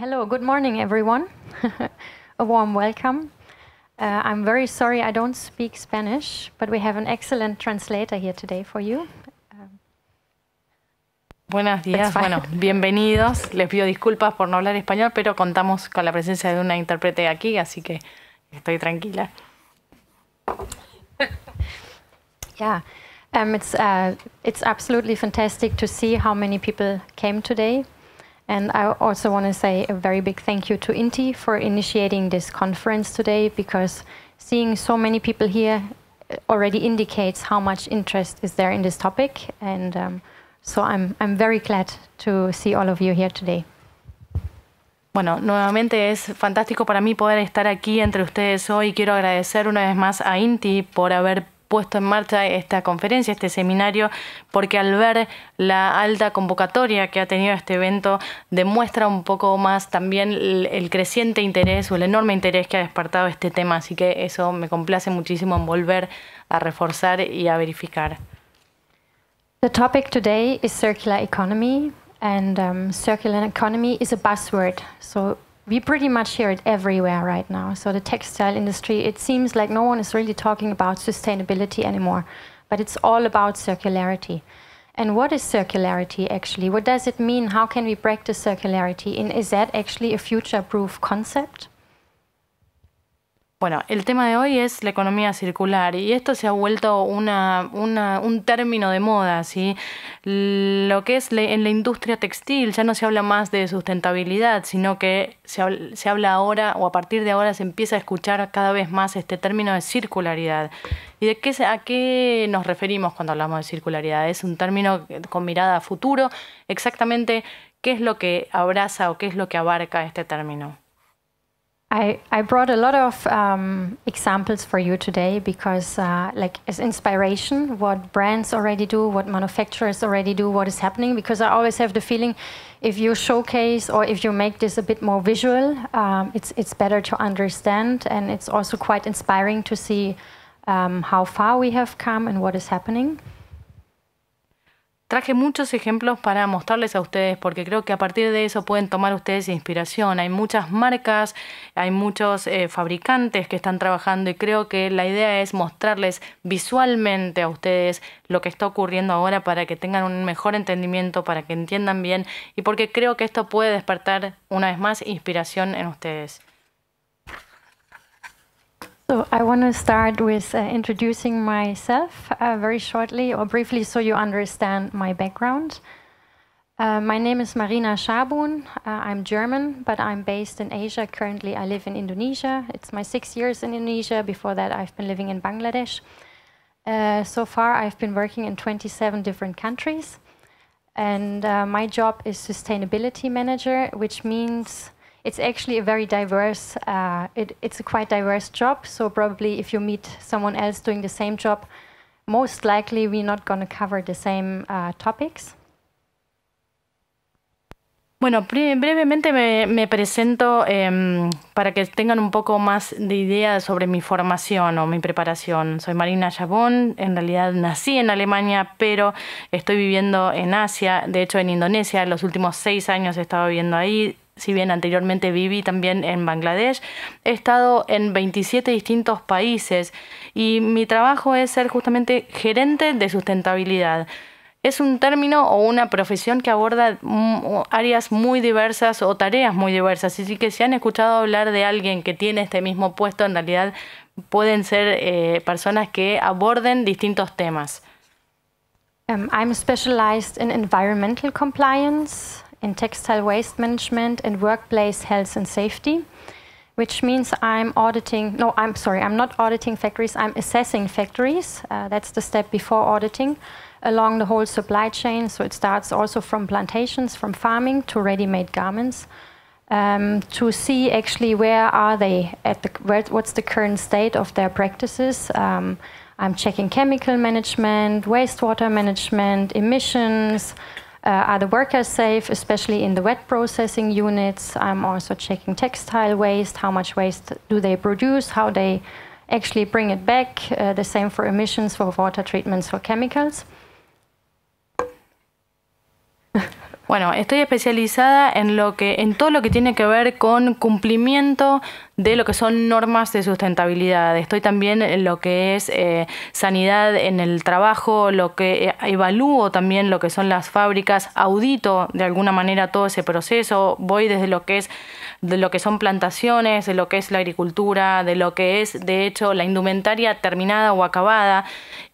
Hello, good morning, everyone. a warm welcome. Uh, I'm very sorry I don't speak Spanish, but we have an excellent translator here today for you. Um, Buenos días, bueno, bienvenidos. Les pido disculpas por no hablar español, pero contamos con la presencia de una intérprete aquí, así que estoy tranquila. yeah, um, it's, uh, it's absolutely fantastic to see how many people came today. And I also want to say a very big thank you to Inti for initiating this conference today because seeing so many people here uh, already indicates how much interest is there in this topic. And um, so I'm, I'm very glad to see all of you here today. Bueno, nuevamente es fantástico para mí poder estar aquí entre ustedes hoy. Quiero agradecer una vez más a Inti por haber puesto en marcha esta conferencia, este seminario, porque al ver la alta convocatoria que ha tenido este evento, demuestra un poco más también el, creciente interés o el enorme interés que ha despertado este tema. Así que eso me complace muchísimo en volver a reforzar y a verificar. The topic today is circular economy, and um, circular economy is a buzzword. So we pretty much hear it everywhere right now. So the textile industry, it seems like no one is really talking about sustainability anymore, but it's all about circularity. And what is circularity actually? What does it mean? How can we practice circularity? And is that actually a future proof concept? Bueno, el tema de hoy es la economía circular y esto se ha vuelto una, un término de moda, ¿sí? Lo que es en la industria textil ya no se habla más de sustentabilidad, sino que se, se habla ahora o a partir de ahora se empieza a escuchar cada vez más este término de circularidad. ¿Y de qué, a qué nos referimos cuando hablamos de circularidad? Es un término con mirada a futuro, exactamente qué es lo que abraza o qué es lo que abarca este término. I, I brought a lot of um, examples for you today because, uh, like, as inspiration, what brands already do, what manufacturers already do, what is happening. Because I always have the feeling, if you showcase or if you make this a bit more visual, um, it's it's better to understand, and it's also quite inspiring to see um, how far we have come and what is happening. Traje muchos ejemplos para mostrarles a ustedes porque creo que a partir de eso pueden tomar ustedes inspiración. Hay muchas marcas, hay muchos eh, fabricantes que están trabajando y creo que la idea es mostrarles visualmente a ustedes lo que está ocurriendo ahora para que tengan un mejor entendimiento, para que entiendan bien y porque creo que esto puede despertar una vez más inspiración en ustedes. So I want to start with uh, introducing myself uh, very shortly or briefly so you understand my background. Uh, my name is Marina Schabun. Uh, I'm German, but I'm based in Asia. Currently, I live in Indonesia. It's my six years in Indonesia. Before that, I've been living in Bangladesh. Uh, so far, I've been working in 27 different countries. And uh, my job is sustainability manager, which means it's actually a very diverse, uh, it, it's a quite diverse job. So probably if you meet someone else doing the same job, most likely we're not going to cover the same uh, topics. Bueno, brevemente me, me presento eh, para que tengan un poco más de idea sobre mi formación o mi preparación. Soy Marina Yabón, en realidad nací en Alemania, pero estoy viviendo en Asia, de hecho en Indonesia, los últimos seis años he estado viviendo ahí, si bien anteriormente viví también en Bangladesh, he estado en 27 distintos países y mi trabajo es ser justamente gerente de sustentabilidad. Es un término o una profesión que aborda mm, áreas muy diversas o tareas muy diversas. Así que si han escuchado hablar de alguien que tiene este mismo puesto, en realidad pueden ser eh, personas que aborden distintos temas. Um, I'm specialized in environmental compliance. in textile waste management and workplace health and safety, which means I'm auditing, no, I'm sorry, I'm not auditing factories, I'm assessing factories. Uh, that's the step before auditing along the whole supply chain. So it starts also from plantations, from farming to ready-made garments. Um, to see actually where are they at the where, what's the current state of their practices. Um, I'm checking chemical management, wastewater management, emissions, uh, are the workers safe, especially in the wet processing units? I'm also checking textile waste, how much waste do they produce, how they actually bring it back, uh, the same for emissions, for water treatments, for chemicals. Bueno, estoy especializada en lo que en todo lo que tiene que ver con cumplimiento de lo que son normas de sustentabilidad. Estoy también en lo que es eh, sanidad en el trabajo, lo que eh, evalúo también lo que son las fábricas, audito de alguna manera todo ese proceso, voy desde lo que es de lo que son plantaciones, de lo que es la agricultura, de lo que es, de hecho, la indumentaria terminada o acabada,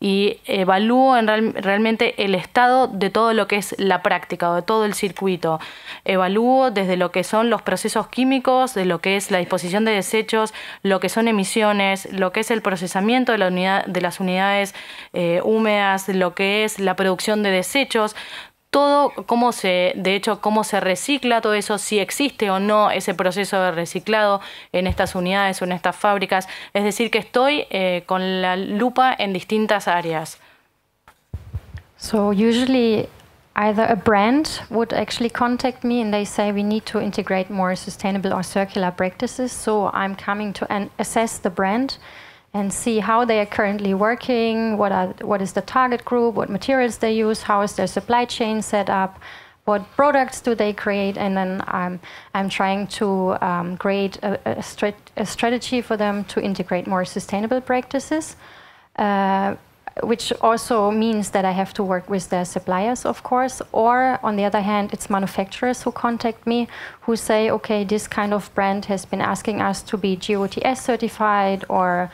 y evalúo en realmente el estado de todo lo que es la práctica o de todo el circuito. Evalúo desde lo que son los procesos químicos, de lo que es la disposición de desechos, lo que son emisiones, lo que es el procesamiento de, la unidad, de las unidades eh, húmedas, lo que es la producción de desechos, todo, cómo se, de hecho, cómo se recicla todo eso, si existe o no ese proceso de reciclado en estas unidades o en estas fábricas. Es decir, que estoy eh, con la lupa en distintas áreas. So usually either a brand would actually contact me and they say we need to integrate more sustainable or circular practices. So I'm coming to an assess the brand. and see how they are currently working, what, are, what is the target group, what materials they use, how is their supply chain set up, what products do they create, and then I'm, I'm trying to um, create a, a, strat a, strategy for them to integrate more sustainable practices. Uh, which also means that I have to work with their suppliers, of course. Or on the other hand, it's manufacturers who contact me who say, okay, this kind of brand has been asking us to be GOTS certified or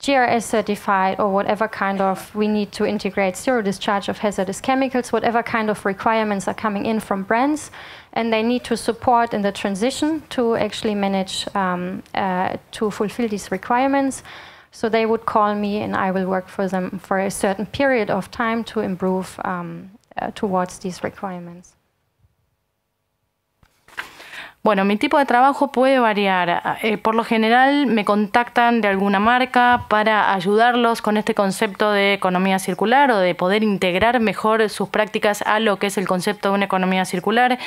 GRS certified or whatever kind of, we need to integrate zero discharge of hazardous chemicals, whatever kind of requirements are coming in from brands, and they need to support in the transition to actually manage um, uh, to fulfill these requirements. So they would call me and I will work for them for a certain period of time to improve um, uh, towards these requirements. Bueno, mi tipo de trabajo puede variar. Eh, por lo general me contactan de alguna marca para ayudarlos con este concepto de economía circular o de poder integrar mejor sus prácticas a lo que es el concepto de una economía circular.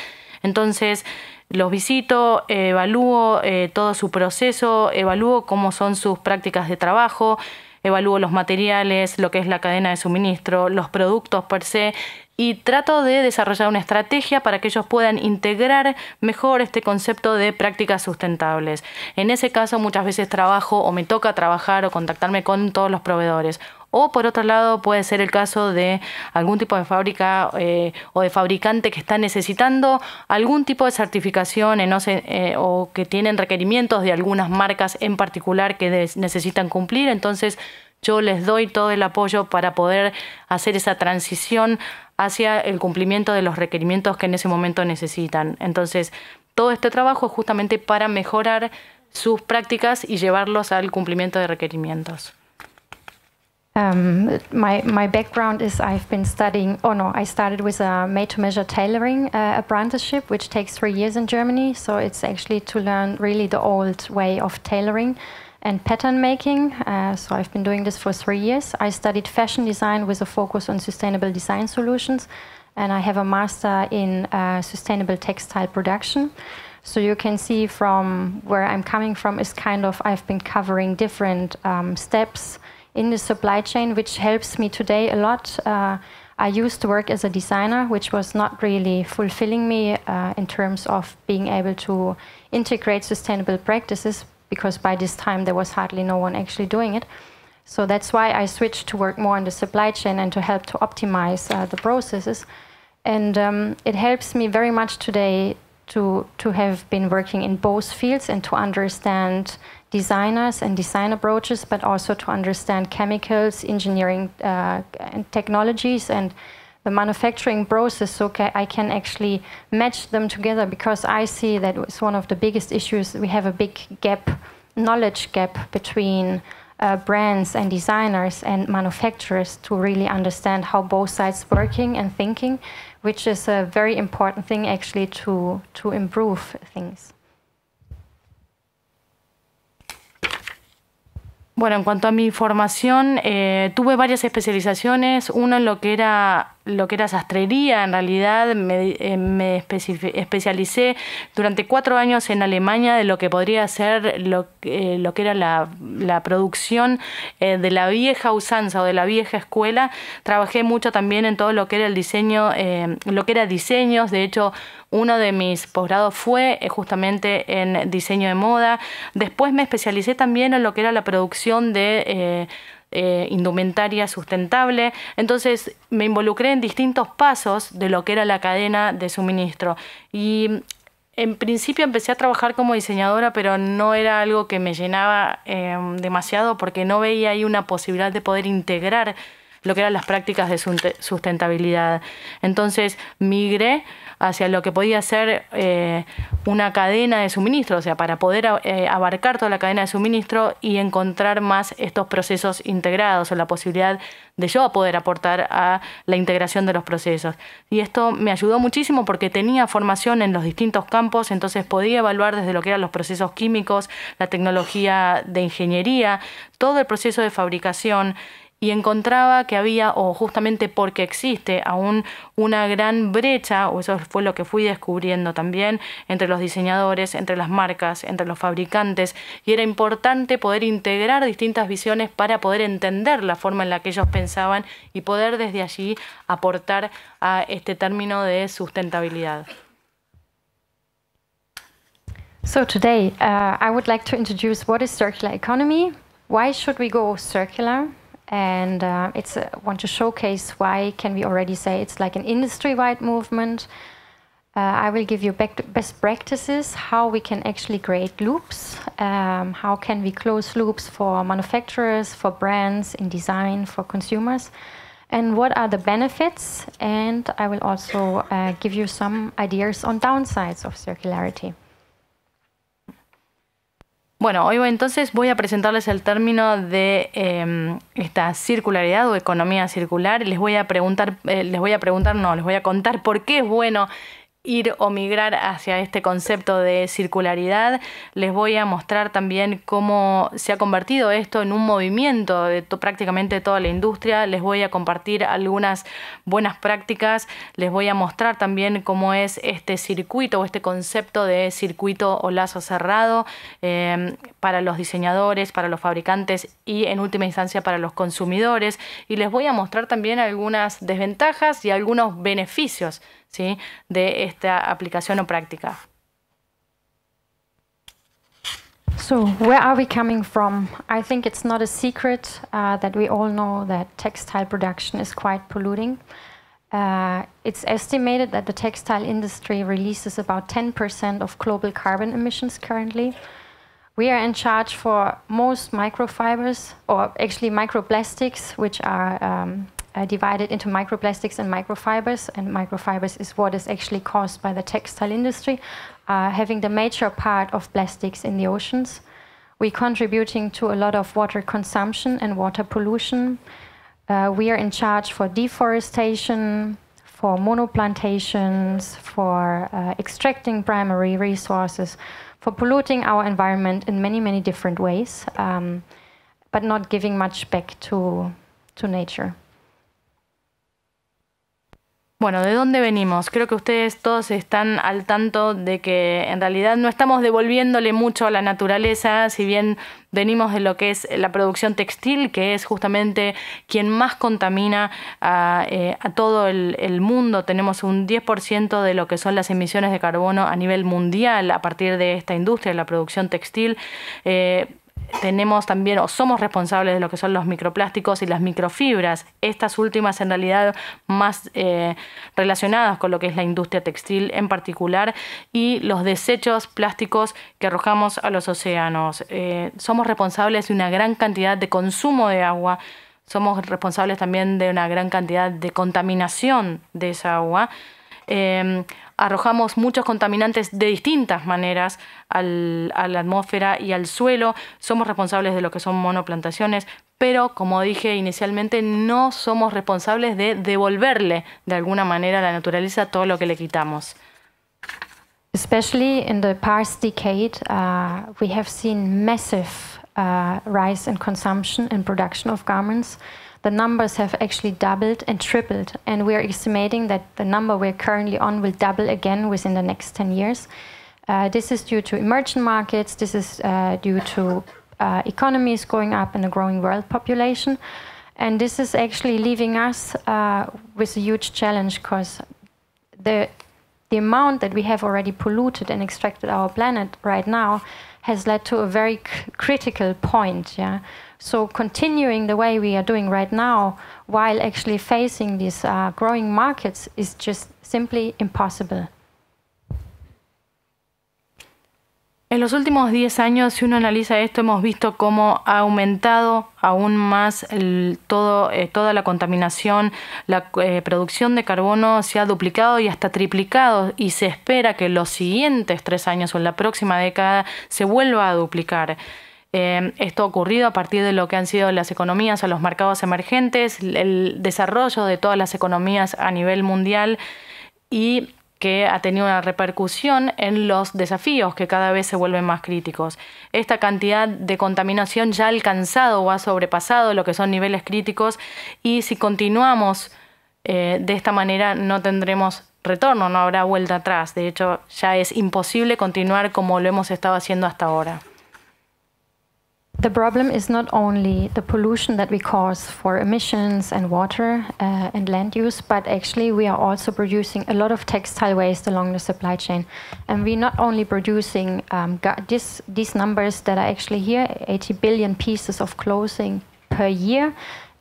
Entonces, los visito, evalúo eh, todo su proceso, evalúo cómo son sus prácticas de trabajo, evalúo los materiales, lo que es la cadena de suministro, los productos per se y trato de desarrollar una estrategia para que ellos puedan integrar mejor este concepto de prácticas sustentables. En ese caso muchas veces trabajo o me toca trabajar o contactarme con todos los proveedores. O por otro lado puede ser el caso de algún tipo de fábrica eh, o de fabricante que está necesitando algún tipo de certificación eh, o que tienen requerimientos de algunas marcas en particular que necesitan cumplir. Entonces yo les doy todo el apoyo para poder hacer esa transición hacia el cumplimiento de los requerimientos que en ese momento necesitan. Entonces, todo este trabajo es justamente para mejorar sus prácticas y llevarlos al cumplimiento de requerimientos. Um, my, my background is I've been studying, oh no, I started with a made to measure tailoring uh, apprenticeship, which takes three years in Germany. So it's actually to learn really the old way of tailoring. and pattern making. Uh, so I've been doing this for three years. I studied fashion design with a focus on sustainable design solutions, and I have a master in uh, sustainable textile production. So you can see from where I'm coming from is kind of I've been covering different um, steps in the supply chain, which helps me today a lot. Uh, I used to work as a designer, which was not really fulfilling me uh, in terms of being able to integrate sustainable practices because by this time there was hardly no one actually doing it. So that's why I switched to work more on the supply chain and to help to optimize uh, the processes. And um, it helps me very much today to, to have been working in both fields and to understand designers and design approaches, but also to understand chemicals, engineering, uh, and technologies, and the manufacturing process so ca I can actually match them together because I see that it's one of the biggest issues. We have a big gap, knowledge gap between uh, brands and designers and manufacturers to really understand how both sides working and thinking, which is a very important thing actually to, to improve things. Bueno, en cuanto a mi formación, eh, tuve varias especializaciones, una en lo que era lo que era sastrería, en realidad me, eh, especialicé durante cuatro años en Alemania de lo que podría ser lo, eh, que era la, producción eh, de la vieja usanza o de la vieja escuela. Trabajé mucho también en todo lo que era el diseño, lo que era diseños, de hecho uno de mis posgrados fue justamente en diseño de moda. Después me especialicé también en lo que era la producción de eh, indumentaria sustentable. Entonces me involucré en distintos pasos de lo que era la cadena de suministro. Y en principio empecé a trabajar como diseñadora, pero no era algo que me llenaba eh, demasiado porque no veía ahí una posibilidad de poder integrar lo que eran las prácticas de sustentabilidad. Entonces migré hacia lo que podía ser eh, una cadena de suministro, o sea, para poder eh, abarcar toda la cadena de suministro y encontrar más estos procesos integrados o la posibilidad de yo poder aportar a la integración de los procesos. Y esto me ayudó muchísimo porque tenía formación en los distintos campos, entonces podía evaluar desde lo que eran los procesos químicos, la tecnología de ingeniería, todo el proceso de fabricación y encontraba que había, o justamente porque existe aún una gran brecha, o eso fue lo que fui descubriendo también, entre los diseñadores, entre las marcas, entre los fabricantes, y era importante poder integrar distintas visiones para poder entender la forma en la que ellos pensaban y poder desde allí aportar a este término de sustentabilidad. So today uh, I would like to introduce what is circular economy, why should we go circular, and uh, it's uh, want to showcase why can we already say it's like an industry-wide movement. Uh, I will give you best practices how we can actually create loops, um, how can we close loops for manufacturers, for brands in design, for consumers, and what are the benefits. And I will also uh, give you some ideas on downsides of circularity. Bueno, hoy entonces voy a presentarles el término de em, esta circularidad o economía circular. Les voy a preguntar, eh, les voy a preguntar, no, les voy a contar por qué es bueno ir o migrar hacia este concepto de circularidad. Les voy a mostrar también cómo se ha convertido esto en un movimiento de prácticamente toda la industria. Les voy a compartir algunas buenas prácticas. Les voy a mostrar también cómo es este circuito o este concepto de circuito o lazo cerrado em, para los diseñadores, para los fabricantes y en última instancia para los consumidores. Y les voy a mostrar también algunas desventajas y algunos beneficios ¿sí? de esta aplicación o práctica. So, where are we coming from? I think it's not a secret uh, that we all know that textile production is quite polluting. Uh, it's estimated that the textile industry releases about 10% of global carbon emissions currently. We are in charge for most microfibers, or actually microplastics, which are um, uh, divided into microplastics and microfibers, and microfibers is what is actually caused by the textile industry, uh, having the major part of plastics in the oceans. We're contributing to a lot of water consumption and water pollution. Uh, we are in charge for deforestation, for monoplantations, for uh, extracting primary resources, for polluting our environment in many, many different ways, um, but not giving much back to, to nature. Bueno, ¿de dónde venimos? Creo que ustedes todos están al tanto de que en realidad no estamos devolviéndole mucho a la naturaleza, si bien venimos de lo que es la producción textil, que es justamente quien más contamina a, eh, todo el, mundo. Tenemos un 10% de lo que son las emisiones de carbono a nivel mundial a partir de esta industria, la producción textil. Eh, tenemos también o somos responsables de lo que son los microplásticos y las microfibras, estas últimas en realidad más eh, relacionadas con lo que es la industria textil en particular y los desechos plásticos que arrojamos a los océanos. Eh, somos responsables de una gran cantidad de consumo de agua, somos responsables también de una gran cantidad de contaminación de esa agua. Eh, arrojamos muchos contaminantes de distintas maneras al, a la atmósfera y al suelo, somos responsables de lo que son monoplantaciones, pero como dije inicialmente, no somos responsables de devolverle de alguna manera a la naturaleza todo lo que le quitamos. Especially in the past decade, uh, we have seen massive uh, rise in consumption and production of garments. the numbers have actually doubled and tripled. And we are estimating that the number we're currently on will double again within the next 10 years. Uh, this is due to emerging markets, this is uh, due to uh, economies going up and a growing world population. And this is actually leaving us uh, with a huge challenge because the, the amount that we have already polluted and extracted our planet right now has led to a very critical point. Yeah? So continuing the way we are doing right now, while actually facing these uh, growing markets, is just simply impossible. En los últimos 10 años, si uno analiza esto, hemos visto cómo ha aumentado aún más eh, toda la contaminación, la eh, producción de carbono se ha duplicado y hasta triplicado y se espera que los siguientes tres años o en la próxima década se vuelva a duplicar. Em, esto ha ocurrido a partir de lo que han sido las economías a los mercados emergentes, el desarrollo de todas las economías a nivel mundial y que ha tenido una repercusión en los desafíos que cada vez se vuelven más críticos. Esta cantidad de contaminación ya ha alcanzado o ha sobrepasado lo que son niveles críticos y si continuamos eh, de esta manera no tendremos retorno, no habrá vuelta atrás. De hecho, ya es imposible continuar como lo hemos estado haciendo hasta ahora. the problem is not only the pollution that we cause for emissions and water uh, and land use, but actually we are also producing a lot of textile waste along the supply chain. And we're not only producing um, this, these numbers that are actually here 80 billion pieces of clothing per year.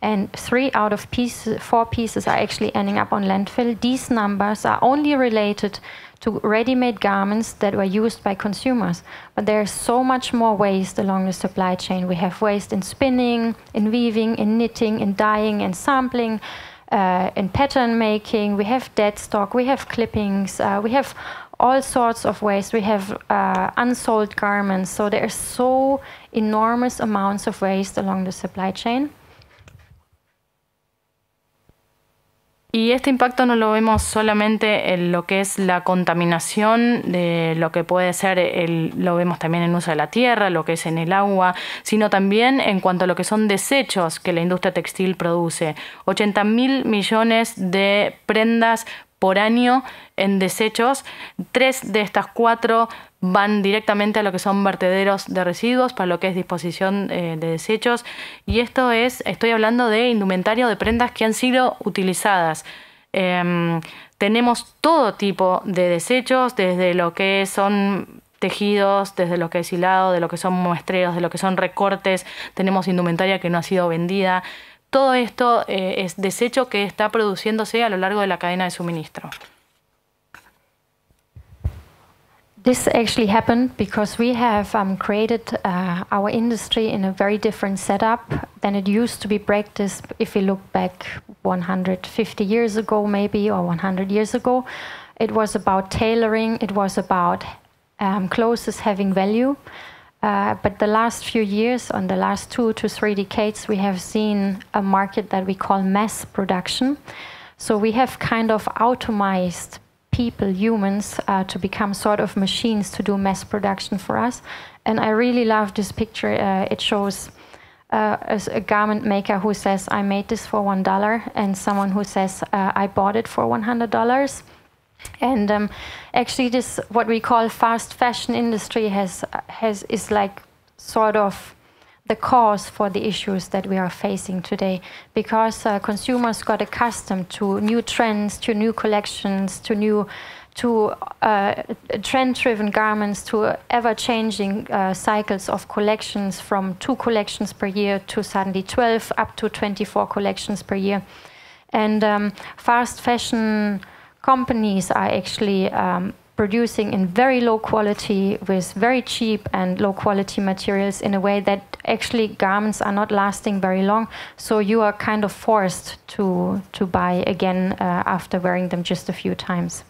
And three out of pieces four pieces are actually ending up on landfill. These numbers are only related to ready-made garments that were used by consumers. But there's so much more waste along the supply chain. We have waste in spinning, in weaving, in knitting, in dyeing, in sampling, uh, in pattern making. We have dead stock. We have clippings. Uh, we have all sorts of waste. We have uh, unsold garments. So there are so enormous amounts of waste along the supply chain. Y este impacto no lo vemos solamente en lo que es la contaminación de lo que puede ser, lo vemos también en uso de la tierra, lo que es en el agua, sino también en cuanto a lo que son desechos que la industria textil produce. 80 mil millones de prendas por año en desechos. Tres de estas cuatro van directamente a lo que son vertederos de residuos, para lo que es disposición eh, de desechos. Y esto es, estoy hablando de indumentario de prendas que han sido utilizadas. Em, tenemos todo tipo de desechos, desde lo que son tejidos, desde lo que es hilado, de lo que son muestreos, de lo que son recortes, tenemos indumentaria que no ha sido vendida. Todo esto eh, es desecho que está produciéndose a lo largo de la cadena de suministro. this actually happened because we have um, created uh, our industry in a very different setup than it used to be practiced if we look back 150 years ago, maybe, or 100 years ago. It was about tailoring, it was about um, clothes as having value. Uh, but the last few years, on the last two to three decades, we have seen a market that we call mass production. So we have kind of automized people, humans, uh, to become sort of machines to do mass production for us. And I really love this picture. Uh, it shows uh, a, garment maker who says, I made this for $1, and someone who says, uh, I bought it for $100. And um, actually, this what we call fast fashion industry has has is like sort of the cause for the issues that we are facing today because uh, consumers got accustomed to new trends, to new collections, to new to uh, trend-driven garments, to ever-changing uh, cycles of collections from two collections per year to suddenly 12 up to 24 collections per year. And um, fast fashion companies are actually um, producing in very low quality with very cheap and low quality materials in a way that actually garments are not lasting very long. So you are kind of forced to, to buy again uh, after wearing them just a few times.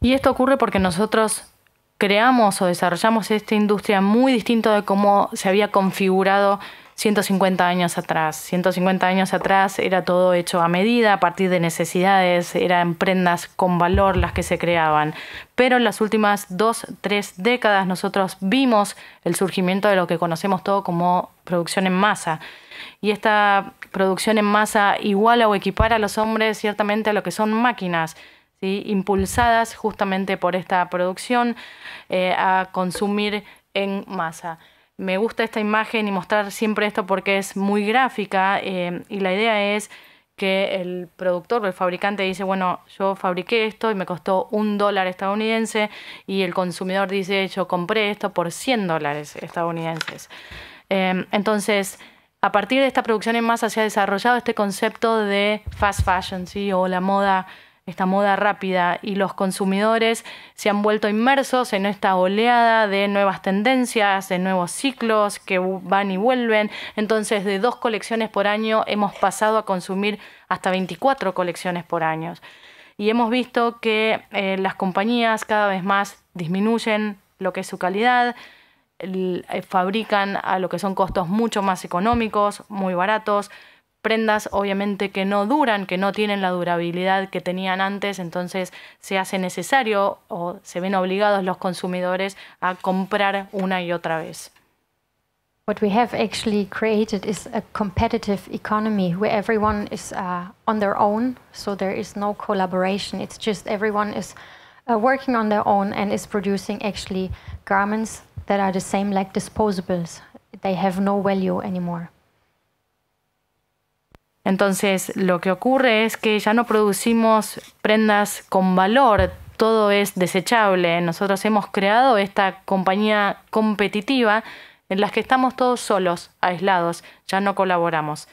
Y esto ocurre porque nosotros creamos o desarrollamos esta industria muy distinto de cómo se había configurado 150 años atrás. 150 años atrás era todo hecho a medida, a partir de necesidades, eran prendas con valor las que se creaban. Pero en las últimas dos, tres décadas nosotros vimos el surgimiento de lo que conocemos todo como producción en masa. Y esta producción en masa iguala o equipara a los hombres ciertamente a lo que son máquinas. ¿sí? impulsadas justamente por esta producción eh, a consumir en masa me gusta esta imagen y mostrar siempre esto porque es muy gráfica eh, y la idea es que el productor o el fabricante dice, bueno, yo fabriqué esto y me costó un dólar estadounidense y el consumidor dice, yo compré esto por 100 dólares estadounidenses. Em, entonces, a partir de esta producción en masa se ha desarrollado este concepto de fast fashion, ¿sí? o la moda esta moda rápida y los consumidores se han vuelto inmersos en esta oleada de nuevas tendencias, de nuevos ciclos que van y vuelven. Entonces, de dos colecciones por año hemos pasado a consumir hasta 24 colecciones por año. Y hemos visto que eh, las compañías cada vez más disminuyen lo que es su calidad, eh, fabrican a lo que son costos mucho más económicos, muy baratos prendas obviamente que no duran, que no tienen la durabilidad que tenían antes, entonces se hace necesario o se ven obligados los consumidores a comprar una y otra vez. What we have actually created is a competitive economy where everyone is uh, on their own, so there is no collaboration. It's just everyone is uh, working on their own and is producing actually garments that are the same like disposables. They have no value anymore. Entonces, lo que ocurre es que ya no producimos prendas con valor, todo es desechable. Nosotros hemos creado esta compañía competitiva en la que estamos todos solos, aislados, ya no colaboramos.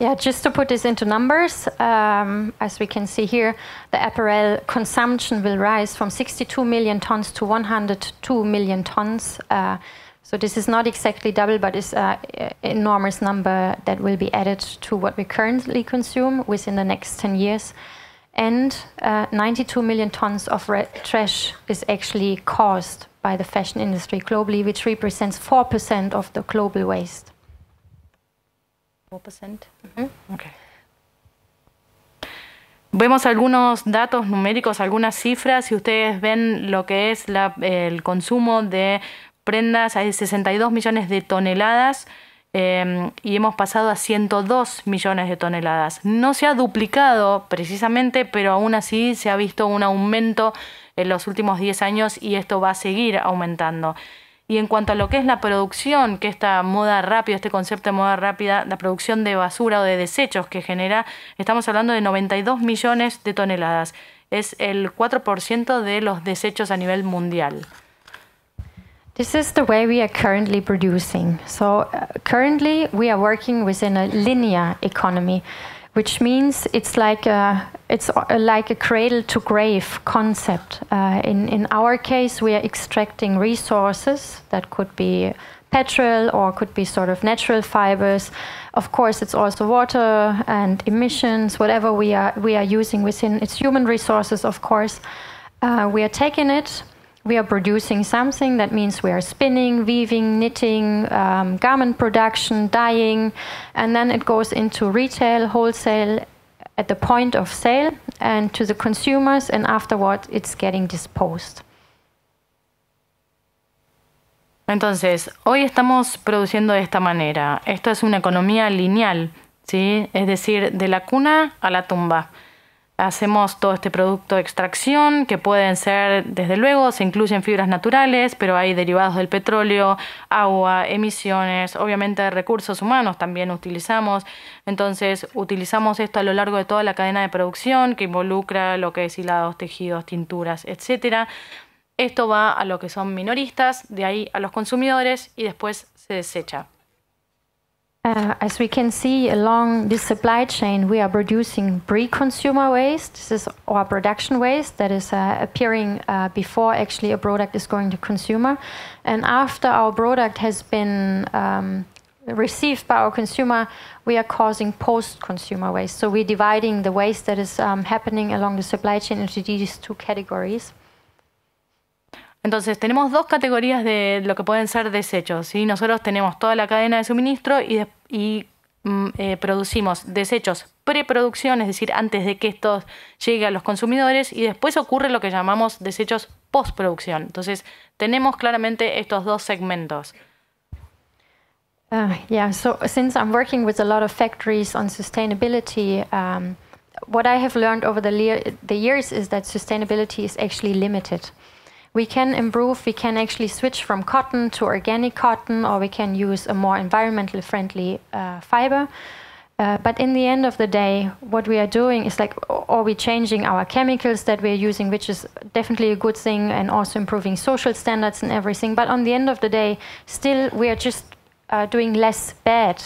Yeah, just to put this into numbers, um, as we can see here, the apparel consumption will rise from 62 million tons to 102 million tons. Uh, So this is not exactly double, but it's an enormous number that will be added to what we currently consume within the next 10 years. And uh, 92 million tons of trash is actually caused by the fashion industry globally, which represents 4% of the global waste. 4%? mm -hmm. Okay. Vemos algunos datos numéricos, algunas cifras, y ustedes ven lo que es la, el consumo de prendas, hay 62 millones de toneladas em, y hemos pasado a 102 millones de toneladas. No se ha duplicado precisamente, pero aún así se ha visto un aumento en los últimos 10 años y esto va a seguir aumentando. Y en cuanto a lo que es la producción, que esta moda rápida, este concepto de moda rápida, la producción de basura o de desechos que genera, estamos hablando de 92 millones de toneladas. Es el 4% de los desechos a nivel mundial. This is the way we are currently producing. So uh, currently we are working within a linear economy, which means it's like a, it's a, like a cradle to grave concept. Uh, in, in our case, we are extracting resources that could be petrol or could be sort of natural fibers. Of course, it's also water and emissions, whatever we are, we are using within its human resources, of course. Uh, we are taking it we are producing something. That means we are spinning, weaving, knitting, um, garment production, dyeing, and then it goes into retail, wholesale, at the point of sale, and to the consumers, and afterward it's getting disposed. Entonces, hoy estamos produciendo de esta manera. Esto es una economía lineal, ¿sí? Es decir, de la cuna a la tumba. hacemos todo este producto de extracción, que pueden ser, desde luego, se incluyen fibras naturales, pero hay derivados del petróleo, agua, emisiones, obviamente recursos humanos también utilizamos. Entonces, utilizamos esto a lo largo de toda la cadena de producción, que involucra lo que es hilados, tejidos, tinturas, etc. Esto va a lo que son minoristas, de ahí a los consumidores y después se desecha. Uh, as we can see along this supply chain, we are producing pre-consumer waste. This is our production waste that is uh, appearing uh, before actually a product is going to consumer, and after our product has been um, received by our consumer, we are causing post-consumer waste. So we're dividing the waste that is um, happening along the supply chain into these two categories. Entonces tenemos dos categorías de lo que pueden ser desechos. Nosotros tenemos toda la cadena de suministro y, mm, eh, producimos desechos preproducción, es decir, antes de que esto llegue a los consumidores, y después ocurre lo que llamamos desechos postproducción. Entonces, tenemos claramente estos dos segmentos. Ah, yeah, so since I'm working with a lot of factories on sustainability, um, what I have learned over the years is that sustainability is actually limited. we can improve. We can actually switch from cotton to organic cotton, or we can use a more environmentally friendly uh, fiber. Uh, but in the end of the day, what we are doing is like, are we changing our chemicals that we're using, which is definitely a good thing, and also improving social standards and everything. But on the end of the day, still we are just uh, doing less bad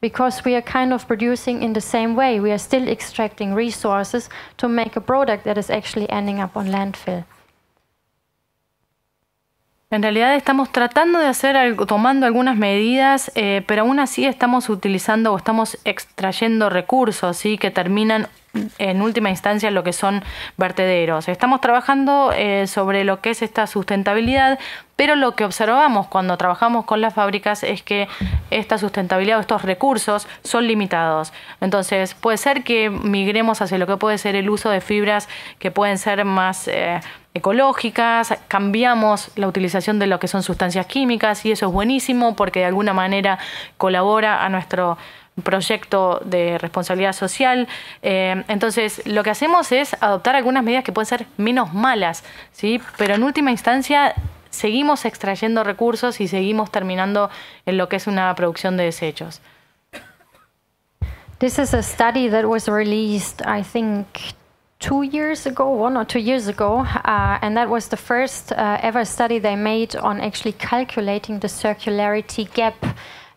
because we are kind of producing in the same way. We are still extracting resources to make a product that is actually ending up on landfill. En realidad estamos tratando de hacer, algo, tomando algunas medidas, eh, pero aún así estamos utilizando o estamos extrayendo recursos ¿sí? que terminan en última instancia lo que son vertederos. Estamos trabajando eh, sobre lo que es esta sustentabilidad, pero lo que observamos cuando trabajamos con las fábricas es que esta sustentabilidad o estos recursos son limitados. Entonces puede ser que migremos hacia lo que puede ser el uso de fibras que pueden ser más... Eh, ecológicas, cambiamos la utilización de lo que son sustancias químicas y eso es buenísimo porque de alguna manera colabora a nuestro proyecto de responsabilidad social. Eh, entonces, lo que hacemos es adoptar algunas medidas que pueden ser menos malas, ¿sí? pero en última instancia seguimos extrayendo recursos y seguimos terminando en lo que es una producción de desechos. This is a study that was released, I think, two years ago, one or two years ago, uh, and that was the first uh, ever study they made on actually calculating the circularity gap.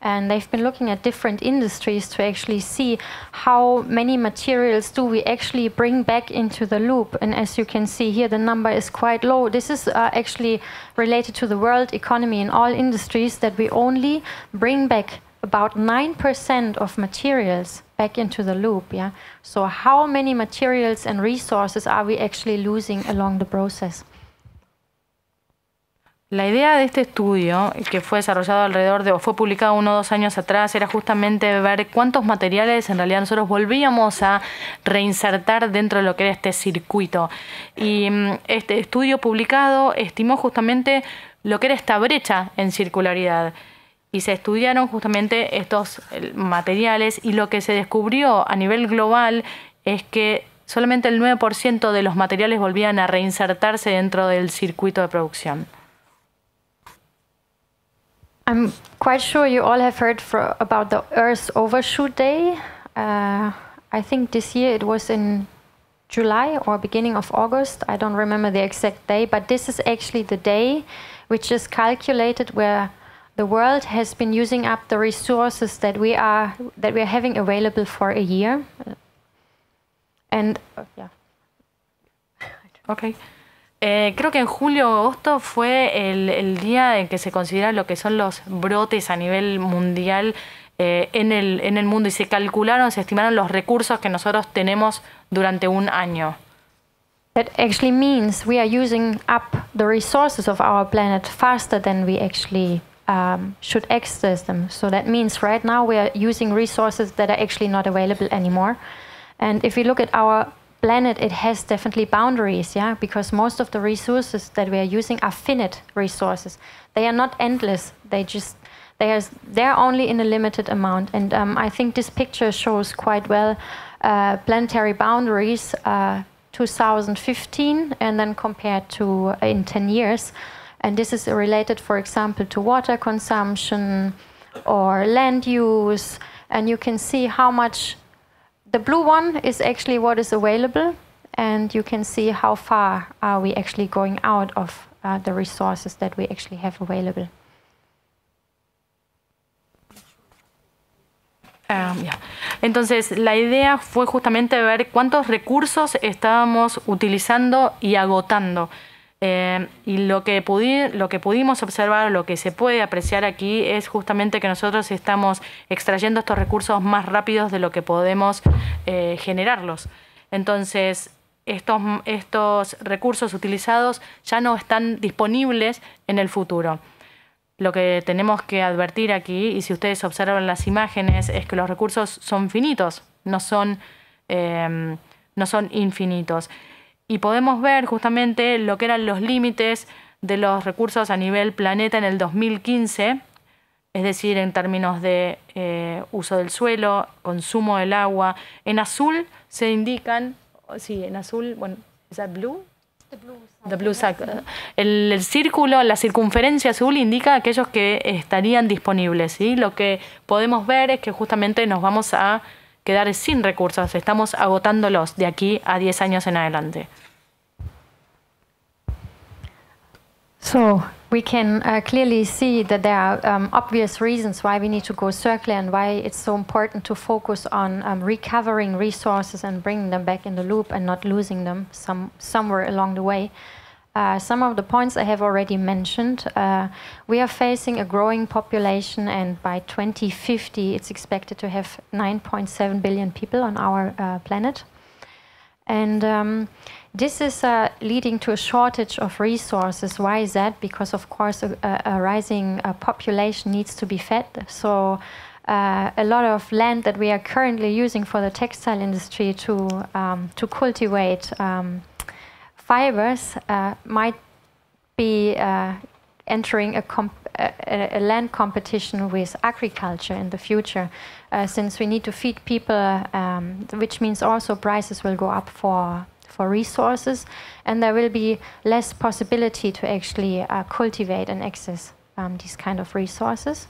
And they've been looking at different industries to actually see how many materials do we actually bring back into the loop. And as you can see here, the number is quite low. This is uh, actually related to the world economy in all industries that we only bring back about 9% of materials back into the loop. So how many materials resources La idea de este estudio, que fue desarrollado alrededor de, o fue publicado uno o dos años atrás, era justamente ver cuántos materiales en realidad nosotros volvíamos a reinsertar dentro de lo que era este circuito. Y mm, este estudio publicado estimó justamente lo que era esta brecha en circularidad y se estudiaron justamente estos materiales y lo que se descubrió a nivel global es que solamente el 9% de los materiales volvían a reinsertarse dentro del circuito de producción. I'm quite sure you all have heard for, about the Earth Overshoot Day. Uh, I think this year it was in July or beginning of August. I don't remember the exact day, but this is actually the day which is calculated where the world has been using up the resources that we are that we are having available for a year and uh, yeah. okay eh, creo que en julio o agosto fue el, el, día en que se considera lo que son los brotes a nivel mundial eh, en, el, en el mundo y se calcularon, se estimaron los recursos que nosotros tenemos durante un año. That actually means we are using up the resources of our planet faster than we actually um, should access them. So that means right now we are using resources that are actually not available anymore. And if we look at our planet, it has definitely boundaries, yeah, because most of the resources that we are using are finite resources. They are not endless. They just they are they're only in a limited amount. And um, I think this picture shows quite well uh, planetary boundaries. Uh, 2015 and then compared to uh, in 10 years and this is related, for example, to water consumption or land use. And you can see how much the blue one is actually what is available. And you can see how far are we actually going out of uh, the resources that we actually have available. Um, yeah. Entonces, la idea fue justamente ver cuántos recursos estábamos utilizando y agotando. Eh, y lo que, pudimos observar, lo que se puede apreciar aquí es justamente que nosotros estamos extrayendo estos recursos más rápidos de lo que podemos eh, generarlos. Entonces, estos, recursos utilizados ya no están disponibles en el futuro. Lo que tenemos que advertir aquí, y si ustedes observan las imágenes, es que los recursos son finitos, no son eh, infinitos y podemos ver justamente lo que eran los límites de los recursos a nivel planeta en el 2015, es decir, en términos de eh, uso del suelo, consumo del agua. En azul se indican, sí, en azul, bueno, ¿es blue? The blue, El, círculo, la circunferencia azul indica aquellos que estarían disponibles. ¿sí? Lo que podemos ver es que justamente nos vamos a quedar sin recursos. Estamos agotándolos de aquí a 10 años en adelante. So we can uh, clearly see that there are um, obvious reasons why we need to go circular and why it's so important to focus on um, recovering resources and bringing them back in the loop and not losing them some, somewhere along the way. Uh, some of the points I have already mentioned. Uh, we are facing a growing population, and by 2050, it's expected to have 9.7 billion people on our uh, planet. And um, this is uh, leading to a shortage of resources. Why is that? Because, of course, a, a rising uh, population needs to be fed. So, uh, a lot of land that we are currently using for the textile industry to um, to cultivate um, fibers uh, might be uh, entering a, a, a, land competition with agriculture in the future, uh, since we need to feed people, um, which means also prices will go up for for resources, and there will be less possibility to actually uh, cultivate and access um, these kind of resources.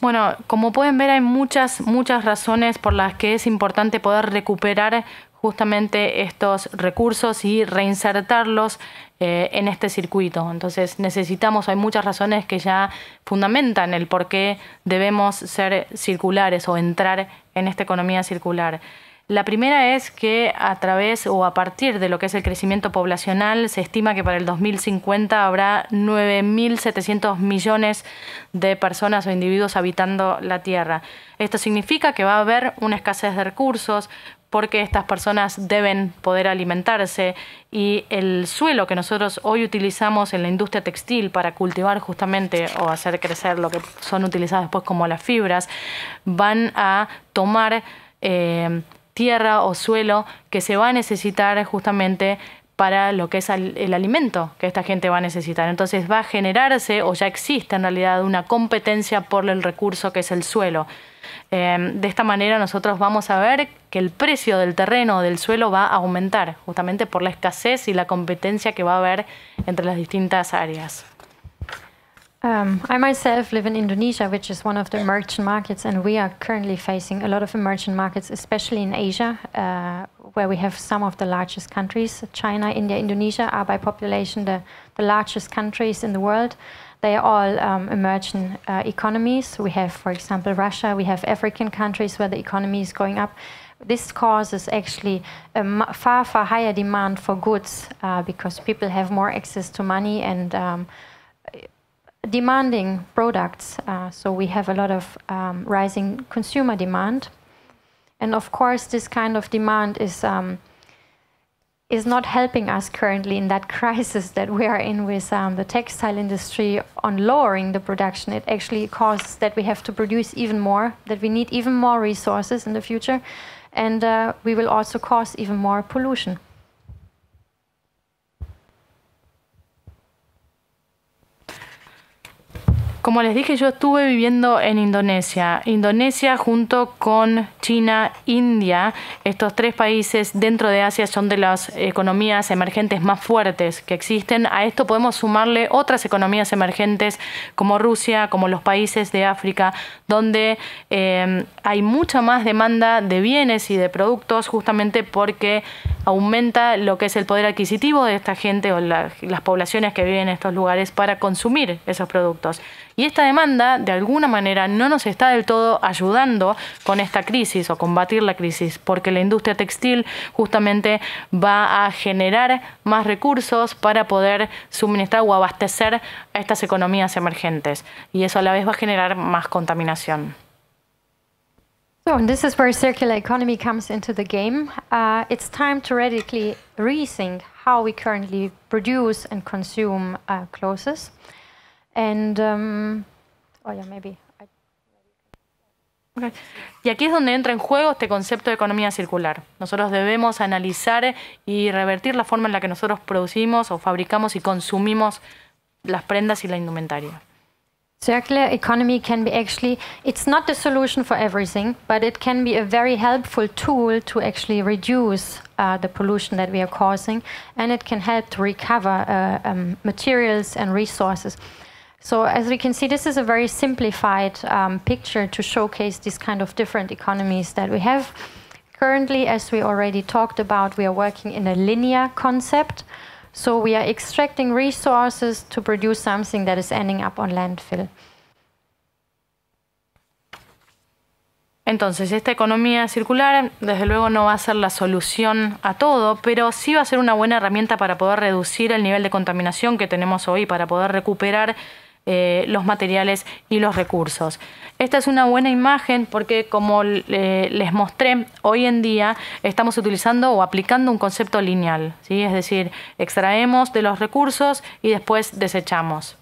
Bueno, como pueden ver, hay muchas, muchas razones por las que es importante poder recuperar justamente estos recursos y reinsertarlos eh, en este circuito. Entonces necesitamos, hay muchas razones que ya fundamentan el por qué debemos ser circulares o entrar en esta economía circular. La primera es que a través o a partir de lo que es el crecimiento poblacional, se estima que para el 2050 habrá 9.700 millones de personas o individuos habitando la Tierra. Esto significa que va a haber una escasez de recursos, porque estas personas deben poder alimentarse y el suelo que nosotros hoy utilizamos en la industria textil para cultivar justamente o hacer crecer lo que son utilizadas después como las fibras, van a tomar eh, tierra o suelo que se va a necesitar justamente para lo que es el alimento que esta gente va a necesitar. Entonces va a generarse, o ya existe en realidad, una competencia por el recurso que es el suelo. Em, de esta manera nosotros vamos a ver que el precio del terreno o del suelo va a aumentar, justamente por la escasez y la competencia que va a haber entre las distintas áreas. Um, I myself live in Indonesia, which is one of the merchant markets, and we are currently facing a lot of emerging markets, especially in Asia, uh, where we have some of the largest countries. China, India, Indonesia are by population the, the largest countries in the world. They are all um, emerging uh, economies. We have, for example, Russia, we have African countries where the economy is going up this causes actually a far far higher demand for goods uh, because people have more access to money and um, demanding products. Uh, so we have a lot of um, rising consumer demand, and of course, this kind of demand is um, is not helping us currently in that crisis that we are in with um, the textile industry on lowering the production. It actually causes that we have to produce even more, that we need even more resources in the future, and uh, we will also cause even more pollution. Como les dije, yo estuve viviendo en Indonesia. Indonesia junto con China, India, estos tres países dentro de Asia son de las economías emergentes más fuertes que existen. A esto podemos sumarle otras economías emergentes como Rusia, como los países de África, donde em, hay mucha más demanda de bienes y de productos justamente porque aumenta lo que es el poder adquisitivo de esta gente o las poblaciones que viven en estos lugares para consumir esos productos. Y esta demanda, de alguna manera, no nos está del todo ayudando con esta crisis o combatir la crisis, porque la industria textil justamente va a generar más recursos para poder suministrar o abastecer a estas economías emergentes. Y eso a la vez va a generar más contaminación. So this is where circular economy comes into the game. Uh, it's time to radically rethink how we currently produce and consume uh, clothes. And, um, oh yeah, maybe. Okay. Y aquí es donde entra en juego este concepto de economía circular. Nosotros debemos analizar y revertir la forma en la que nosotros producimos o fabricamos y consumimos las prendas y la indumentaria. La economy can be actually, it's not the solution for everything, but it can be a very helpful tool to actually reduce uh, the pollution that we are causing, and it can help to recover uh, um, materials and resources. So as we can see, this is a very simplified um, picture to showcase these kind of different economies that we have. Currently, as we already talked about, we are working in a linear concept. So we are extracting resources to produce something that is ending up on landfill. Entonces, esta economía circular, desde luego, no va a ser la solución a todo, pero sí va a ser una buena herramienta para poder reducir el nivel de contaminación que tenemos hoy, para poder recuperar eh, los materiales y los recursos. Esta es una buena imagen porque como eh, les mostré, hoy en día estamos utilizando o aplicando un concepto lineal, ¿sí? es decir, extraemos de los recursos y después desechamos.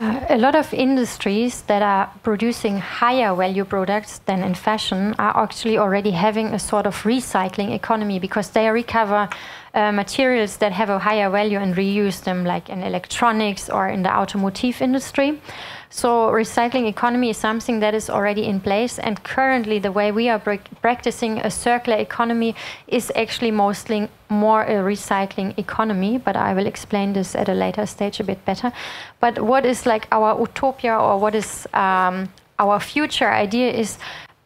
Uh, a lot of industries that are producing higher value products than in fashion are actually already having a sort of recycling economy because they recover Uh, materials that have a higher value and reuse them, like in electronics or in the automotive industry. So recycling economy is something that is already in place, and currently the way we are practicing a circular economy is actually mostly more a recycling economy. But I will explain this at a later stage a bit better. But what is like our utopia or what is um, our future idea is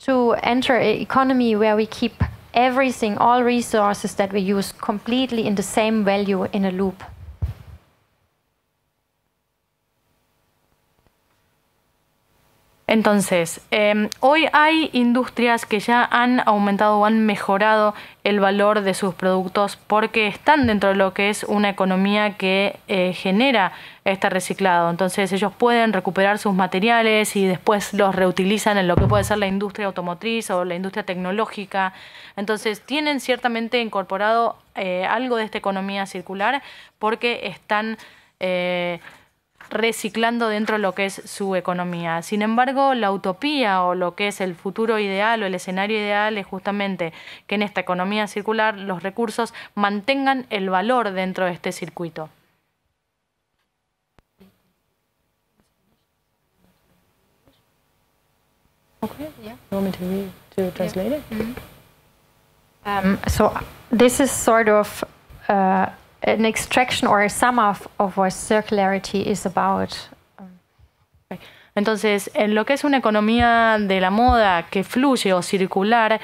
to enter an economy where we keep everything, all resources that we use completely in the same value in a loop. Entonces, em, hoy hay industrias que ya han aumentado o han mejorado el valor de sus productos porque están dentro de lo que es una economía que eh, genera este reciclado. Entonces ellos pueden recuperar sus materiales y después los reutilizan en lo que puede ser la industria automotriz o la industria tecnológica. Entonces tienen ciertamente incorporado eh, algo de esta economía circular porque están... Eh, reciclando dentro de lo que es su economía. Sin embargo, la utopía o lo que es el futuro ideal o el escenario ideal es justamente que en esta economía circular los recursos mantengan el valor dentro de este circuito. Okay, yeah. You want me to, translate um, so this is sort of uh, an Entonces, en lo que es una economía de la moda que fluye o circular,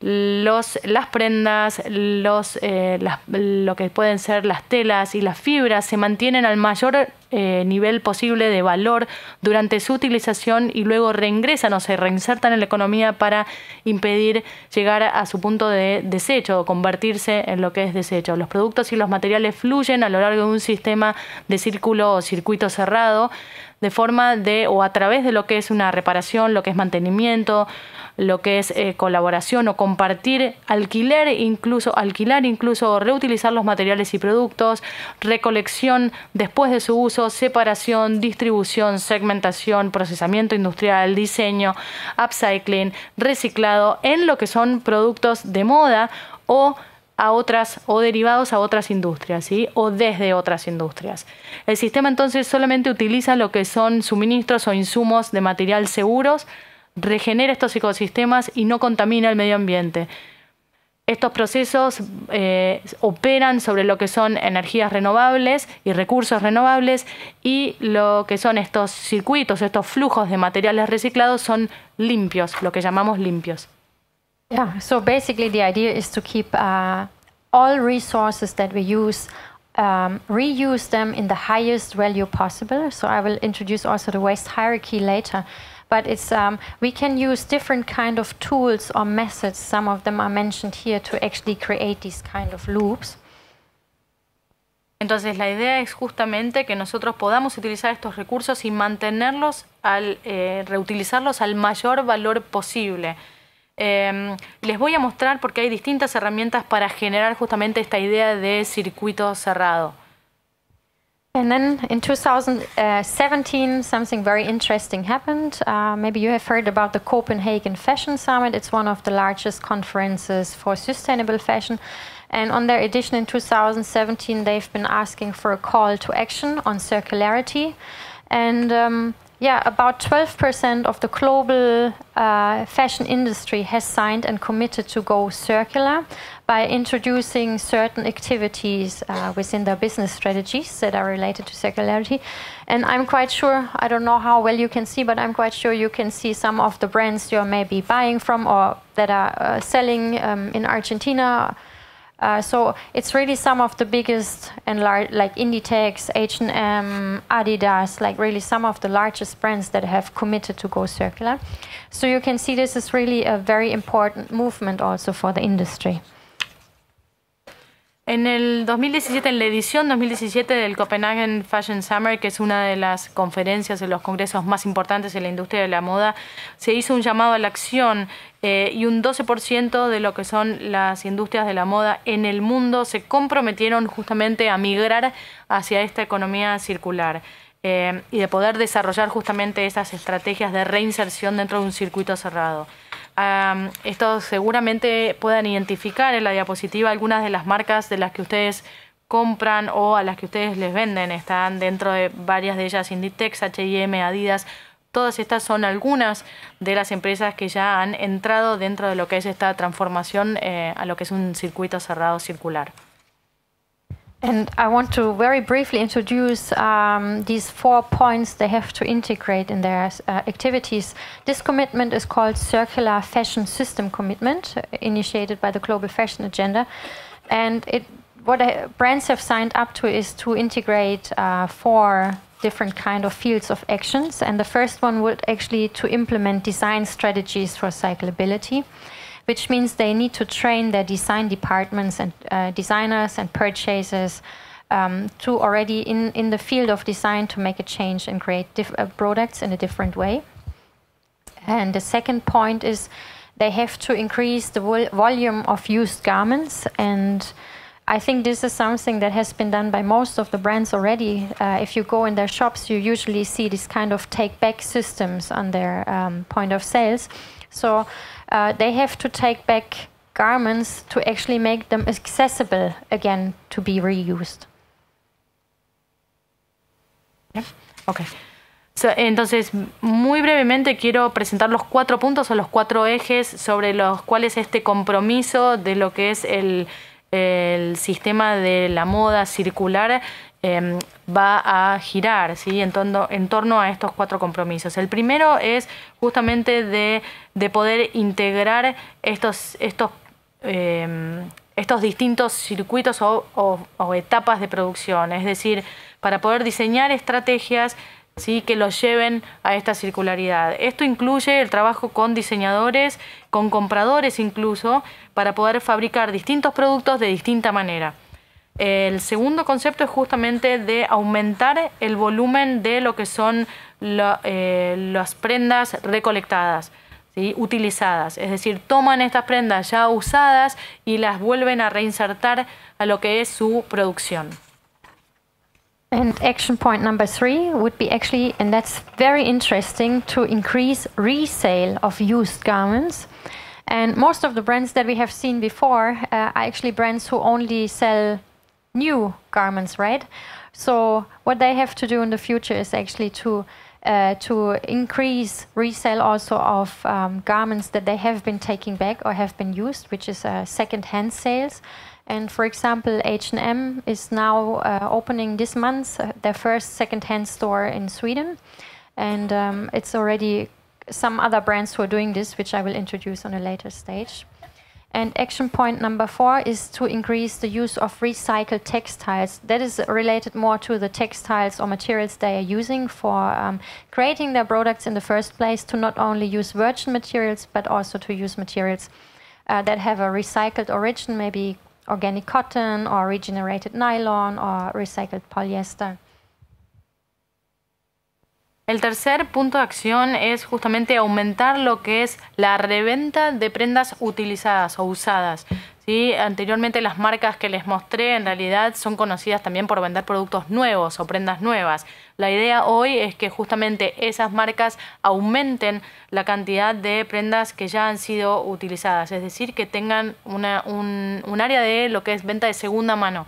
los, las prendas, los, eh, lo que pueden ser las telas y las fibras se mantienen al mayor eh, nivel posible de valor durante su utilización y luego reingresan o se reinsertan en la economía para impedir llegar a su punto de desecho o convertirse en lo que es desecho. Los productos y los materiales fluyen a lo largo de un sistema de círculo o circuito cerrado de forma de o a través de lo que es una reparación, lo que es mantenimiento, lo que es eh, colaboración o compartir, alquiler incluso, alquilar incluso reutilizar los materiales y productos, recolección después de su uso separación, distribución, segmentación, procesamiento industrial, diseño, upcycling, reciclado, en lo que son productos de moda o a otras o derivados a otras industrias o desde otras industrias. El sistema entonces solamente utiliza lo que son suministros o insumos de material seguros, regenera estos ecosistemas y no contamina el medio ambiente. Estos procesos eh, operan sobre lo que son energías renovables y recursos renovables y lo que son estos circuitos, estos flujos de materiales reciclados son limpios, lo que llamamos limpios. Yeah, so basically the idea is to keep uh, all resources that we use Um, reuse them in the highest value possible. So I will introduce also the waste hierarchy later but um, we can use different kind of tools or methods. Some of them are mentioned here to actually create Entonces la idea es justamente que nosotros podamos utilizar estos recursos y mantenerlos, al eh, reutilizarlos al mayor valor posible. Em, les voy a mostrar porque hay distintas herramientas para generar justamente esta idea de circuito cerrado. And then in 2017, something very interesting happened. Uh, maybe you have heard about the Copenhagen Fashion Summit. It's one of the largest conferences for sustainable fashion. And on their edition in 2017, they've been asking for a call to action on circularity. And um, yeah, about 12% of the global uh, fashion industry has signed and committed to go circular by introducing certain activities uh, within their business strategies that are related to circularity. And I'm quite sure, I don't know how well you can see, but I'm quite sure you can see some of the brands you're maybe buying from or that are uh, selling um, in Argentina. Uh, so it's really some of the biggest and large, like Inditex, H&M, Adidas, like really some of the largest brands that have committed to go circular. So you can see this is really a very important movement also for the industry. En el 2017, en la edición 2017 del Copenhagen Fashion Summer, que es una de las conferencias de los congresos más importantes en la industria de la moda, se hizo un llamado a la acción eh, y un 12% de lo que son las industrias de la moda en el mundo se comprometieron justamente a migrar hacia esta economía circular. Eh, y de poder desarrollar justamente esas estrategias de reinserción dentro de un circuito cerrado. Esto estos seguramente puedan identificar en la diapositiva algunas de las marcas de las que ustedes compran o a las que ustedes les venden. Están dentro de varias de ellas, Inditex, H&M, Adidas. Todas estas son algunas de las empresas que ya han entrado dentro de lo que es esta transformación eh, a lo que es un circuito cerrado circular. And I want to very briefly introduce um, these four points they have to integrate in their uh, activities. This commitment is called Circular Fashion System Commitment, uh, initiated by the Global Fashion Agenda. And it, what I, brands have signed up to is to integrate uh, four different kind of fields of actions. And the first one would actually to implement design strategies for cyclability which means they need to train their design departments and uh, designers and purchasers um, to already in, in the field of design to make a change and create uh, products in a different way. And the second point is they have to increase the vol volume of used garments and I think this is something that has been done by most of the brands already. Uh, if you go in their shops, you usually see these kind of take back systems on their um, point of sales So uh, they have to take back garments to actually make them accessible again to be Entonces, muy brevemente quiero presentar los cuatro puntos o los cuatro ejes sobre los cuales este compromiso de lo que es el, el sistema de la moda circular Em, va a girar ¿sí? en, torno, a estos cuatro compromisos. El primero es justamente de, poder integrar estos, em, distintos circuitos o, etapas de producción, es decir, para poder diseñar estrategias ¿sí? que los lleven a esta circularidad. Esto incluye el trabajo con diseñadores, con compradores incluso, para poder fabricar distintos productos de distinta manera. El segundo concepto es justamente de aumentar el volumen de lo que son eh, las prendas recolectadas, ¿sí? utilizadas. Es decir, toman estas prendas ya usadas y las vuelven a reinsertar a lo que es su producción. And action point number three would be actually, and that's very interesting, to increase resale of used garments. And most of the brands that we have seen before uh, are actually brands who only sell new garments, right? So what they have to do in the future is actually to uh, to increase resale also of um, garments that they have been taking back or have been used, which is uh, second-hand sales. And for example, H&M is now uh, opening this month uh, their first second-hand store in Sweden, and um, it's already some other brands who are doing this, which I will introduce on a later stage. And action point number four is to increase the use of recycled textiles. That is related more to the textiles or materials they are using for um, creating their products in the first place, to not only use virgin materials, but also to use materials uh, that have a recycled origin, maybe organic cotton or regenerated nylon or recycled polyester. El tercer punto de acción es justamente aumentar lo que es la reventa de prendas utilizadas o usadas. Anteriormente las marcas que les mostré en realidad son conocidas también por vender productos nuevos o prendas nuevas. La idea hoy es que justamente esas marcas aumenten la cantidad de prendas que ya han sido utilizadas, es decir, que tengan un, un área de lo que es venta de segunda mano.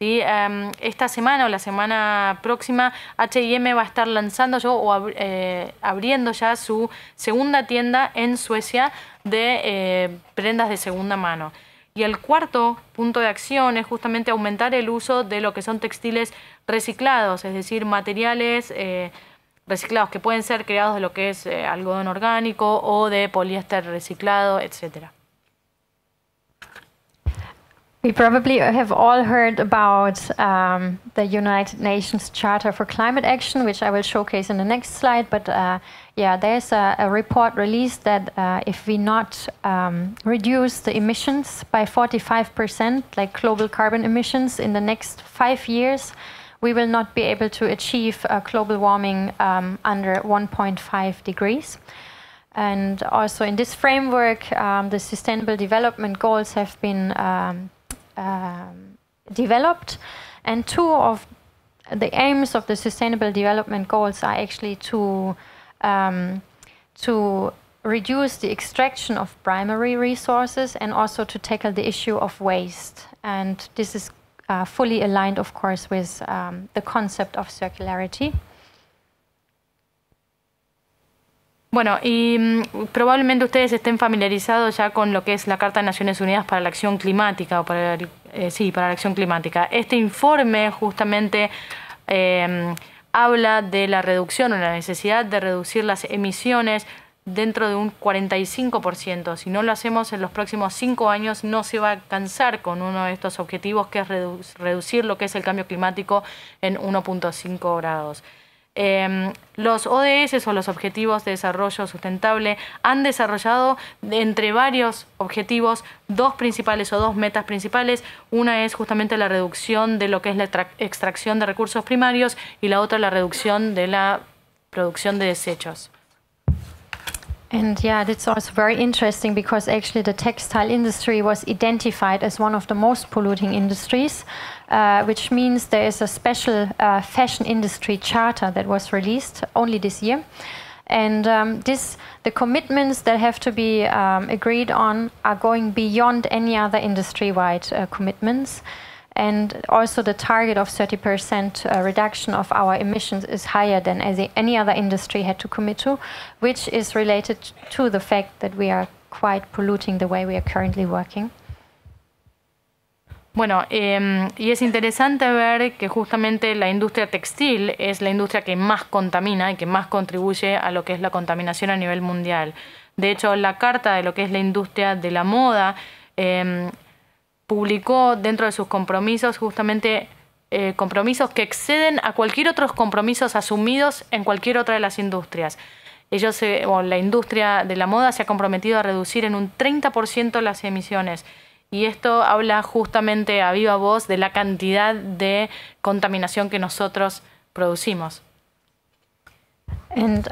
¿sí? Em, esta semana o la semana próxima H&M va a estar lanzando yo, o eh, abriendo ya su segunda tienda en Suecia de eh, prendas de segunda mano. Y el cuarto punto de acción es justamente aumentar el uso de lo que son textiles reciclados, es decir, materiales eh, reciclados que pueden ser creados de lo que es algodón orgánico o de poliéster reciclado, etcétera. We probably have all heard about um, the United Nations Charter for Climate Action, which I will showcase in the next slide. But uh, yeah, there's a, a, report released that uh, if we not um, reduce the emissions by 45%, like global carbon emissions, in the next five years, we will not be able to achieve global warming um, under 1.5 degrees. And also in this framework, um, the Sustainable Development Goals have been um, um, developed. And two of the aims of the Sustainable Development Goals are actually to um, to reduce the extraction of primary resources and also to tackle the issue of waste. And this is uh, fully aligned, of course, with um, the concept of circularity. Bueno, y mm, probablemente ustedes estén familiarizados ya con lo que es la Carta de Naciones Unidas para la Acción Climática, o para, eh, sí, para la Acción Climática. Este informe justamente em, habla de la reducción o la necesidad de reducir las emisiones dentro de un 45%. Si no lo hacemos en los próximos cinco años, no se va a alcanzar con uno de estos objetivos, que es reducir lo que es el cambio climático en 1.5 grados. Em, los ODS o los Objetivos de Desarrollo Sustentable han desarrollado entre varios objetivos dos principales o dos metas principales. Una es justamente la reducción de lo que es la extracción de recursos primarios y la otra la reducción de la producción de desechos. And yeah, that's very interesting because actually the textile industry was identified as one of the most polluting industries. Uh, which means there is a special uh, fashion industry charter that was released only this year. And um, this, the commitments that have to be um, agreed on are going beyond any other industry-wide uh, commitments. And also the target of 30% uh, reduction of our emissions is higher than any other industry had to commit to, which is related to the fact that we are quite polluting the way we are currently working. Bueno, em, y es interesante ver que justamente la industria textil es la industria que más contamina y que más contribuye a lo que es la contaminación a nivel mundial. De hecho, la carta de lo que es la industria de la moda em, publicó dentro de sus compromisos justamente eh, compromisos que exceden a cualquier otros compromisos asumidos en cualquier otra de las industrias. Ellos, o la industria de la moda se ha comprometido a reducir en un 30% las emisiones. Y esto habla justamente a viva voz de la cantidad de contaminación que nosotros producimos. And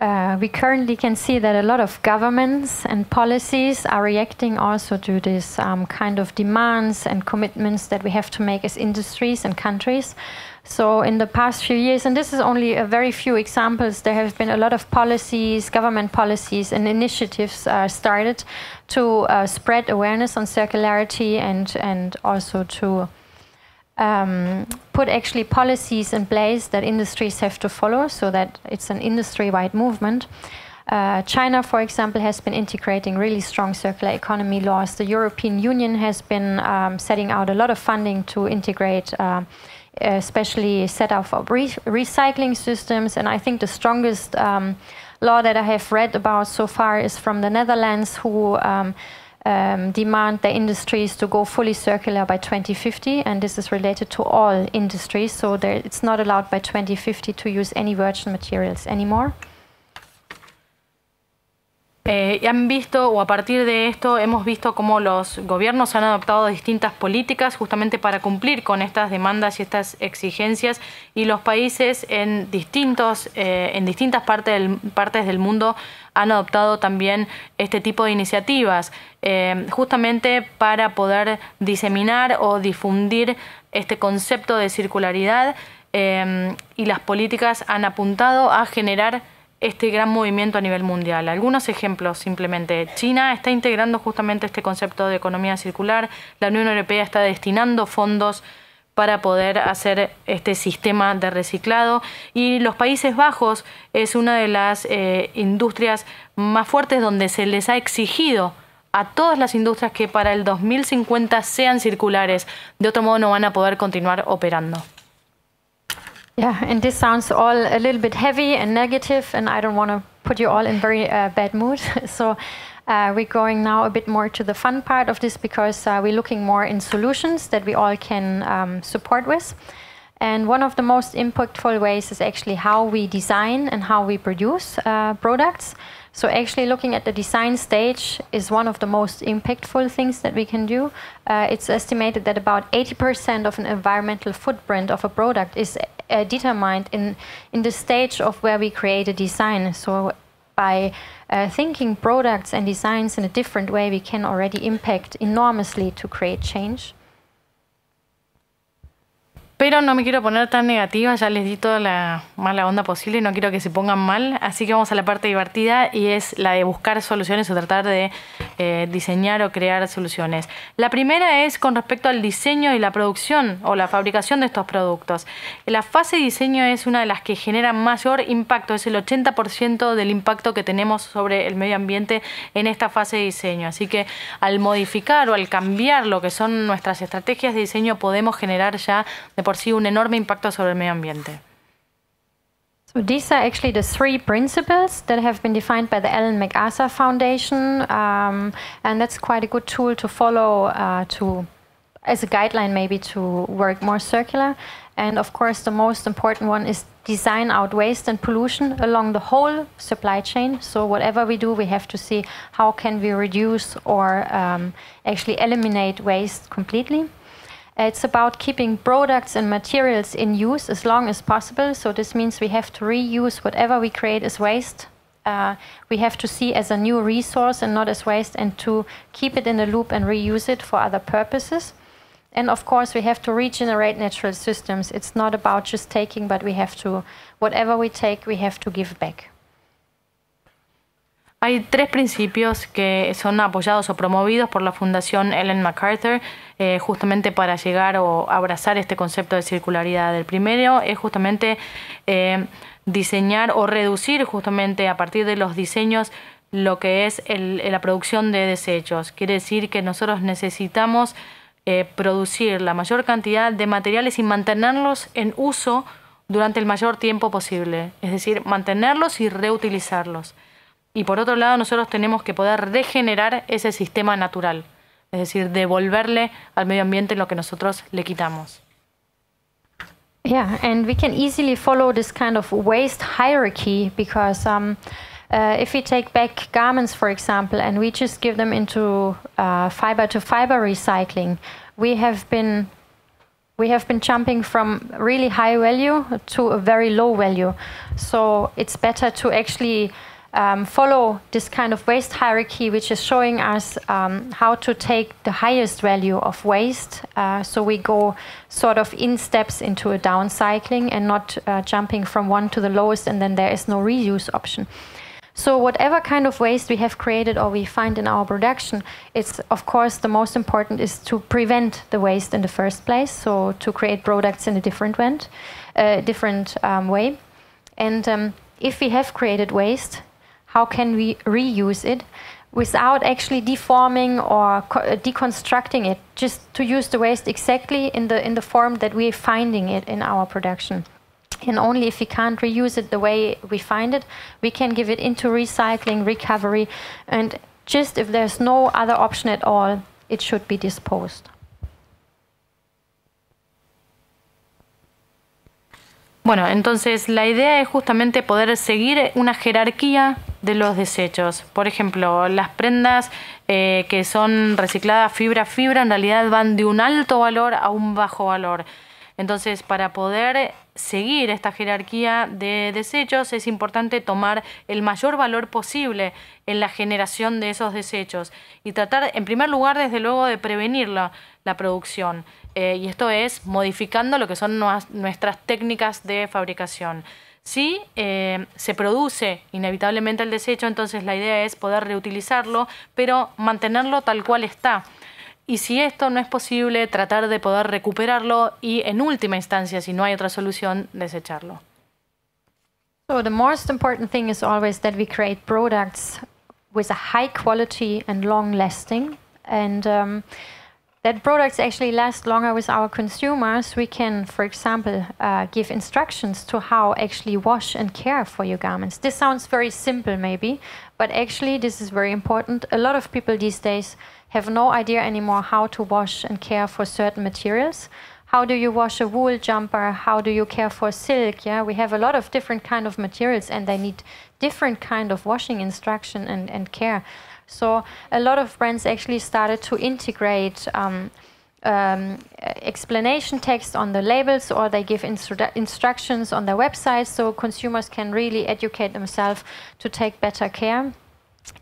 uh, we currently can see that a lot of governments and policies are reacting also to this um, kind of demands and commitments that we have to make as industries and countries. So in the past few years, and this is only a very few examples, there have been a lot of policies, government policies and initiatives uh, started to uh, spread awareness on circularity and, and also to um, put actually policies in place that industries have to follow so that it's an industry-wide movement. Uh, China, for example, has been integrating really strong circular economy laws. The European Union has been um, setting out a lot of funding to integrate uh, especially set up for re recycling systems. And I think the strongest um, law that I have read about so far is from the Netherlands, who um, um, demand the industries to go fully circular by 2050, and this is related to all industries. So there, it's not allowed by 2050 to use any virgin materials anymore. Eh, han visto, o a partir de esto, hemos visto cómo los gobiernos han adoptado distintas políticas justamente para cumplir con estas demandas y estas exigencias y los países en, distintos, eh, en distintas partes del, partes del mundo han adoptado también este tipo de iniciativas, eh, justamente para poder diseminar o difundir este concepto de circularidad y las políticas han apuntado a generar este gran movimiento a nivel mundial. Algunos ejemplos simplemente. China está integrando justamente este concepto de economía circular, la Unión Europea está destinando fondos para poder hacer este sistema de reciclado y los Países Bajos es una de las eh, industrias más fuertes donde se les ha exigido a todas las industrias que para el 2050 sean circulares. De otro modo no van a poder continuar operando. Yeah, and this sounds all a little bit heavy and negative, and I don't want to put you all in very uh, bad mood. so uh, we're going now a bit more to the fun part of this because uh, we're looking more in solutions that we all can um, support with. And one of the most impactful ways is actually how we design and how we produce uh, products. So actually looking at the design stage is one of the most impactful things that we can do. Uh, it's estimated that about 80% of an environmental footprint of a product is uh, determined in, in the stage of where we create a design. So by uh, thinking products and designs in a different way, we can already impact enormously to create change. Pero no me quiero poner tan negativa, ya les di toda la mala onda posible y no quiero que se pongan mal. Así que vamos a la parte divertida y es la de buscar soluciones o tratar de eh, diseñar o crear soluciones. La primera es con respecto al diseño y la producción o la fabricación de estos productos. La fase de diseño es una de las que genera mayor impacto, es el 80% del impacto que tenemos sobre el medio ambiente en esta fase de diseño. Así que al modificar o al cambiar lo que son nuestras estrategias de diseño podemos generar ya de por sí un enorme impacto sobre el medio ambiente. So these are actually the three principles that have been defined by the Ellen MacArthur Foundation, um, and that's quite a good tool to follow uh, to, as a guideline maybe to work more circular. And of course, the most important one is design out waste and pollution along the whole supply chain. So whatever we do, we have to see how can we reduce or um, actually eliminate waste completely. It's about keeping products and materials in use as long as possible. So this means we have to reuse whatever we create as waste. Uh, we have to see as a new resource and not as waste and to keep it in the loop and reuse it for other purposes. And of course, we have to regenerate natural systems. It's not about just taking, but we have to, whatever we take, we have to give back. Hay tres principios que son apoyados o promovidos por la Fundación Ellen MacArthur Eh, justamente para llegar o abrazar este concepto de circularidad. del primero es justamente eh, diseñar o reducir justamente a partir de los diseños lo que es eh, la producción de desechos. Quiere decir que nosotros necesitamos producir la mayor cantidad de materiales y mantenerlos en uso durante el mayor tiempo posible. Es decir, mantenerlos y reutilizarlos. Y por otro lado, nosotros tenemos que poder regenerar ese sistema natural. es decir, devolverle al medio ambiente lo que nosotros le quitamos. Yeah, and we can easily follow this kind of waste hierarchy because um, uh, if we take back garments, for example, and we just give them into uh, fiber to fiber recycling, we have been we have been jumping from really high value to a very low value. So it's better to actually um, follow this kind of waste hierarchy, which is showing us um, how to take the highest value of waste. Uh, so we go sort of in steps into a downcycling and not uh, jumping from one to the lowest, and then there is no reuse option. So whatever kind of waste we have created or we find in our production, it's of course the most important is to prevent the waste in the first place. So to create products in a different, went, uh, different um, way, and um, if we have created waste, how can we reuse it without actually deforming or uh, deconstructing it just to use the waste exactly in the in the form that we're finding it in our production and only if we can't reuse it the way we find it we can give it into recycling recovery and just if there's no other option at all it should be disposed Bueno, entonces la idea es justamente poder seguir una jerarquía de los desechos. Por ejemplo, las prendas eh, que son recicladas fibra a fibra en realidad van de un alto valor a un bajo valor. Entonces, para poder seguir esta jerarquía de desechos es importante tomar el mayor valor posible en la generación de esos desechos y tratar, en primer lugar, desde luego, de prevenir la producción. Eh, y esto es modificando lo que son nuestras técnicas de fabricación. Si eh, se produce inevitablemente el desecho, entonces la idea es poder reutilizarlo, pero mantenerlo tal cual está. Y si esto no es posible, tratar de poder recuperarlo y en última instancia, si no hay otra solución, desecharlo. So the most important thing is always that we create products with a high quality and long lasting um, that products actually last longer with our consumers, we can, for example, uh, give instructions to how actually wash and care for your garments. This sounds very simple, maybe, but actually, this is very important. A lot of people these days have no idea anymore how to wash and care for certain materials. How do you wash a wool jumper? How do you care for silk? Yeah, we have a lot of different kind of materials, and they need different kind of washing instruction and, and care. So a lot of brands actually started to integrate um, um, explanation text on the labels or they give instru instructions on their websites so consumers can really educate themselves to take better care.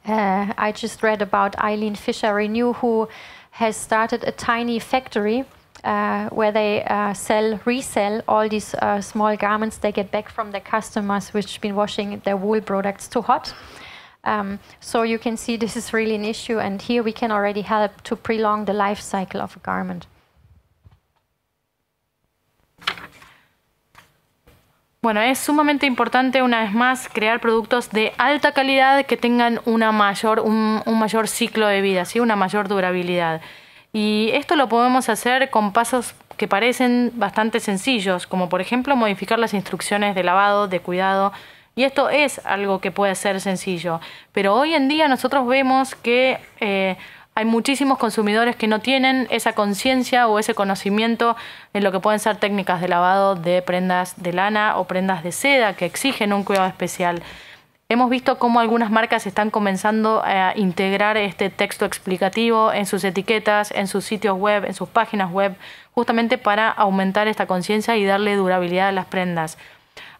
Uh, I just read about Eileen Fisher Renew who has started a tiny factory uh, where they uh, sell, resell all these uh, small garments they get back from their customers, which have been washing their wool products too hot. Um, so you can see this is really an issue, and here we can already help to prolong the life cycle garment. Bueno, es sumamente importante una vez más crear productos de alta calidad que tengan mayor, un, mayor ciclo de vida, ¿sí? una mayor durabilidad. Y esto lo podemos hacer con pasos que parecen bastante sencillos, como por ejemplo modificar las instrucciones de lavado, de cuidado, y esto es algo que puede ser sencillo, pero hoy en día nosotros vemos que eh, hay muchísimos consumidores que no tienen esa conciencia o ese conocimiento en lo que pueden ser técnicas de lavado de prendas de lana o prendas de seda que exigen un cuidado especial. Hemos visto cómo algunas marcas están comenzando a integrar este texto explicativo en sus etiquetas, en sus sitios web, en sus páginas web, justamente para aumentar esta conciencia y darle durabilidad a las prendas.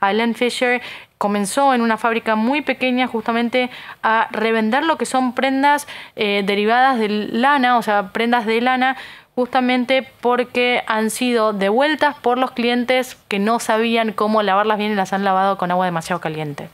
Alan Fisher comenzó en una fábrica muy pequeña justamente a revender lo que son prendas eh, derivadas de lana, o sea, prendas de lana justamente porque han sido devueltas por los clientes que no sabían cómo lavarlas bien y las han lavado con agua demasiado caliente.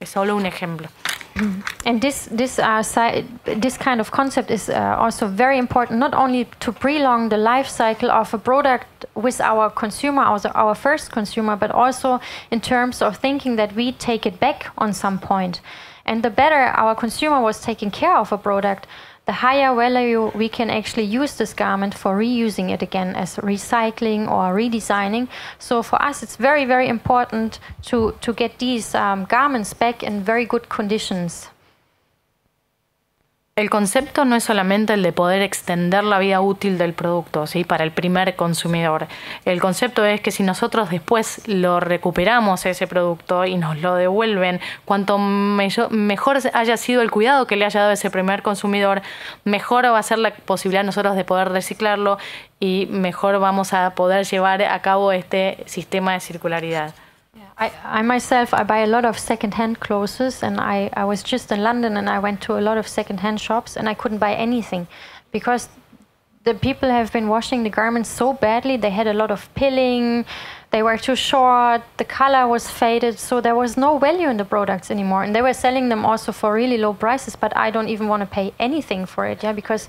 Es solo un ejemplo. Mm. And this this uh, this kind of concept is uh, also very important, not only to prolong the life cycle of a product with our consumer, our our first consumer, but also in terms of thinking that we take it back on some point. And the better our consumer was taking care of a product, the higher value we can actually use this garment for reusing it again as recycling or redesigning. So for us, it's very, very important to, to get these um, garments back in very good conditions. El concepto no es solamente el de poder extender la vida útil del producto ¿sí? para el primer consumidor. El concepto es que si nosotros después lo recuperamos ese producto y nos lo devuelven, cuanto mejor haya sido el cuidado que le haya dado ese primer consumidor, mejor va a ser la posibilidad nosotros de poder reciclarlo y mejor vamos a poder llevar a cabo este sistema de circularidad. I, I myself, I buy a lot of second-hand clothes, and I, I was just in London and I went to a lot of second-hand shops and I couldn't buy anything because the people have been washing the garments so badly. They had a lot of pilling, they were too short, the color was faded, so there was no value in the products anymore. And they were selling them also for really low prices, but I don't even want to pay anything for it, yeah, because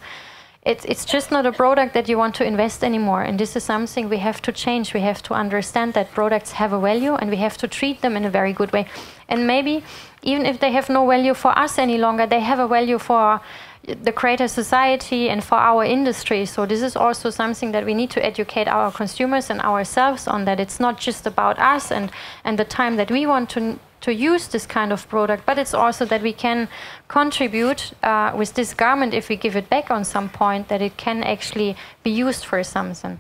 it's, it's just not a product that you want to invest anymore. And this is something we have to change. We have to understand that products have a value and we have to treat them in a very good way. And maybe even if they have no value for us any longer, they have a value for the greater society and for our industry. So this is also something that we need to educate our consumers and ourselves on that it's not just about us and, and the time that we want to to use this kind of product, but it's also that we can contribute uh, with this garment if we give it back on some point that it can actually be used for something.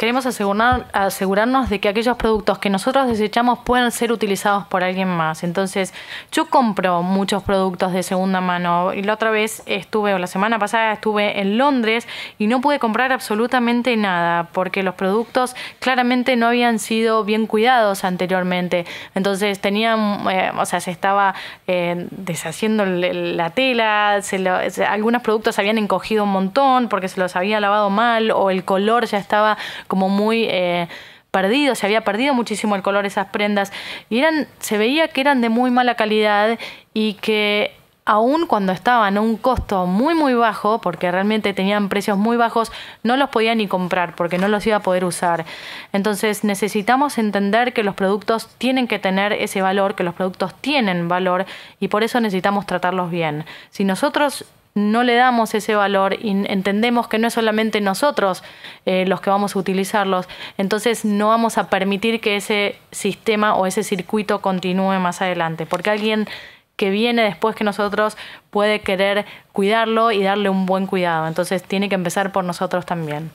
Queremos asegurarnos de que aquellos productos que nosotros desechamos puedan ser utilizados por alguien más. Entonces, yo compro muchos productos de segunda mano. Y la otra vez estuve, o la semana pasada estuve en Londres y no pude comprar absolutamente nada porque los productos claramente no habían sido bien cuidados anteriormente. Entonces, tenían, eh, o sea, se estaba eh, deshaciendo la tela, se, algunos productos habían encogido un montón porque se los había lavado mal o el color ya estaba como muy eh, perdido, se había perdido muchísimo el color esas prendas y eran, se veía que eran de muy mala calidad y que aún cuando estaban a un costo muy muy bajo, porque realmente tenían precios muy bajos, no los podía ni comprar porque no los iba a poder usar. Entonces necesitamos entender que los productos tienen que tener ese valor, que los productos tienen valor y por eso necesitamos tratarlos bien. Si nosotros no le damos ese valor y entendemos que no es solamente nosotros eh, los que vamos a utilizarlos, entonces no vamos a permitir que ese sistema o ese circuito continúe más adelante, porque alguien que viene después que nosotros puede querer cuidarlo y darle un buen cuidado, entonces tiene que empezar por nosotros también.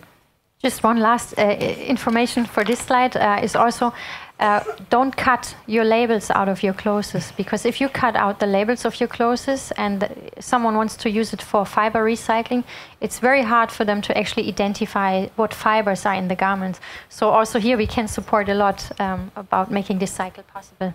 Just one last eh, eh, information for this slide uh, is also uh, don't cut your labels out of your clothes because if you cut out the labels of your clothes and someone wants to use it for fiber recycling, it's very hard for them to actually identify what fibers are in the garments. So also here we can support a lot um, about making this cycle possible.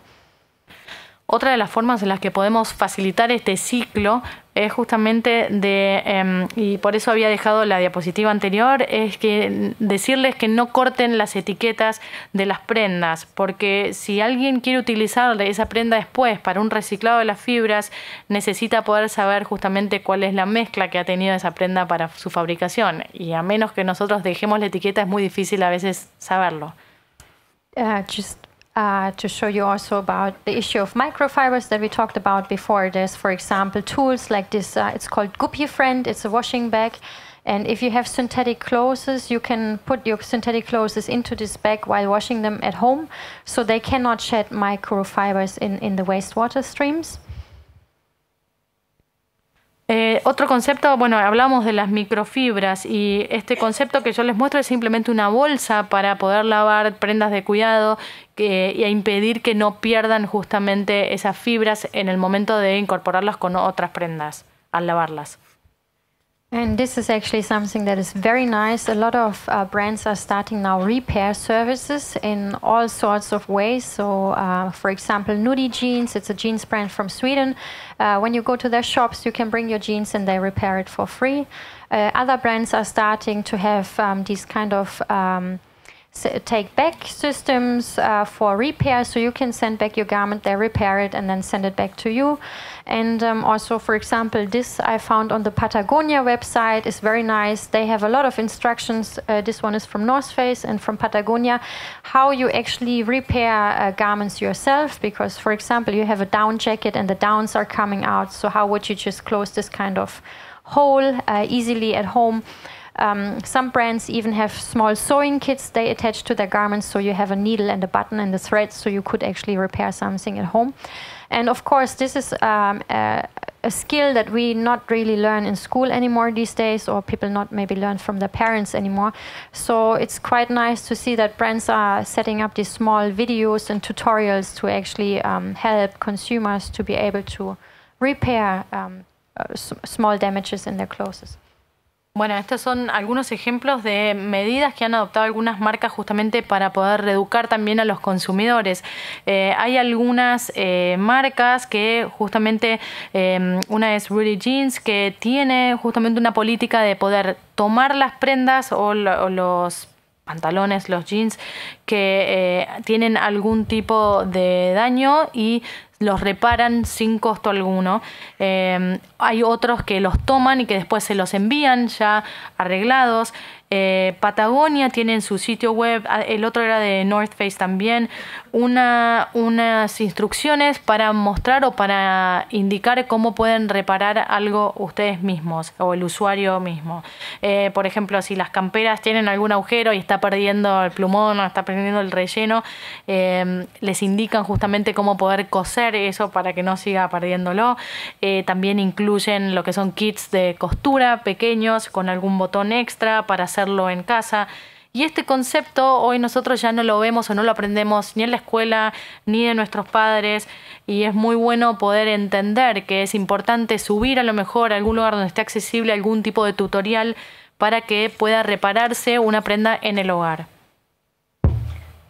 Otra de las formas en las que podemos facilitar este ciclo es justamente de, em, y por eso había dejado la diapositiva anterior, es que decirles que no corten las etiquetas de las prendas, porque si alguien quiere utilizar esa prenda después para un reciclado de las fibras, necesita poder saber justamente cuál es la mezcla que ha tenido esa prenda para su fabricación, y a menos que nosotros dejemos la etiqueta es muy difícil a veces saberlo. Uh, just uh, to show you also about the issue of microfibers that we talked about before. There's, for example, tools like this. Uh, it's called Goopy Friend. It's a washing bag. And if you have synthetic clothes, you can put your synthetic clothes into this bag while washing them at home, so they cannot shed microfibers in, in the wastewater streams. Eh, otro concepto, bueno, hablamos de las microfibras y este concepto que yo les muestro es simplemente una bolsa para poder lavar prendas de cuidado y a impedir que no pierdan justamente esas fibras en el momento de incorporarlas con otras prendas al lavarlas. And this is actually something that is very nice. A lot of uh, brands are starting now repair services in all sorts of ways. So, uh, for example, Nudi Jeans, it's a jeans brand from Sweden. Uh, when you go to their shops, you can bring your jeans and they repair it for free. Uh, other brands are starting to have um, these kind of um, take back systems uh, for repair. So you can send back your garment, they repair it, and then send it back to you. And um, also, for example, this I found on the Patagonia website is very nice. They have a lot of instructions. Uh, this one is from North Face and from Patagonia, how you actually repair uh, garments yourself. Because, for example, you have a down jacket and the downs are coming out. So how would you just close this kind of hole uh, easily at home? Um, some brands even have small sewing kits they attach to their garments, so you have a needle and a button and the thread, so you could actually repair something at home. And of course, this is um, a, a, skill that we not really learn in school anymore these days, or people not maybe learn from their parents anymore. So it's quite nice to see that brands are setting up these small videos and tutorials to actually um, help consumers to be able to repair um, uh, small damages in their clothes. Bueno, estos son algunos ejemplos de medidas que han adoptado algunas marcas justamente para poder reeducar también a los consumidores. Eh, hay algunas eh, marcas que justamente, eh, una es Rudy Jeans, que tiene justamente una política de poder tomar las prendas o los pantalones, los jeans, que eh, tienen algún tipo de daño y los reparan sin costo alguno. Eh, hay otros que los toman y que después se los envían ya arreglados. Eh, Patagonia tiene su sitio web, ah, el otro era de North Face también, una, unas instrucciones para mostrar o para indicar cómo pueden reparar algo ustedes mismos o el usuario mismo. Eh, por ejemplo, si las camperas tienen algún agujero y está perdiendo el plumón o está perdiendo el relleno, eh, les indican justamente cómo poder coser eso para que no siga perdiéndolo. Eh, también incluyen lo que son kits de costura pequeños con algún botón extra para hacerlo en casa. Y este concepto hoy nosotros ya no lo vemos o no lo aprendemos ni en la escuela ni de nuestros padres y es muy bueno poder entender que es importante subir a lo mejor a algún lugar donde esté accesible algún tipo de tutorial para que pueda repararse una prenda en el hogar.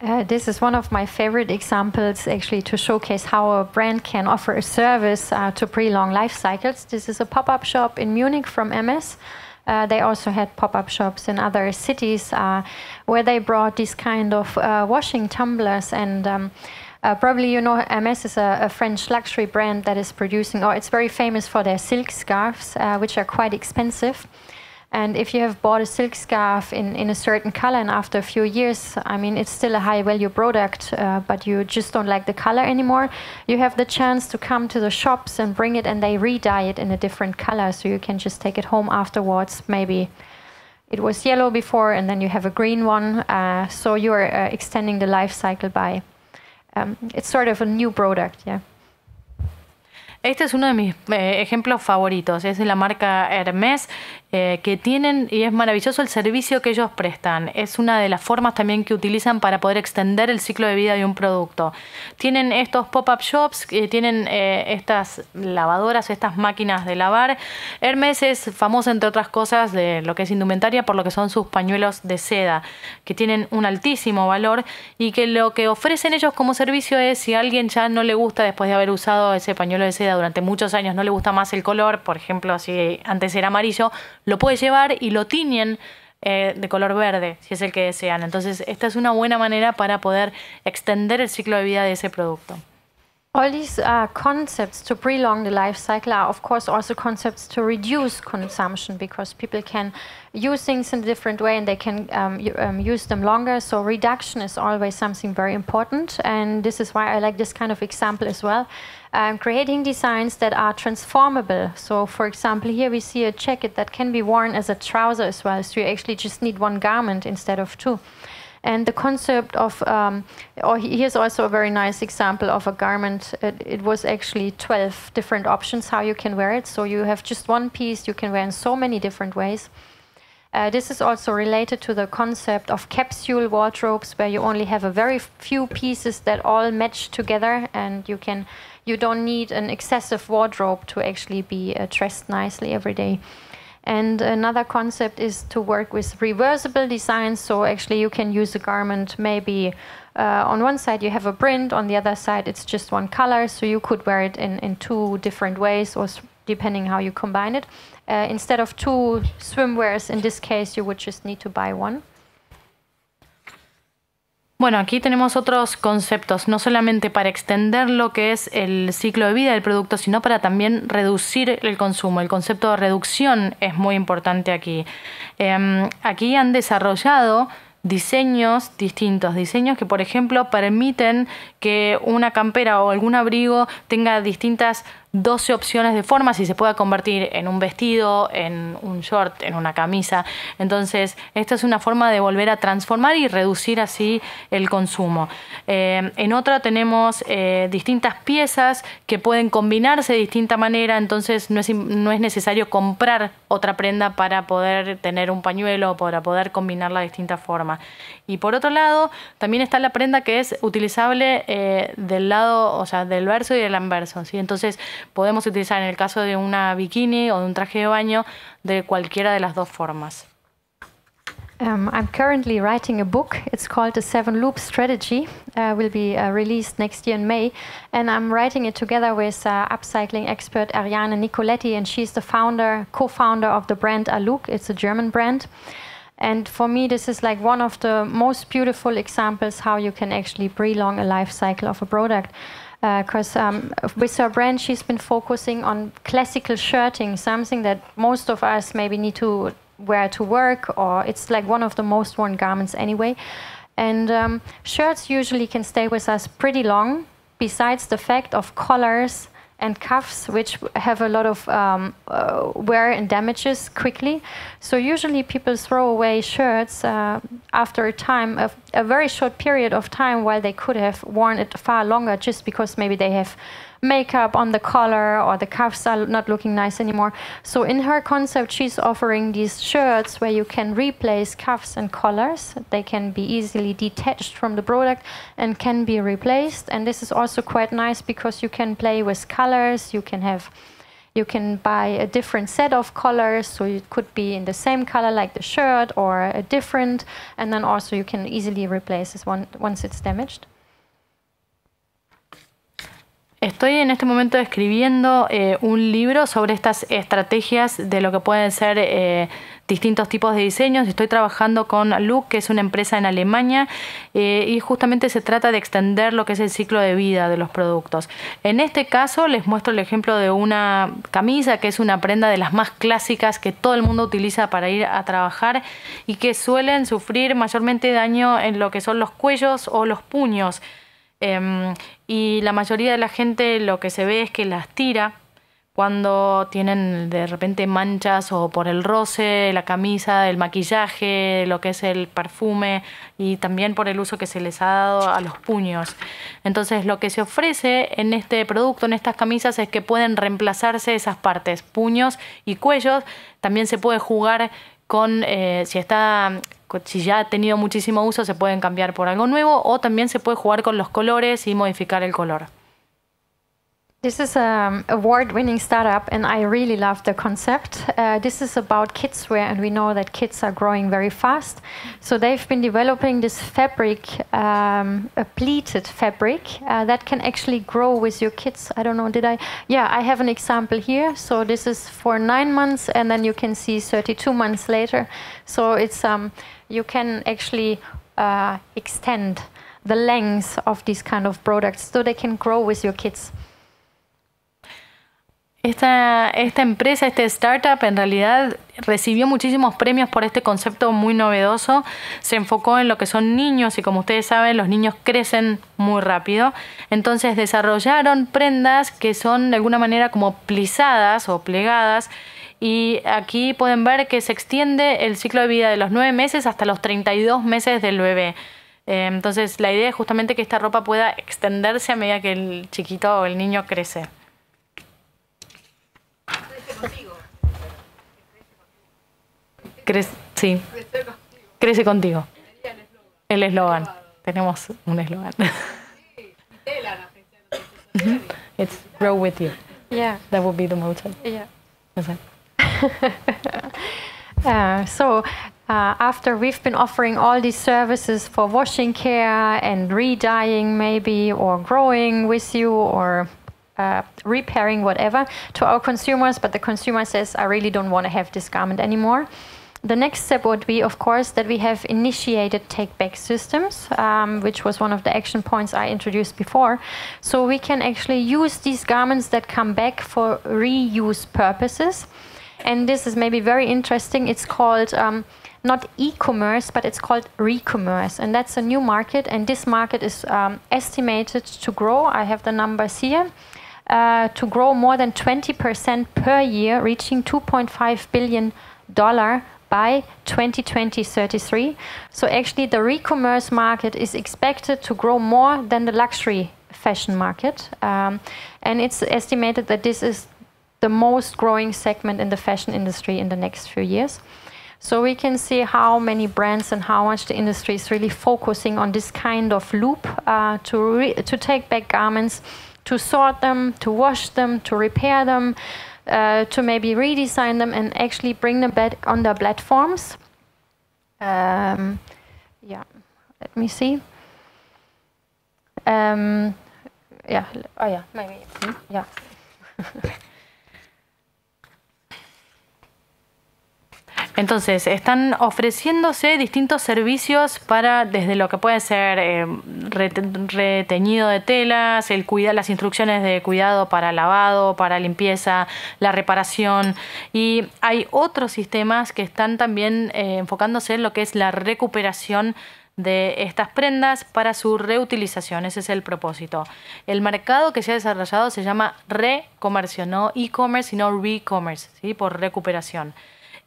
Uh, this is one of my favorite examples actually to showcase how a brand can offer a service uh, to prolong long life cycles. This is a pop-up shop in Munich from MS. Uh, they also had pop-up shops in other cities uh, where they brought these kind of uh, washing tumblers and um, uh, probably you know MS is a, a, French luxury brand that is producing or it's very famous for their silk scarves uh, which are quite expensive and if you have bought a silk scarf in, in a certain color and after a few years, I mean, it's still a high value product, uh, but you just don't like the color anymore, you have the chance to come to the shops and bring it and they re dye it in a different color. So you can just take it home afterwards. Maybe it was yellow before and then you have a green one. Uh, so you are uh, extending the life cycle by. Um, it's sort of a new product, yeah. Este es uno de mis eh, ejemplos favoritos, es de la marca Hermes Eh, que tienen y es maravilloso el servicio que ellos prestan. Es una de las formas también que utilizan para poder extender el ciclo de vida de un producto. Tienen estos pop-up shops, eh, tienen eh, estas lavadoras, estas máquinas de lavar. Hermes es famoso, entre otras cosas, de lo que es indumentaria, por lo que son sus pañuelos de seda, que tienen un altísimo valor y que lo que ofrecen ellos como servicio es si a alguien ya no le gusta después de haber usado ese pañuelo de seda durante muchos años, no le gusta más el color, por ejemplo, si antes era amarillo, lo puede llevar y lo tiñen eh, de color verde, si es el que desean. Entonces, esta es una buena manera para poder extender el ciclo de vida de ese producto. All these uh, concepts to prolong the life cycle are, of course, also concepts to reduce consumption because people can use things in a different way and they can um, um use them longer. So, reduction is always something very important. And this is why I like this kind of example as well um, creating designs that are transformable. So for example, here we see a jacket that can be worn as a trouser as well. So you actually just need one garment instead of two. And the concept of, um, or oh, here's also a very nice example of a garment. It, it, was actually 12 different options how you can wear it. So you have just one piece you can wear in so many different ways. Uh, this is also related to the concept of capsule wardrobes, where you only have a very few pieces that all match together, and you can you don't need an excessive wardrobe to actually be uh, dressed nicely every day. And another concept is to work with reversible designs. So actually, you can use a garment maybe uh, on one side you have a print, on the other side it's just one color. So you could wear it in, in two different ways, or depending how you combine it. Uh, instead of two swimwears, in this case, you would just need to buy one. Bueno, aquí tenemos otros conceptos, no solamente para extender lo que es el ciclo de vida del producto, sino para también reducir el consumo. El concepto de reducción es muy importante aquí. Em, aquí han desarrollado diseños distintos, diseños que por ejemplo permiten que una campera o algún abrigo tenga distintas 12 opciones de formas y se pueda convertir en un vestido, en un short, en una camisa. Entonces, esta es una forma de volver a transformar y reducir así el consumo. Eh, en otra tenemos eh, distintas piezas que pueden combinarse de distinta manera, entonces no es, necesario comprar otra prenda para poder tener un pañuelo, para poder combinarla de distinta forma. Y por otro lado, también está la prenda que es utilizable eh, del lado, o sea, del verso y del anverso. ¿sí? Entonces, podemos utilizar en el caso de una bikini o de un traje de baño de cualquiera de las dos formas. Um, I'm currently writing a book. It's called The Seven Loop Strategy. Uh, will be uh, released next year in May, and I'm writing it together with uh, upcycling expert Ariane Nicoletti, and she's the founder, co-founder of the brand Aluk. It's a German brand. And for me, this is like one of the most beautiful examples how you can actually prolong a life cycle of a product because uh, um, with her brand she's been focusing on classical shirting, something that most of us maybe need to wear to work, or it's like one of the most worn garments anyway. And um, shirts usually can stay with us pretty long, besides the fact of colors and cuffs, which have a lot of um, uh, wear and damages quickly. So usually people throw away shirts uh, after a time, a, a very short period of time, while they could have worn it far longer, just because maybe they have makeup on the collar or the cuffs are not looking nice anymore. So in her concept, she's offering these shirts where you can replace cuffs and collars. They can be easily detached from the product and can be replaced. And this is also quite nice because you can play with colors. You can have you can buy a different set of colors so it could be in the same color like the shirt or a different and then also you can easily replace this one once it's damaged Estoy en este momento escribiendo eh, un libro sobre estas estrategias de lo que pueden ser eh, distintos tipos de diseños. Estoy trabajando con Look, que es una empresa en Alemania, eh, y justamente se trata de extender lo que es el ciclo de vida de los productos. En este caso les muestro el ejemplo de una camisa, que es una prenda de las más clásicas que todo el mundo utiliza para ir a trabajar y que suelen sufrir mayormente daño en lo que son los cuellos o los puños. Em, y la mayoría de la gente lo que se ve es que las tira cuando tienen de repente manchas o por el roce, la camisa, el maquillaje, lo que es el perfume y también por el uso que se les ha dado a los puños. Entonces lo que se ofrece en este producto, en estas camisas, es que pueden reemplazarse esas partes, puños y cuellos. También se puede jugar con, eh, si está si ya ha tenido muchísimo uso, se pueden cambiar por algo nuevo o también se puede jugar con los colores y modificar el color. This is an um, award-winning startup, and I really love the concept. Uh, this is about kidswear, and we know that kids are growing very fast. So they've been developing this fabric, um, a pleated fabric, uh, that can actually grow with your kids. I don't know, did I? Yeah, I have an example here. So this is for nine months, and then you can see 32 months later. So it's um, you can actually uh, extend the length of these kind of products, so they can grow with your kids. Esta, esta empresa, este startup, en realidad recibió muchísimos premios por este concepto muy novedoso. Se enfocó en lo que son niños y como ustedes saben, los niños crecen muy rápido. Entonces desarrollaron prendas que son de alguna manera como plisadas o plegadas. Y aquí pueden ver que se extiende el ciclo de vida de los 9 meses hasta los 32 meses del bebé. Eh, entonces la idea es justamente que esta ropa pueda extenderse a medida que el chiquito o el niño crece. Crece, sí. contigo. Crece contigo. El eslogan. Tenemos un eslogan. It's grow with you. Yeah. That would be the motto. Yeah. uh, so, uh, after we've been offering all these services for washing care and re-dyeing maybe or growing with you or uh, repairing whatever to our consumers but the consumer says i really don't want to have this garment anymore the next step would be, of course, that we have initiated take-back systems, um, which was one of the action points I introduced before. So we can actually use these garments that come back for reuse purposes. And this is maybe very interesting. It's called um, not e-commerce, but it's called re-commerce, and that's a new market. And this market is um, estimated to grow. I have the numbers here. Uh, to grow more than 20% per year, reaching 2.5 billion dollar by 2020-33. So actually the re-commerce market is expected to grow more than the luxury fashion market. Um, and it's estimated that this is the most growing segment in the fashion industry in the next few years. So we can see how many brands and how much the industry is really focusing on this kind of loop uh, to, to take back garments, to sort them, to wash them, to repair them, uh, to maybe redesign them and actually bring them back on their platforms. Um, yeah, let me see. Um, yeah, oh yeah, maybe, hmm? yeah. Entonces, están ofreciéndose distintos servicios para, desde lo que puede ser eh, reteñido de telas, las instrucciones de cuidado para lavado, para limpieza, la reparación. Y hay otros sistemas que están también eh, enfocándose en lo que es la recuperación de estas prendas para su reutilización. Ese es el propósito. El mercado que se ha desarrollado se llama re-comercio, no e-commerce, sino re-commerce, ¿sí? por recuperación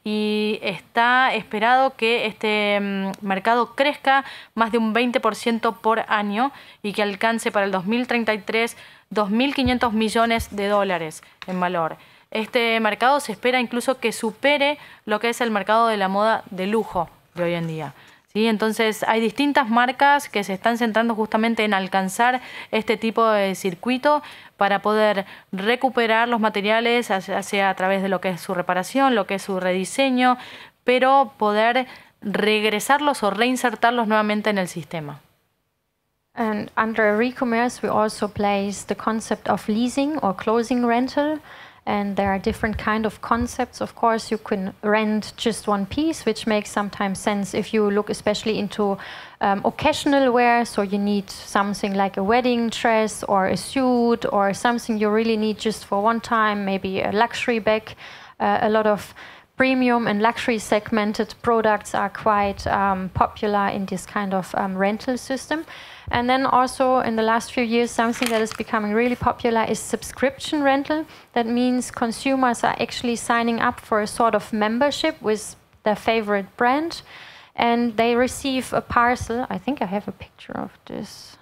y está esperado que este mm, mercado crezca más de un 20% por año y que alcance para el 2033 2.500 millones de dólares en valor. Este mercado se espera incluso que supere lo que es el mercado de la moda de lujo de hoy en día. Entonces hay distintas marcas que se están centrando justamente en alcanzar este tipo de circuito para poder recuperar los materiales, ya sea a través de lo que es su reparación, lo que es su rediseño, pero poder regresarlos o reinsertarlos nuevamente en el sistema. under e commerce we also place the concept of leasing or closing rental. and there are different kind of concepts. Of course, you can rent just one piece, which makes sometimes sense if you look especially into um, occasional wear. So you need something like a wedding dress or a suit or something you really need just for one time, maybe a luxury bag. Uh, a lot of premium and luxury segmented products are quite um, popular in this kind of um, rental system. And then also in the last few years, something that is becoming really popular is subscription rental. That means consumers are actually signing up for a sort of membership with their favorite brand and they receive a parcel. I think I have a picture of this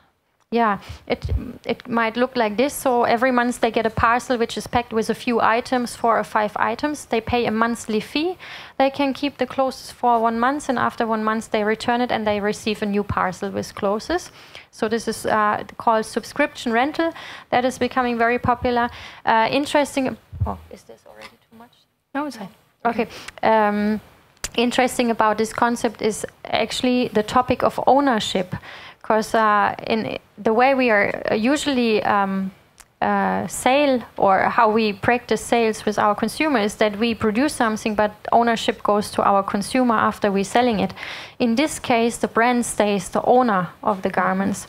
yeah, it it might look like this. So every month they get a parcel which is packed with a few items, four or five items. They pay a monthly fee. They can keep the clothes for one month, and after one month they return it and they receive a new parcel with clothes. So this is uh, called subscription rental. That is becoming very popular. Uh, interesting. Oh, is this already too much? No, it's fine. Okay. Um, interesting about this concept is actually the topic of ownership because uh, in the way we are uh, usually um, uh, sale or how we practice sales with our consumers, that we produce something but ownership goes to our consumer after we're selling it. In this case, the brand stays the owner of the garments.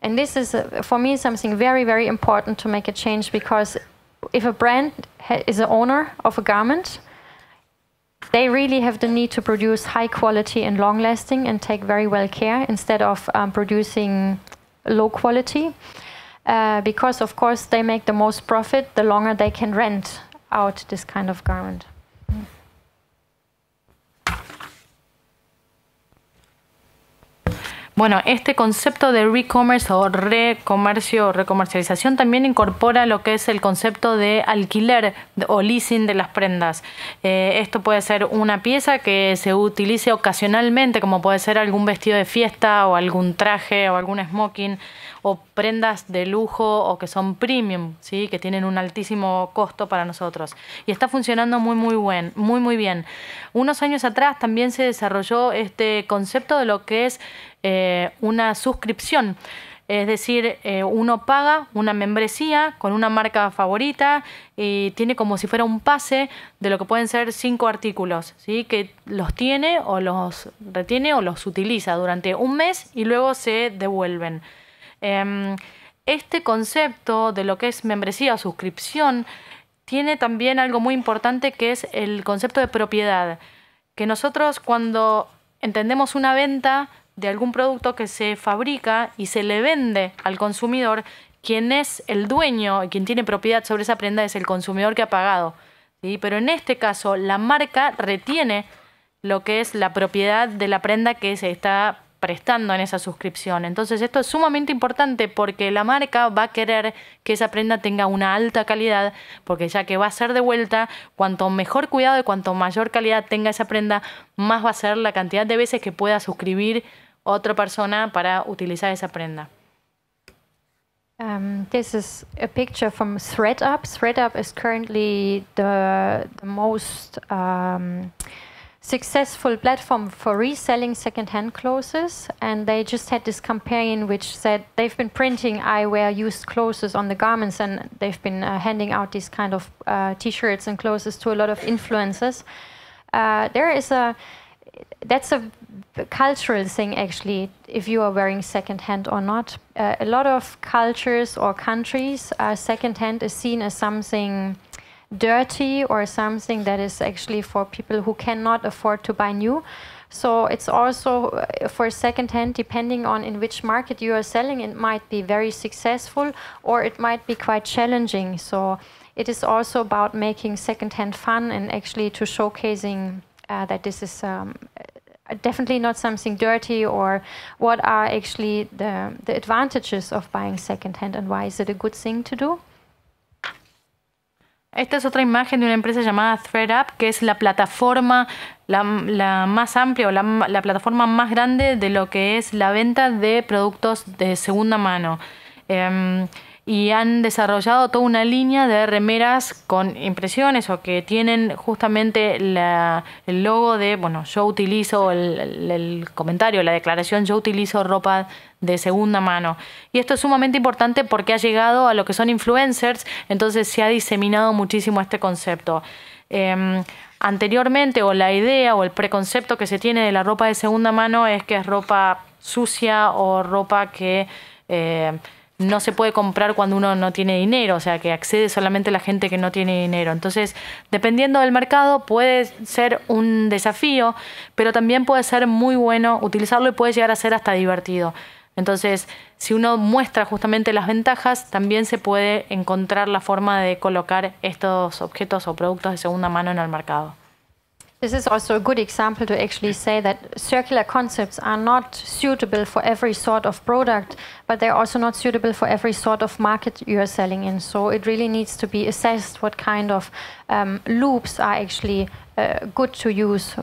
And this is, uh, for me, something very, very important to make a change because if a brand is the owner of a garment, they really have the need to produce high quality and long lasting and take very well care instead of um, producing low quality. Uh, because, of course, they make the most profit the longer they can rent out this kind of garment. Bueno, este concepto de re-commerce o re-comercio o recomercialización también incorpora lo que es el concepto de alquiler o leasing de las prendas. Eh, esto puede ser una pieza que se utilice ocasionalmente, como puede ser algún vestido de fiesta o algún traje o algún smoking o prendas de lujo o que son premium, ¿sí? que tienen un altísimo costo para nosotros. Y está funcionando muy muy, muy muy bien. Unos años atrás también se desarrolló este concepto de lo que es eh, una suscripción. Es decir, eh, uno paga una membresía con una marca favorita y tiene como si fuera un pase de lo que pueden ser cinco artículos, ¿sí? que los tiene o los retiene o los utiliza durante un mes y luego se devuelven. Em, este concepto de lo que es membresía o suscripción tiene también algo muy importante que es el concepto de propiedad, que nosotros cuando entendemos una venta, de algún producto que se fabrica y se le vende al consumidor, quien es el dueño, y quien tiene propiedad sobre esa prenda es el consumidor que ha pagado. Pero en este caso, la marca retiene lo que es la propiedad de la prenda que se está prestando en esa suscripción. Entonces esto es sumamente importante porque la marca va a querer que esa prenda tenga una alta calidad, porque ya que va a ser de vuelta, cuanto mejor cuidado y cuanto mayor calidad tenga esa prenda, más va a ser la cantidad de veces que pueda suscribir otra persona para utilizar esa prenda. Um, this is a picture from ThreadUp. ThreadUp is currently the, most um, successful platform for reselling second-hand clothes, and they just had this campaign which said they've been printing eyewear used clothes on the garments, and they've been uh, handing out these kind of uh, T-shirts and clothes to a lot of influencers. Uh, there is a that's a cultural thing actually if you are wearing secondhand or not uh, a lot of cultures or countries uh, secondhand is seen as something dirty or something that is actually for people who cannot afford to buy new. So it's also uh, for secondhand, depending on in which market you are selling, it might be very successful or it might be quite challenging. So it is also about making secondhand fun and actually to showcasing uh, that this is um, uh, definitely not something dirty or what are actually the, the advantages of buying secondhand and why is it a good thing to do? Esta es otra imagen de una empresa llamada ThreadUp, que es la plataforma la, más amplia o la, plataforma más grande de lo que es la venta de productos de segunda mano. Em, y han desarrollado toda una línea de remeras con impresiones o que tienen justamente el logo de, bueno, yo utilizo el, comentario, la declaración, yo utilizo ropa de segunda mano. Y esto es sumamente importante porque ha llegado a lo que son influencers, entonces se ha diseminado muchísimo este concepto. Em, anteriormente, o la idea o el preconcepto que se tiene de la ropa de segunda mano es que es ropa sucia o ropa que... Eh, no se puede comprar cuando uno no tiene dinero, o sea, que accede solamente la gente que no tiene dinero. Entonces, dependiendo del mercado, puede ser un desafío, pero también puede ser muy bueno utilizarlo y puede llegar a ser hasta divertido. Entonces, si uno muestra justamente las ventajas, también se puede encontrar la forma de colocar estos objetos o productos de segunda mano en el mercado. This is also a good example to actually say that circular concepts are not suitable for every sort of product, but they're also not suitable for every sort of market you are selling in. So it really needs to be assessed what kind of um, loops are actually uh, good to use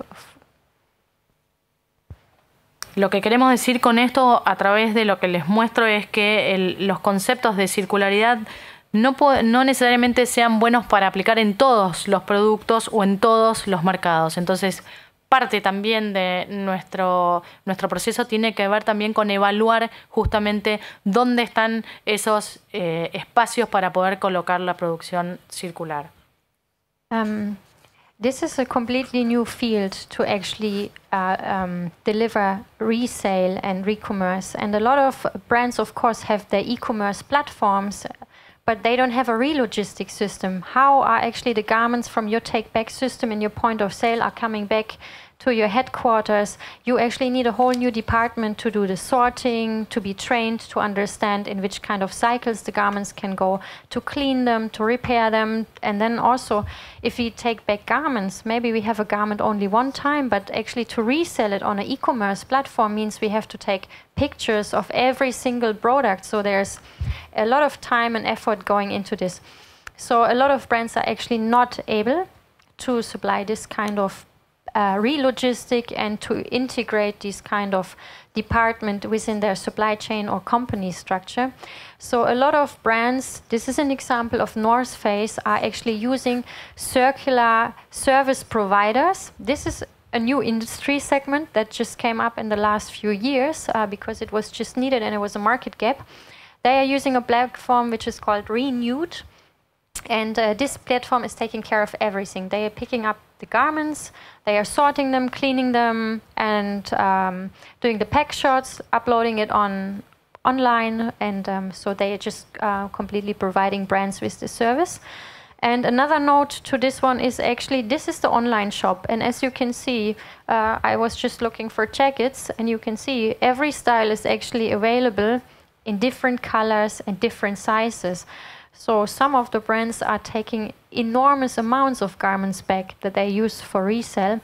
Lo que queremos decir con esto a través de lo que les muestro es que el, los conceptos de circularidad no, necesariamente sean buenos para aplicar en todos los productos o en todos los mercados. Entonces, parte también de nuestro, nuestro proceso tiene que ver también con evaluar justamente dónde están esos eh, espacios para poder colocar la producción circular. resale and And a lot of brands, of course, have e-commerce but they don't have a real logistics system. How are actually the garments from your take back system in your point of sale are coming back to your headquarters, you actually need a whole new department to do the sorting, to be trained to understand in which kind of cycles the garments can go, to clean them, to repair them. And then also, if we take back garments, maybe we have a garment only one time, but actually to resell it on an e commerce platform means we have to take pictures of every single product. So there's a lot of time and effort going into this. So a lot of brands are actually not able to supply this kind of uh, relogistic and to integrate this kind of department within their supply chain or company structure. So a lot of brands, this is an example of North Face, are actually using circular service providers. This is a new industry segment that just came up in the last few years uh, because it was just needed and it was a market gap. They are using a platform which is called Renewed, and uh, this platform is taking care of everything. They are picking up the garments, they are sorting them, cleaning them, and um, doing the pack shots, uploading it on online. And um, so they are just uh, completely providing brands with this service. And another note to this one is actually this is the online shop. And as you can see, uh, I was just looking for jackets, and you can see every style is actually available in different colors and different sizes. So some of the brands are taking enormous amounts of garments back that they use for resale.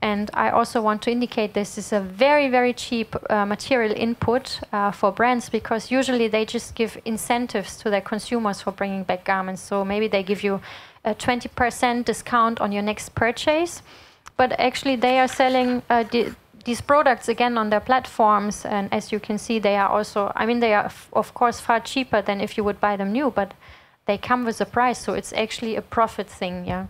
And I also want to indicate this is a very, very cheap uh, material input uh, for brands because usually they just give incentives to their consumers for bringing back garments. So maybe they give you a 20% discount on your next purchase, but actually they are selling uh, these products again on their platforms, and as you can see, they are also. I mean, they are of course far cheaper than if you would buy them new, but they come with a price, so it's actually a profit thing, yeah.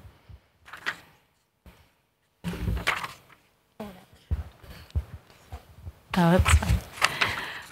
No, ah,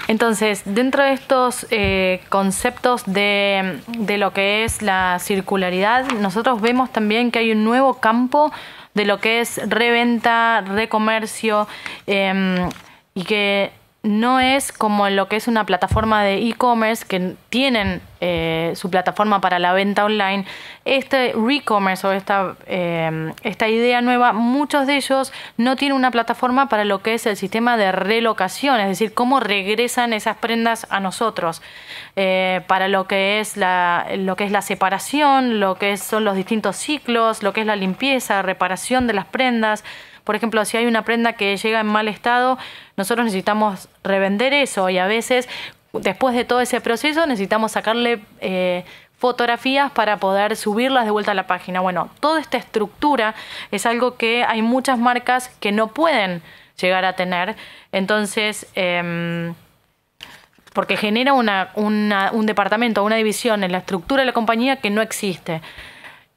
Entonces, dentro de estos eh, conceptos de, de, lo que es la circularidad, nosotros vemos también que hay un nuevo campo de lo que es reventa, recomercio em, y que no es como lo que es una plataforma de e-commerce que tienen eh, su plataforma para la venta online. Este e commerce o esta, eh, esta idea nueva, muchos de ellos no tienen una plataforma para lo que es el sistema de relocación, es decir, cómo regresan esas prendas a nosotros, eh, para lo que, es la, lo que es la separación, lo que son los distintos ciclos, lo que es la limpieza, reparación de las prendas. Por ejemplo, si hay una prenda que llega en mal estado, nosotros necesitamos revender eso y a veces, después de todo ese proceso, necesitamos sacarle eh, fotografías para poder subirlas de vuelta a la página. Bueno, toda esta estructura es algo que hay muchas marcas que no pueden llegar a tener. Entonces, em, porque genera un departamento, una división en la estructura de la compañía que no existe.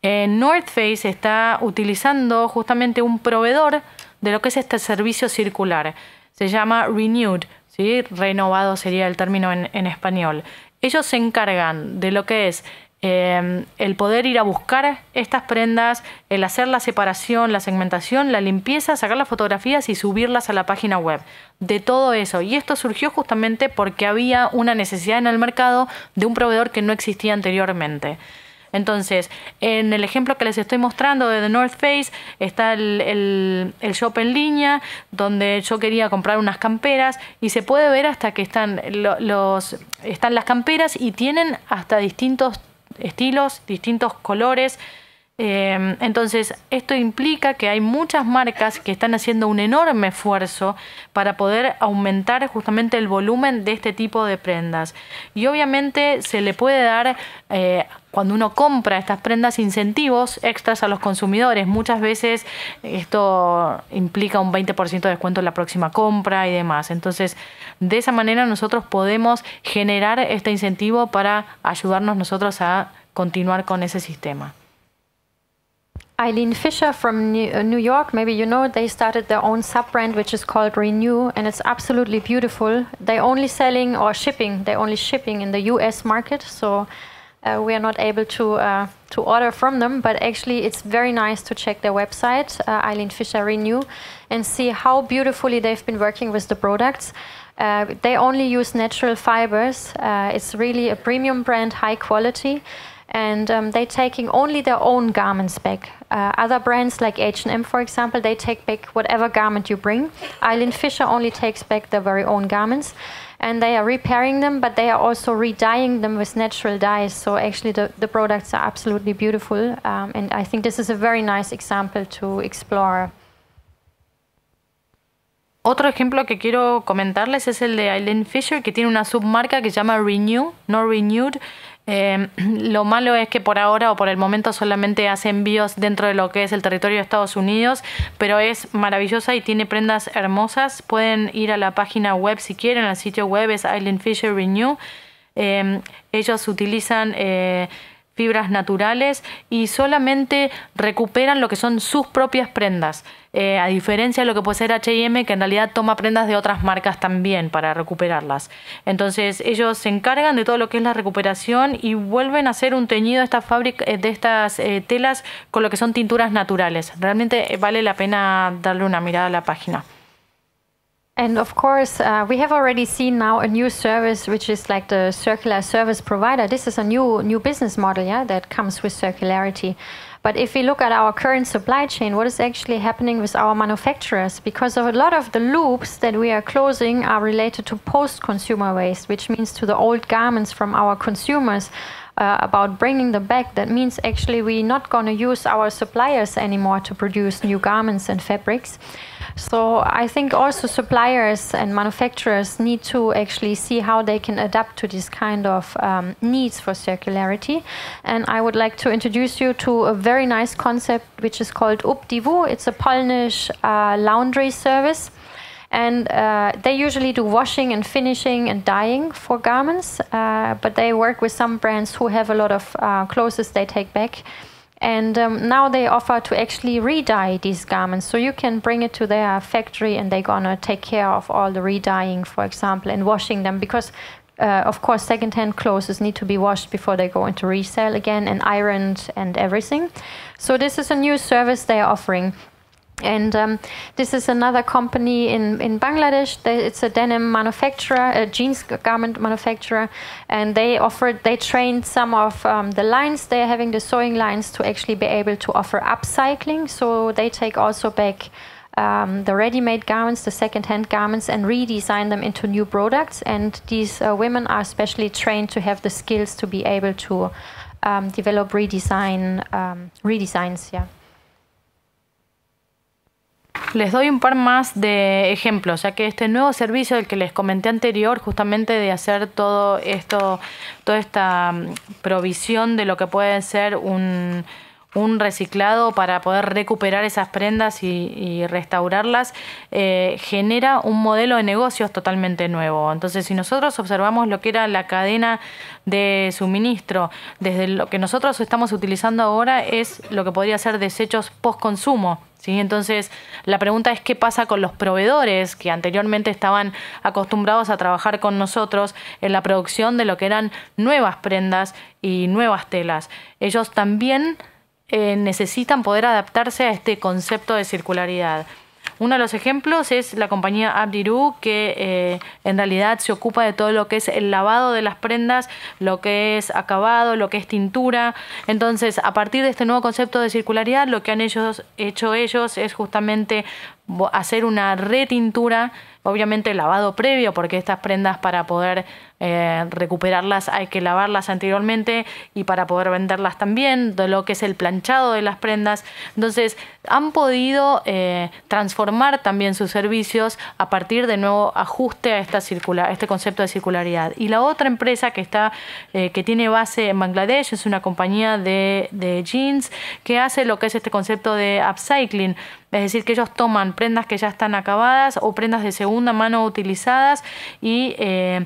Eh, North Face está utilizando justamente un proveedor de lo que es este servicio circular. Se llama Renewed, ¿sí? renovado sería el término en, español. Ellos se encargan de lo que es eh, el poder ir a buscar estas prendas, el hacer la separación, la segmentación, la limpieza, sacar las fotografías y subirlas a la página web. De todo eso. Y esto surgió justamente porque había una necesidad en el mercado de un proveedor que no existía anteriormente. Entonces, en el ejemplo que les estoy mostrando de The North Face, está el, shop en línea, donde yo quería comprar unas camperas y se puede ver hasta que están, los, están las camperas y tienen hasta distintos estilos, distintos colores. Em, entonces, esto implica que hay muchas marcas que están haciendo un enorme esfuerzo para poder aumentar justamente el volumen de este tipo de prendas. Y obviamente se le puede dar, eh, cuando uno compra estas prendas, incentivos extras a los consumidores. Muchas veces esto implica un 20% de descuento en la próxima compra y demás. Entonces, de esa manera nosotros podemos generar este incentivo para ayudarnos nosotros a continuar con ese sistema. Eileen Fisher from uh, New York, maybe you know, they started their own sub brand which is called Renew, and it's absolutely beautiful. They're only selling or shipping, they're only shipping in the US market, so uh, we are not able to, uh, to order from them. But actually, it's very nice to check their website, uh, Eileen Fisher Renew, and see how beautifully they've been working with the products. Uh, they only use natural fibers, uh, it's really a premium brand, high quality and um, they're taking only their own garments back. Uh, other brands like H&M, for example, they take back whatever garment you bring. Eileen Fisher only takes back their very own garments, and they are repairing them, but they are also re-dyeing them with natural dyes. So actually, the, the products are absolutely beautiful, um, and I think this is a very nice example to explore. Otro ejemplo que quiero comentarles es el de Eileen Fisher, que tiene una submarca que se llama Renew, no Renewed, Em, lo malo es que por ahora o por el momento solamente hace envíos dentro de lo que es el territorio de Estados Unidos, pero es maravillosa y tiene prendas hermosas. Pueden ir a la página web si quieren, el sitio web es Island Fisher New. Em, ellos utilizan eh, fibras naturales y solamente recuperan lo que son sus propias prendas. Eh, a diferencia de lo que puede ser HM, que en realidad toma prendas de otras marcas también para recuperarlas. Entonces ellos se encargan de todo lo que es la recuperación y vuelven a hacer un teñido de, eh, de estas eh, telas con lo que son tinturas naturales. Realmente vale la pena darle una mirada a la página. And of course, uh, we have already seen now a new service, which is like the circular service provider. This is a new new business model, yeah, that comes with circularity. But if we look at our current supply chain, what is actually happening with our manufacturers? Because of a lot of the loops that we are closing are related to post-consumer waste, which means to the old garments from our consumers. Uh, about bringing them back, that means actually we're not going to use our suppliers anymore to produce new garments and fabrics. So I think also suppliers and manufacturers need to actually see how they can adapt to this kind of um, needs for circularity. And I would like to introduce you to a very nice concept which is called Updivu. It's a Polish uh, laundry service and uh, they usually do washing and finishing and dyeing for garments uh, but they work with some brands who have a lot of uh, clothes they take back and um, now they offer to actually re-dye these garments so you can bring it to their factory and they're gonna take care of all the re-dyeing for example and washing them because uh, of course secondhand clothes need to be washed before they go into resale again and ironed and everything so this is a new service they're offering and um, this is another company in, in Bangladesh. They, it's a denim manufacturer, a jeans garment manufacturer, and they offered, they trained some of um, the lines they are having, the sewing lines, to actually be able to offer upcycling. So they take also back um, the ready-made garments, the second-hand garments, and redesign them into new products. And these uh, women are specially trained to have the skills to be able to um, develop redesign um, redesigns. Yeah. Les doy un par más de ejemplos, ya que este nuevo servicio del que les comenté anterior, justamente de hacer todo esto, toda esta mm, provisión de lo que puede ser un, reciclado para poder recuperar esas prendas y, restaurarlas, eh, genera un modelo de negocios totalmente nuevo. Entonces, si nosotros observamos lo que era la cadena de suministro, desde lo que nosotros estamos utilizando ahora es lo que podría ser desechos post-consumo entonces, la pregunta es qué pasa con los proveedores que anteriormente estaban acostumbrados a trabajar con nosotros en la producción de lo que eran nuevas prendas y nuevas telas. Ellos también eh, necesitan poder adaptarse a este concepto de circularidad. Uno de los ejemplos es la compañía Abdiru, que eh, en realidad se ocupa de todo lo que es el lavado de las prendas, lo que es acabado, lo que es tintura. Entonces, a partir de este nuevo concepto de circularidad, lo que han ellos, hecho ellos es justamente hacer una retintura obviamente lavado previo, porque estas prendas para poder eh, recuperarlas hay que lavarlas anteriormente y para poder venderlas también, de lo que es el planchado de las prendas. Entonces, han podido eh, transformar también sus servicios a partir de nuevo ajuste a, esta circular, este concepto de circularidad. Y la otra empresa que, está, eh, que tiene base en Bangladesh es una compañía de, de jeans que hace lo que es este concepto de upcycling es decir, que ellos toman prendas que ya están acabadas o prendas de segunda mano utilizadas y eh,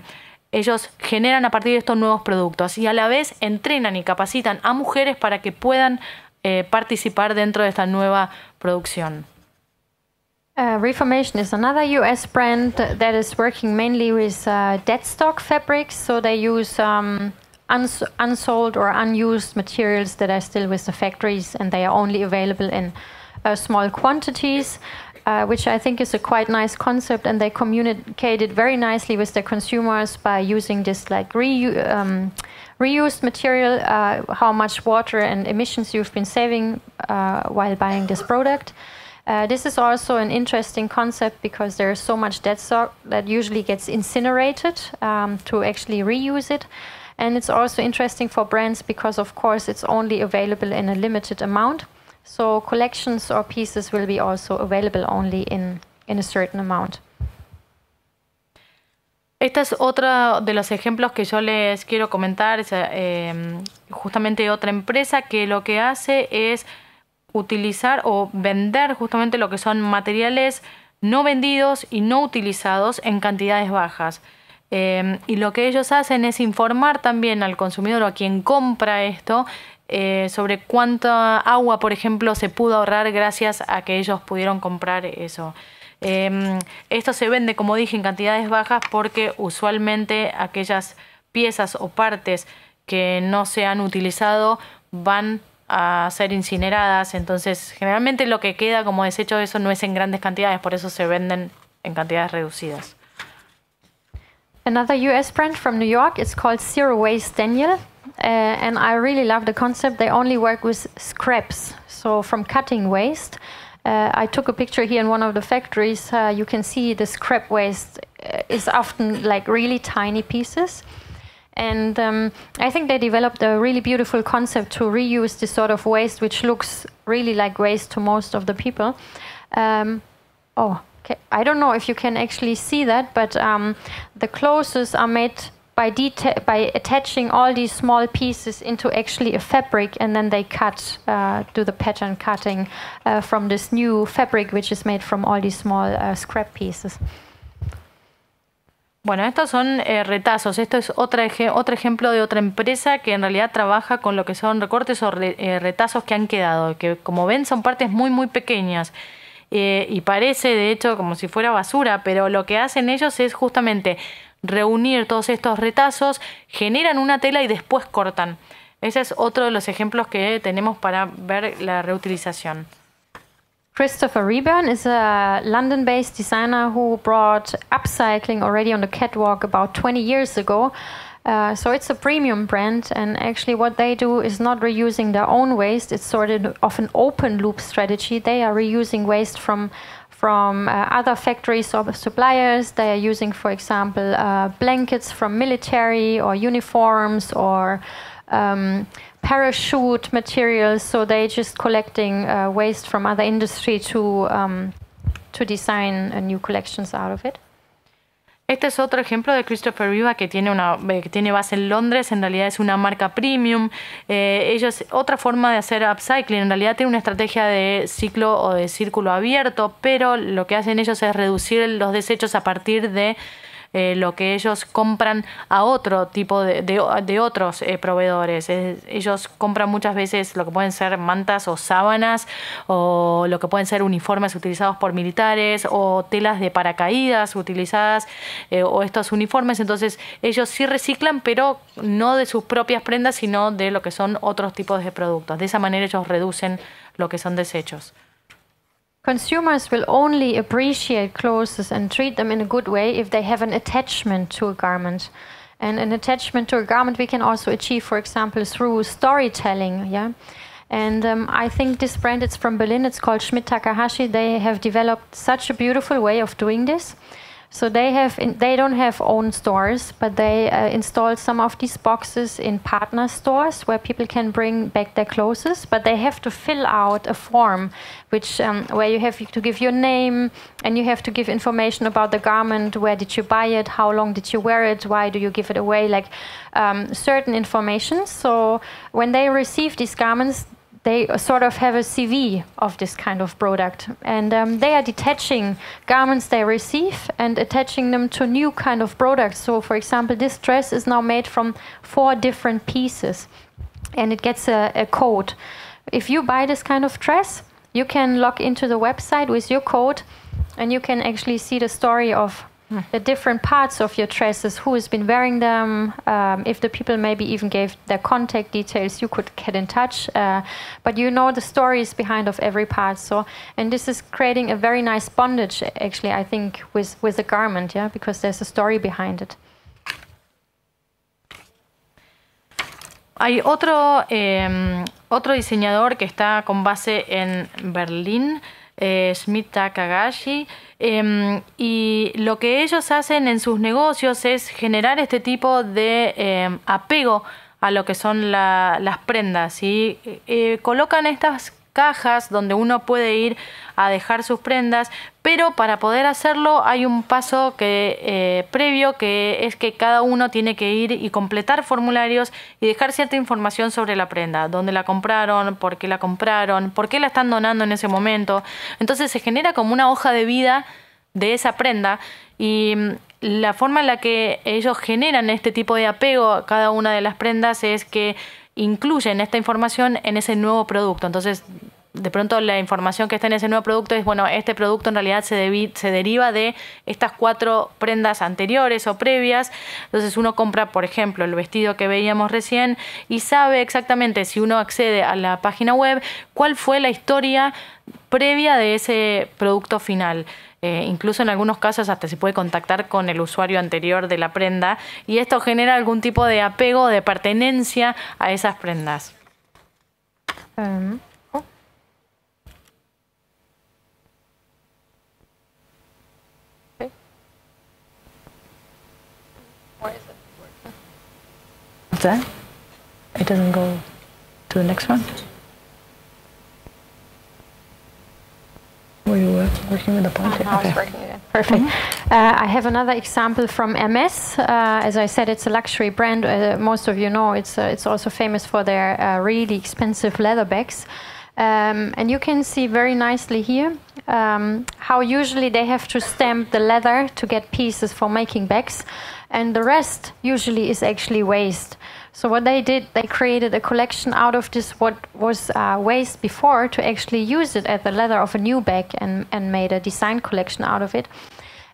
ellos generan a partir de estos nuevos productos y a la vez entrenan y capacitan a mujeres para que puedan eh, participar dentro de esta nueva producción. Uh, Reformation is another US brand that is working mainly with uh, dead stock fabrics, so they use um, unsold or unused materials that are still with the factories and they are only available in Uh, small quantities. Uh, which I think is a quite nice concept, and they communicated very nicely with their consumers by using this like um, reused material, uh, how much water and emissions you've been saving uh, while buying this product. Uh, this is also an interesting concept because there is so much dead stock that usually gets incinerated um, to actually reuse it. And it's also interesting for brands because, of course, it's only available in a limited amount. So collections or pieces will be also available only in, a certain amount. Esta es otro de los ejemplos que yo les quiero comentar, es, eh, justamente otra empresa que lo que hace es utilizar o vender justamente lo que son materiales no vendidos y no utilizados en cantidades bajas. Eh, y lo que ellos hacen es informar también al consumidor o a quien compra esto eh, sobre cuánta agua, por ejemplo, se pudo ahorrar gracias a que ellos pudieron comprar eso. Em, esto se vende, como dije, en cantidades bajas porque usualmente aquellas piezas o partes que no se han utilizado van a ser incineradas. Entonces, generalmente lo que queda como desecho de eso no es en grandes cantidades, por eso se venden en cantidades reducidas. Another US brand from New York is called Zero Waste Daniel. Uh, and I really love the concept. They only work with scraps, so from cutting waste. Uh, I took a picture here in one of the factories. Uh, you can see the scrap waste uh, is often like really tiny pieces. And um, I think they developed a really beautiful concept to reuse this sort of waste, which looks really like waste to most of the people. Um, oh, okay. I don't know if you can actually see that, but um, the clothes are made by, by attaching all these small pieces into actually a fabric, and then they cut, uh, do the pattern cutting uh, from this new fabric, which is made from all these small uh, scrap pieces. Bueno, estos son eh, retazos. Esto es otra ej otro ejemplo de otra empresa que en realidad trabaja con lo que son recortes o eh, retazos que han quedado, que como ven son partes muy muy pequeñas. Eh, y parece de hecho como si fuera basura, pero lo que hacen ellos es justamente reunir todos estos retazos, generan una tela y después cortan. Ese es otro de los ejemplos que tenemos para ver la reutilización. Christopher Reburn is a London based designer who brought upcycling already on the catwalk about 20 years ago. Uh, so it's a premium brand, and actually, what they do is not reusing their own waste. It's sort of an open loop strategy. They are reusing waste from from uh, other factories or suppliers. They are using, for example, uh, blankets from military or uniforms or um, parachute materials. So they're just collecting uh, waste from other industry to um, to design uh, new collections out of it. Este es otro ejemplo de Christopher Viva que tiene, una, eh, que tiene base en Londres, en realidad es una marca premium. Eh, ellos, otra forma de hacer upcycling, en realidad tiene una estrategia de ciclo o de círculo abierto, pero lo que hacen ellos es reducir los desechos a partir de eh, lo que ellos compran a otro tipo de, de, otros eh, proveedores. ellos compran muchas veces lo que pueden ser mantas o sábanas o lo que pueden ser uniformes utilizados por militares o telas de paracaídas utilizadas eh, o estos uniformes. Entonces ellos sí reciclan, pero no de sus propias prendas, sino de lo que son otros tipos de productos. De esa manera ellos reducen lo que son desechos. Consumers will only appreciate clothes and treat them in a good way if they have an attachment to a garment. And an attachment to a garment we can also achieve, for example, through storytelling. Yeah. And um, I think this brand, it's from Berlin, it's called Schmidt Takahashi. They have developed such a beautiful way of doing this. So they have in, they don't have own stores, but they uh, some of these boxes in partner stores where people can bring back their clothes, but they have to fill out a form, which um, where you have to give your name and you have to give information about the garment, where did you buy it, how long did you wear it, why do you give it away, like um, certain information. So when they receive these garments, they sort of have a CV of this kind of product. And um, they are detaching garments they receive and attaching them to new kind of products. So, for example, this dress is now made from four different pieces and it gets a, a code. If you buy this kind of dress, you can log into the website with your code and you can actually see the story of the different parts of your dresses, who has been wearing them, um, if the people maybe even gave their contact details, you could get in touch. Uh, but you know the stories behind of every part. So, and this is creating a very nice bondage, actually, I think, with, with a garment, yeah, because there's a story behind it. Hay otro, eh, otro diseñador que está con base en Berlín, Eh, Smith Takagashi em, y lo que ellos hacen en sus negocios es generar este tipo de em, apego a lo que son las prendas y eh, colocan estas cajas donde uno puede ir a dejar sus prendas, pero para poder hacerlo hay un paso que, eh, previo que es que cada uno tiene que ir y completar formularios y dejar cierta información sobre la prenda, dónde la compraron, por qué la compraron, por qué la están donando en ese momento. Entonces se genera como una hoja de vida de esa prenda y mm, la forma en la que ellos generan este tipo de apego a cada una de las prendas es que incluyen esta información en ese nuevo producto. Entonces, de pronto la información que está en ese nuevo producto es, bueno, este producto en realidad se, deriva de estas cuatro prendas anteriores o previas. Entonces uno compra, por ejemplo, el vestido que veíamos recién y sabe exactamente si uno accede a la página web cuál fue la historia previa de ese producto final. Eh, incluso en algunos casos hasta se puede contactar con el usuario anterior de la prenda y esto genera algún tipo de apego, o de pertenencia a esas prendas. Mm. that? It doesn't go to the next one? Were you working with the point. Uh, no, okay. I was working it. Perfect. Mm -hmm. uh, I have another example from MS. Uh, as I said, it's a luxury brand. Uh, most of you know it's uh, it's also famous for their uh, really expensive leather bags. Um, and you can see very nicely here um, how usually they have to stamp the leather to get pieces for making bags and the rest usually is actually waste. So what they did, they created a collection out of this what was uh, waste before to actually use it as the leather of a new bag and, and made a design collection out of it.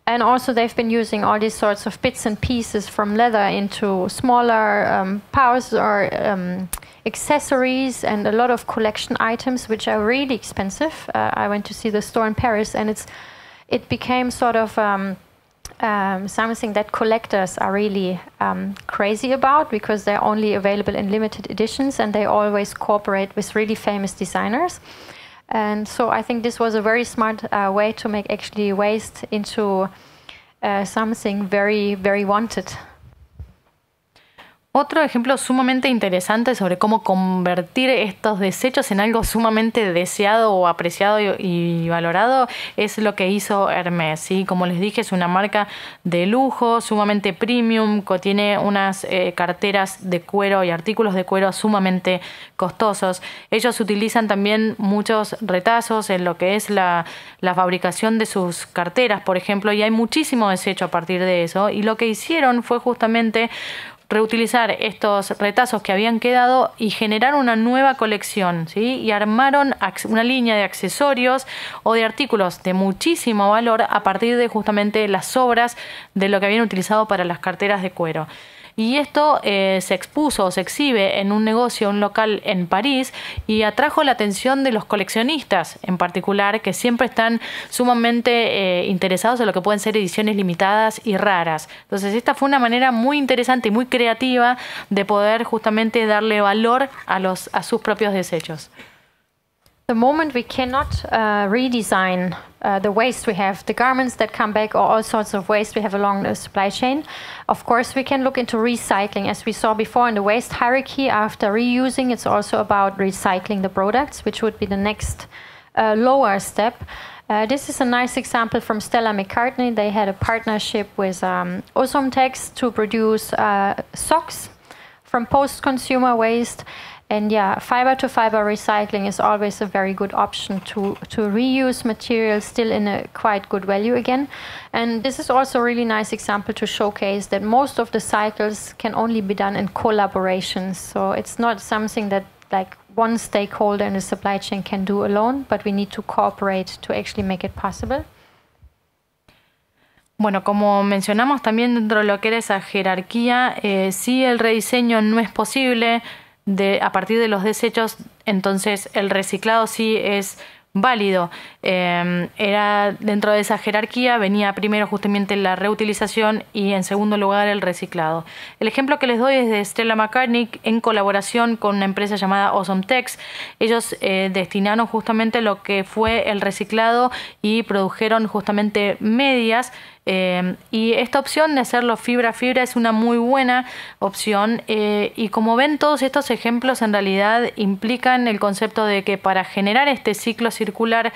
And also they've been using all these sorts of bits and pieces from leather into smaller um, or um, accessories and a lot of collection items, which are really expensive. Uh, I went to see the store in Paris and it's it became sort of... Um, um, something that collectors are really um, crazy about because they're only available in limited editions and they always cooperate with really famous designers. And so I think this was a very smart uh, way to make actually waste into uh, something very, very wanted. Otro ejemplo sumamente interesante sobre cómo convertir estos desechos en algo sumamente deseado o apreciado y, valorado es lo que hizo Hermes. Como les dije, es una marca de lujo, sumamente premium, tiene unas eh, carteras de cuero y artículos de cuero sumamente costosos. Ellos utilizan también muchos retazos en lo que es la, la fabricación de sus carteras, por ejemplo, y hay muchísimo desecho a partir de eso. Y lo que hicieron fue justamente reutilizar estos retazos que habían quedado y generar una nueva colección, ¿sí? Y armaron una línea de accesorios o de artículos de muchísimo valor a partir de justamente las obras de lo que habían utilizado para las carteras de cuero. Y esto eh, se expuso o se exhibe en un negocio, un local en París, y atrajo la atención de los coleccionistas en particular, que siempre están sumamente eh, interesados en lo que pueden ser ediciones limitadas y raras. Entonces, esta fue una manera muy interesante y muy creativa de poder justamente darle valor los, a sus propios desechos. the moment we cannot uh, redesign uh, the waste we have, the garments that come back, or all sorts of waste we have along the supply chain, of course, we can look into recycling. As we saw before in the waste hierarchy, after reusing, it's also about recycling the products, which would be the next uh, lower step. Uh, this is a nice example from Stella McCartney. They had a partnership with um, Ozomtex to produce uh, socks from post consumer waste. And yeah, fiber to fiber recycling is always a very good option to, to reuse material still in a quite good value again. And this is also a really nice example to showcase that most of the cycles can only be done in collaboration. So it's not something that like one stakeholder in the supply chain can do alone, but we need to cooperate to actually make it possible. Bueno, como mencionamos también dentro de lo que era esa jerarquía, eh, si el rediseño no es posible, de, a partir de los desechos, entonces el reciclado sí es válido. Em, era dentro de esa jerarquía, venía primero justamente la reutilización y en segundo lugar el reciclado. El ejemplo que les doy es de Stella McCartney en colaboración con una empresa llamada Awesome Ellos eh, destinaron justamente lo que fue el reciclado y produjeron justamente medias Em, y esta opción de hacerlo fibra a fibra es una muy buena opción. Eh, y como ven, todos estos ejemplos en realidad implican el concepto de que para generar este ciclo circular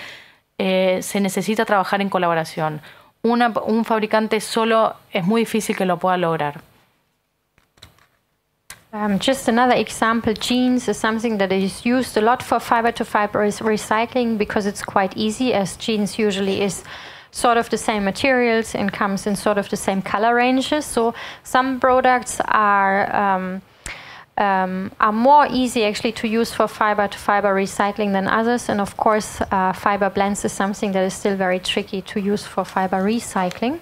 eh, se necesita trabajar en colaboración. un fabricante solo es muy difícil que lo pueda lograr. Um, just another example, jeans is something that is used a lot for fiber to fiber recycling because it's quite easy as jeans usually is sort of the same materials and comes in sort of the same color ranges. So some products are um, um, are more easy actually to use for fiber to fiber recycling than others. And of course, uh, fiber blends is something that is still very tricky to use for fiber recycling.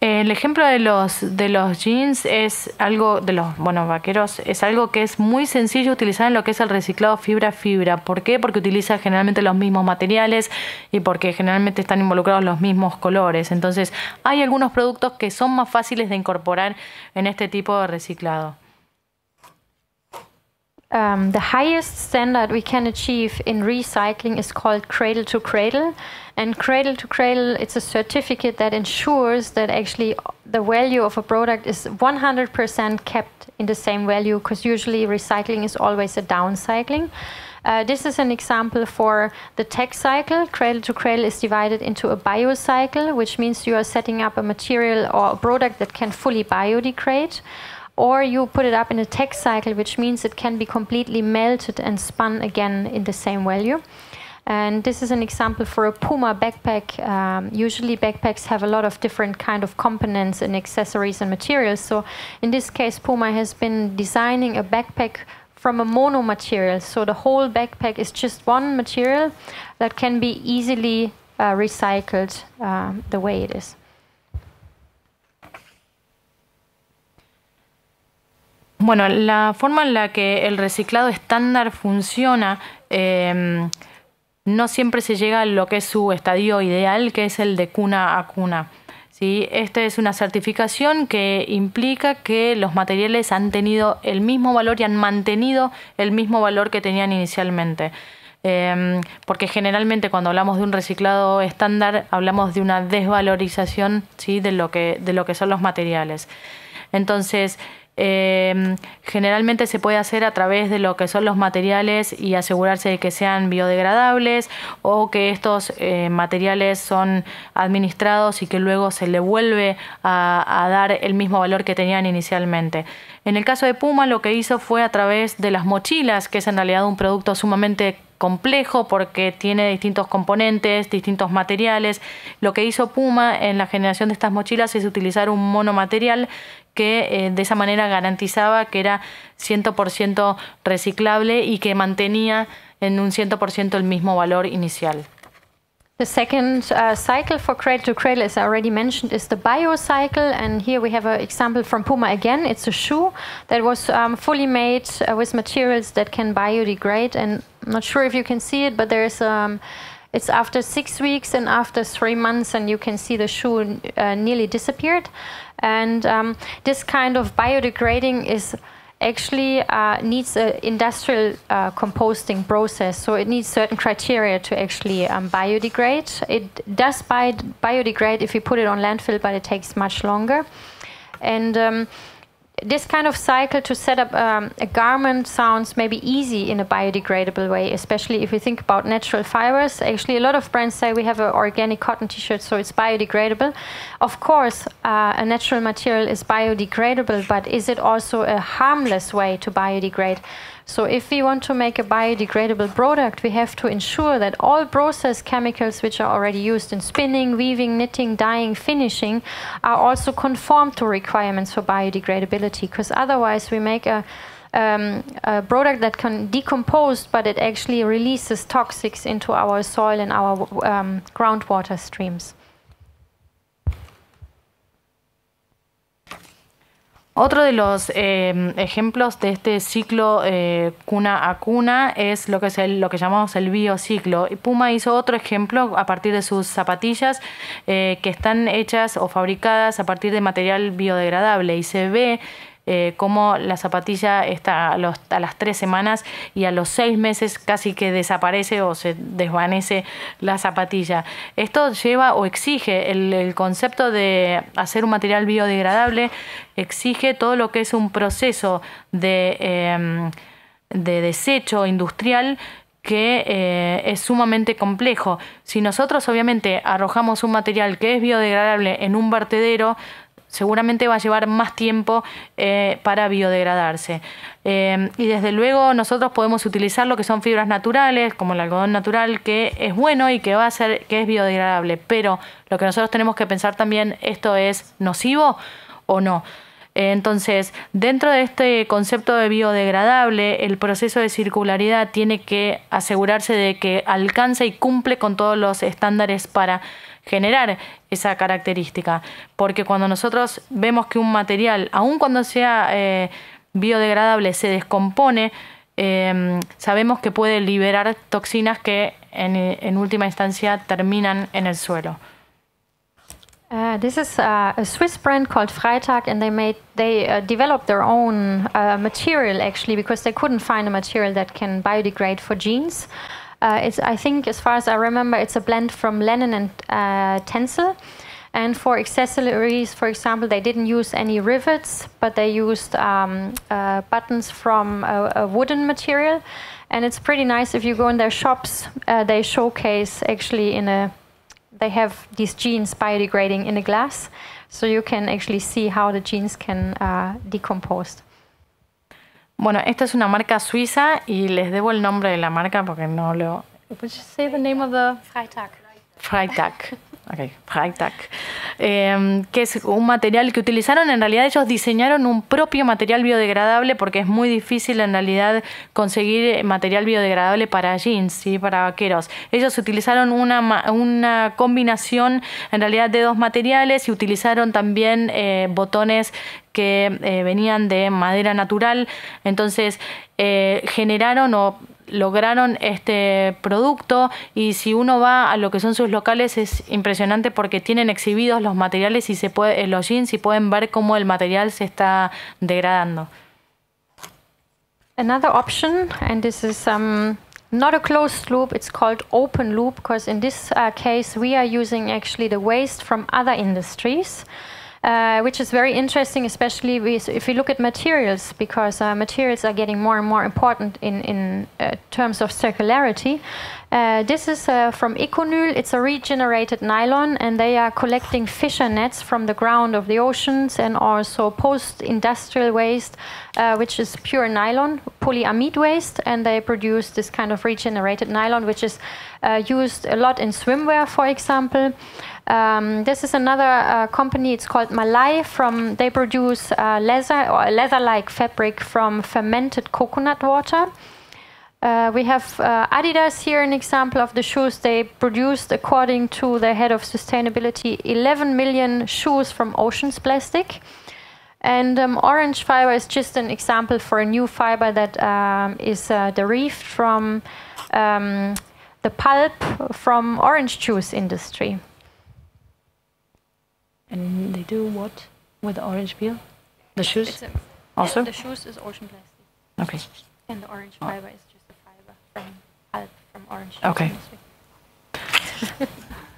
El ejemplo de los, de los jeans es algo, de los, buenos vaqueros, es algo que es muy sencillo utilizar en lo que es el reciclado fibra-fibra. ¿Por qué? Porque utiliza generalmente los mismos materiales y porque generalmente están involucrados los mismos colores. Entonces, hay algunos productos que son más fáciles de incorporar en este tipo de reciclado. um, the highest standard we can achieve in recycling is called cradle to cradle. And cradle to cradle, it's a certificate that ensures that actually the value of a product is 100% kept in the same value, because usually recycling is always a downcycling. Uh, this is an example for the tech cycle. Cradle to cradle is divided into a biocycle, which means you are setting up a material or a product that can fully biodegrade or you put it up in a tech cycle, which means it can be completely melted and spun again in the same value. And this is an example for a Puma backpack. Um, usually backpacks have a lot of different kind of components and accessories and materials. So in this case, Puma has been designing a backpack from a mono material. So the whole backpack is just one material that can be easily uh, recycled uh, the way it is. Bueno, la forma en la que el reciclado estándar funciona, em, no siempre se llega a lo que es su estadio ideal, que es el de cuna a cuna. ¿sí? Esta es una certificación que implica que los materiales han tenido el mismo valor y han mantenido el mismo valor que tenían inicialmente. Em, porque generalmente cuando hablamos de un reciclado estándar hablamos de una desvalorización de, lo que, de lo que son los materiales. Entonces, Em, generalmente se puede hacer a través de lo que son los materiales y asegurarse de que sean biodegradables o que estos eh, materiales son administrados y que luego se le vuelve a, a dar el mismo valor que tenían inicialmente. En el caso de Puma lo que hizo fue a través de las mochilas, que es en realidad un producto sumamente complejo porque tiene distintos componentes, distintos materiales. Lo que hizo Puma en la generación de estas mochilas es utilizar un monomaterial que eh, de esa manera garantizaba que era 100% reciclable y que mantenía en un 100% el mismo valor inicial. The second uh, cycle for cradle to cradle, as I already mentioned, is the biocycle. And here we have an example from Puma again. It's a shoe that was um, fully made uh, with materials that can biodegrade. And I'm not sure if you can see it, but there's um, It's after six weeks and after three months, and you can see the shoe uh, nearly disappeared. And um, this kind of biodegrading is actually uh, needs an industrial uh, composting process. So it needs certain criteria to actually um, biodegrade. It does bi biodegrade if you put it on landfill, but it takes much longer. And um, this kind of cycle to set up um, a garment sounds maybe easy in a biodegradable way, especially if we think about natural fibers. Actually, a lot of brands say we have an organic cotton t-shirt, so it's biodegradable. Of course, uh, a natural material is biodegradable, but is it also a harmless way to biodegrade? So if we want to make a biodegradable product, we have to ensure that all process chemicals which are already used in spinning, weaving, knitting, dyeing, finishing are also conform to requirements for biodegradability because otherwise we make a um, a product that can decompose, but it actually releases toxics into our soil and our um, groundwater streams. Otro de los eh, ejemplos de este ciclo eh, cuna a cuna es lo que, es lo que llamamos el biociclo. Puma hizo otro ejemplo a partir de sus zapatillas eh, que están hechas o fabricadas a partir de material biodegradable y se ve eh, cómo la zapatilla está a, las tres semanas y a los seis meses casi que desaparece o se desvanece la zapatilla. Esto lleva o exige el, concepto de hacer un material biodegradable, exige todo lo que es un proceso de, em, desecho industrial que eh, es sumamente complejo. Si nosotros obviamente arrojamos un material que es biodegradable en un vertedero, seguramente va a llevar más tiempo eh, para biodegradarse. Em, y desde luego nosotros podemos utilizar lo que son fibras naturales, como el algodón natural, que es bueno y que va a ser, que es biodegradable. Pero lo que nosotros tenemos que pensar también, ¿esto es nocivo o no? Entonces, dentro de este concepto de biodegradable, el proceso de circularidad tiene que asegurarse de que alcance y cumple con todos los estándares para generar esa característica. Porque cuando nosotros vemos que un material, aun cuando sea eh, biodegradable, se descompone, em, sabemos que puede liberar toxinas que en, última instancia terminan en el suelo. Uh, this is a Swiss brand called Freitag, and they made they uh, developed their own uh, material actually because they couldn't find a material that can biodegrade for jeans. Uh, it's, I think, as far as I remember, it's a blend from linen and uh, Tencel. And for accessories, for example, they didn't use any rivets, but they used um, uh, buttons from a, a, wooden material. And it's pretty nice if you go in their shops, uh, they showcase actually in a, they have these genes biodegrading in a glass. So you can actually see how the genes can uh, decompose. Bueno, esta es una marca suiza y les debo el nombre de la marca porque no lo... ¿Puedes decir el nombre de Freitag. Freitag. Ok, Freitag. Em, que es un material que utilizaron, en realidad ellos diseñaron un propio material biodegradable porque es muy difícil en realidad conseguir material biodegradable para jeans, ¿sí? para vaqueros. Ellos utilizaron una, combinación en realidad de dos materiales y utilizaron también eh, botones que eh, venían de madera natural, entonces eh, generaron o lograron este producto y si uno va a lo que son sus locales es impresionante porque tienen exhibidos los materiales y se puede, eh, los jeans y pueden ver cómo el material se está degradando. Another option and this is um, not a closed loop, it's called open loop because in this uh, case we are using actually the waste from other industries. Uh, which is very interesting, especially if we look at materials, because uh, materials are getting more and more important in, in uh, terms of circularity. Uh, this is uh, from Econul, it's a regenerated nylon, and they are collecting fisher nets from the ground of the oceans and also post industrial waste, which is pure nylon, polyamide waste, and they produce this kind of regenerated nylon, which is used a lot in swimwear, for example. Um, this is another uh, company. It's called Malai. From they produce uh, leather or leather-like fabric from fermented coconut water. Uh, we have uh, Adidas here, an example of the shoes they produced, according to the head of sustainability, 11 million shoes from oceans plastic. And um, orange fiber is just an example for a new fiber that um, is uh, derived from um, the pulp from orange juice industry. And they do what with the orange peel? The shoes? A, also? Yeah, the shoes is ocean plastic. Okay. And the orange oh. fiber oh. is just a fiber from, uh, from orange. Okay.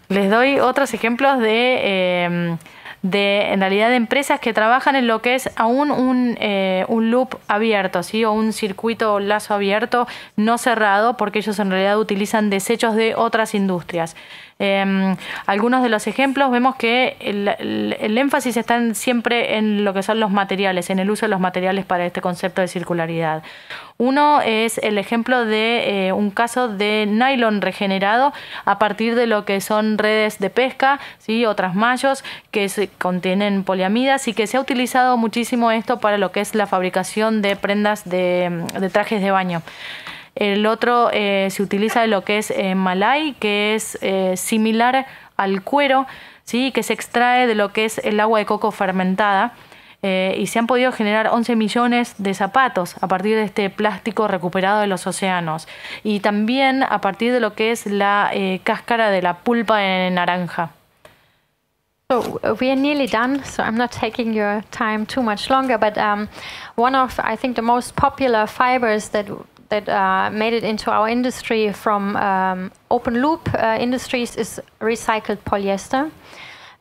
Les doy otros ejemplos de, eh, de, en realidad, de empresas que trabajan en lo que es aún un, eh, un loop abierto, ¿sí? O un circuito o lazo abierto, no cerrado, porque ellos en realidad utilizan desechos de otras industrias. Em, algunos de los ejemplos vemos que el, énfasis está siempre en lo que son los materiales, en el uso de los materiales para este concepto de circularidad. Uno es el ejemplo de eh, un caso de nylon regenerado a partir de lo que son redes de pesca ¿sí? otras que se contienen poliamidas y que se ha utilizado muchísimo esto para lo que es la fabricación de prendas de trajes de baño. El otro eh, se utiliza lo que es eh, malay, que es eh, similar al cuero, ¿sí? que se extrae de lo que es el agua de coco fermentada. y se han podido generar 11 millones de zapatos a partir de este plástico recuperado de los océanos. Y también a partir de lo que es la cáscara de la pulpa en naranja. So nearly done, so I'm not taking your time too much longer. But um, one of, I think, most popular that uh, made it into our industry from um, open loop uh, industries is recycled polyester.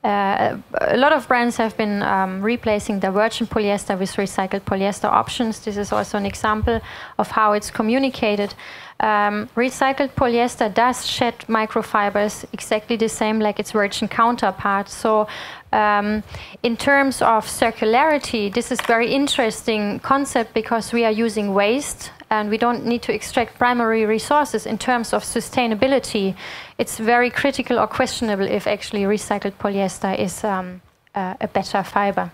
Uh, a lot of brands have been um, replacing their virgin polyester with recycled polyester options. This is also an example of how it's communicated. Um, recycled polyester does shed microfibers exactly the same like its virgin counterpart. So, um, in terms of circularity, this is very interesting concept because we are using waste and we don't need to extract primary resources in terms of sustainability, it's very critical or questionable if actually recycled polyester is um, uh, a better fiber.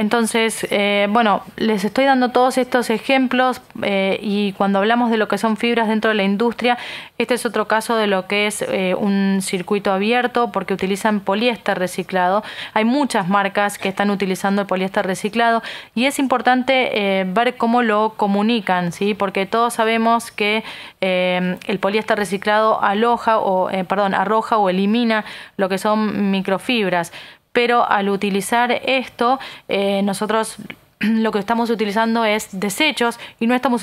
Entonces, eh, bueno, les estoy dando todos estos ejemplos eh, y cuando hablamos de lo que son fibras dentro de la industria, este es otro caso de lo que es eh, un circuito abierto porque utilizan poliéster reciclado. Hay muchas marcas que están utilizando el poliéster reciclado y es importante ver cómo lo comunican, ¿sí? porque todos sabemos que el poliéster reciclado aloja o, perdón, arroja o elimina lo que son microfibras pero al utilizar esto, eh, nosotros lo que estamos utilizando es desechos y no estamos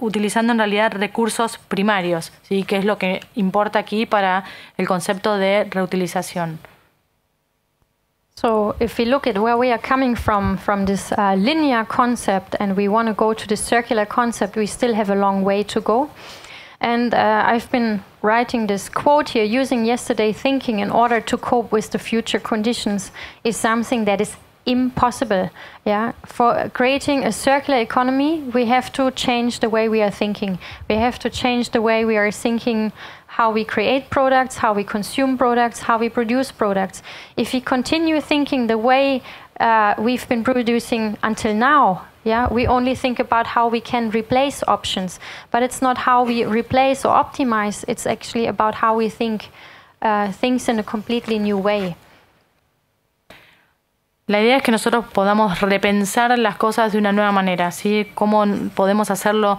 utilizando, en realidad recursos primarios, ¿sí? que es lo que importa aquí para el concepto de reutilización. So if we look at where we are coming from, from this uh, linear concept, and we want to go to the circular concept, we still have a long way to go. And uh, I've been writing this quote here using yesterday thinking in order to cope with the future conditions is something that is impossible. Yeah, for creating a circular economy, we have to change the way we are thinking. We have to change the way we are thinking how we create products, how we consume products, how we produce products. If we continue thinking the way uh, we've been producing until now. Yeah, we only think about how we can replace options, but it's not how we replace or optimize. It's actually about how we think uh, things in a completely new way. La idea es que nosotros podamos repensar las cosas de una nueva manera, ¿sí? Cómo podemos hacerlo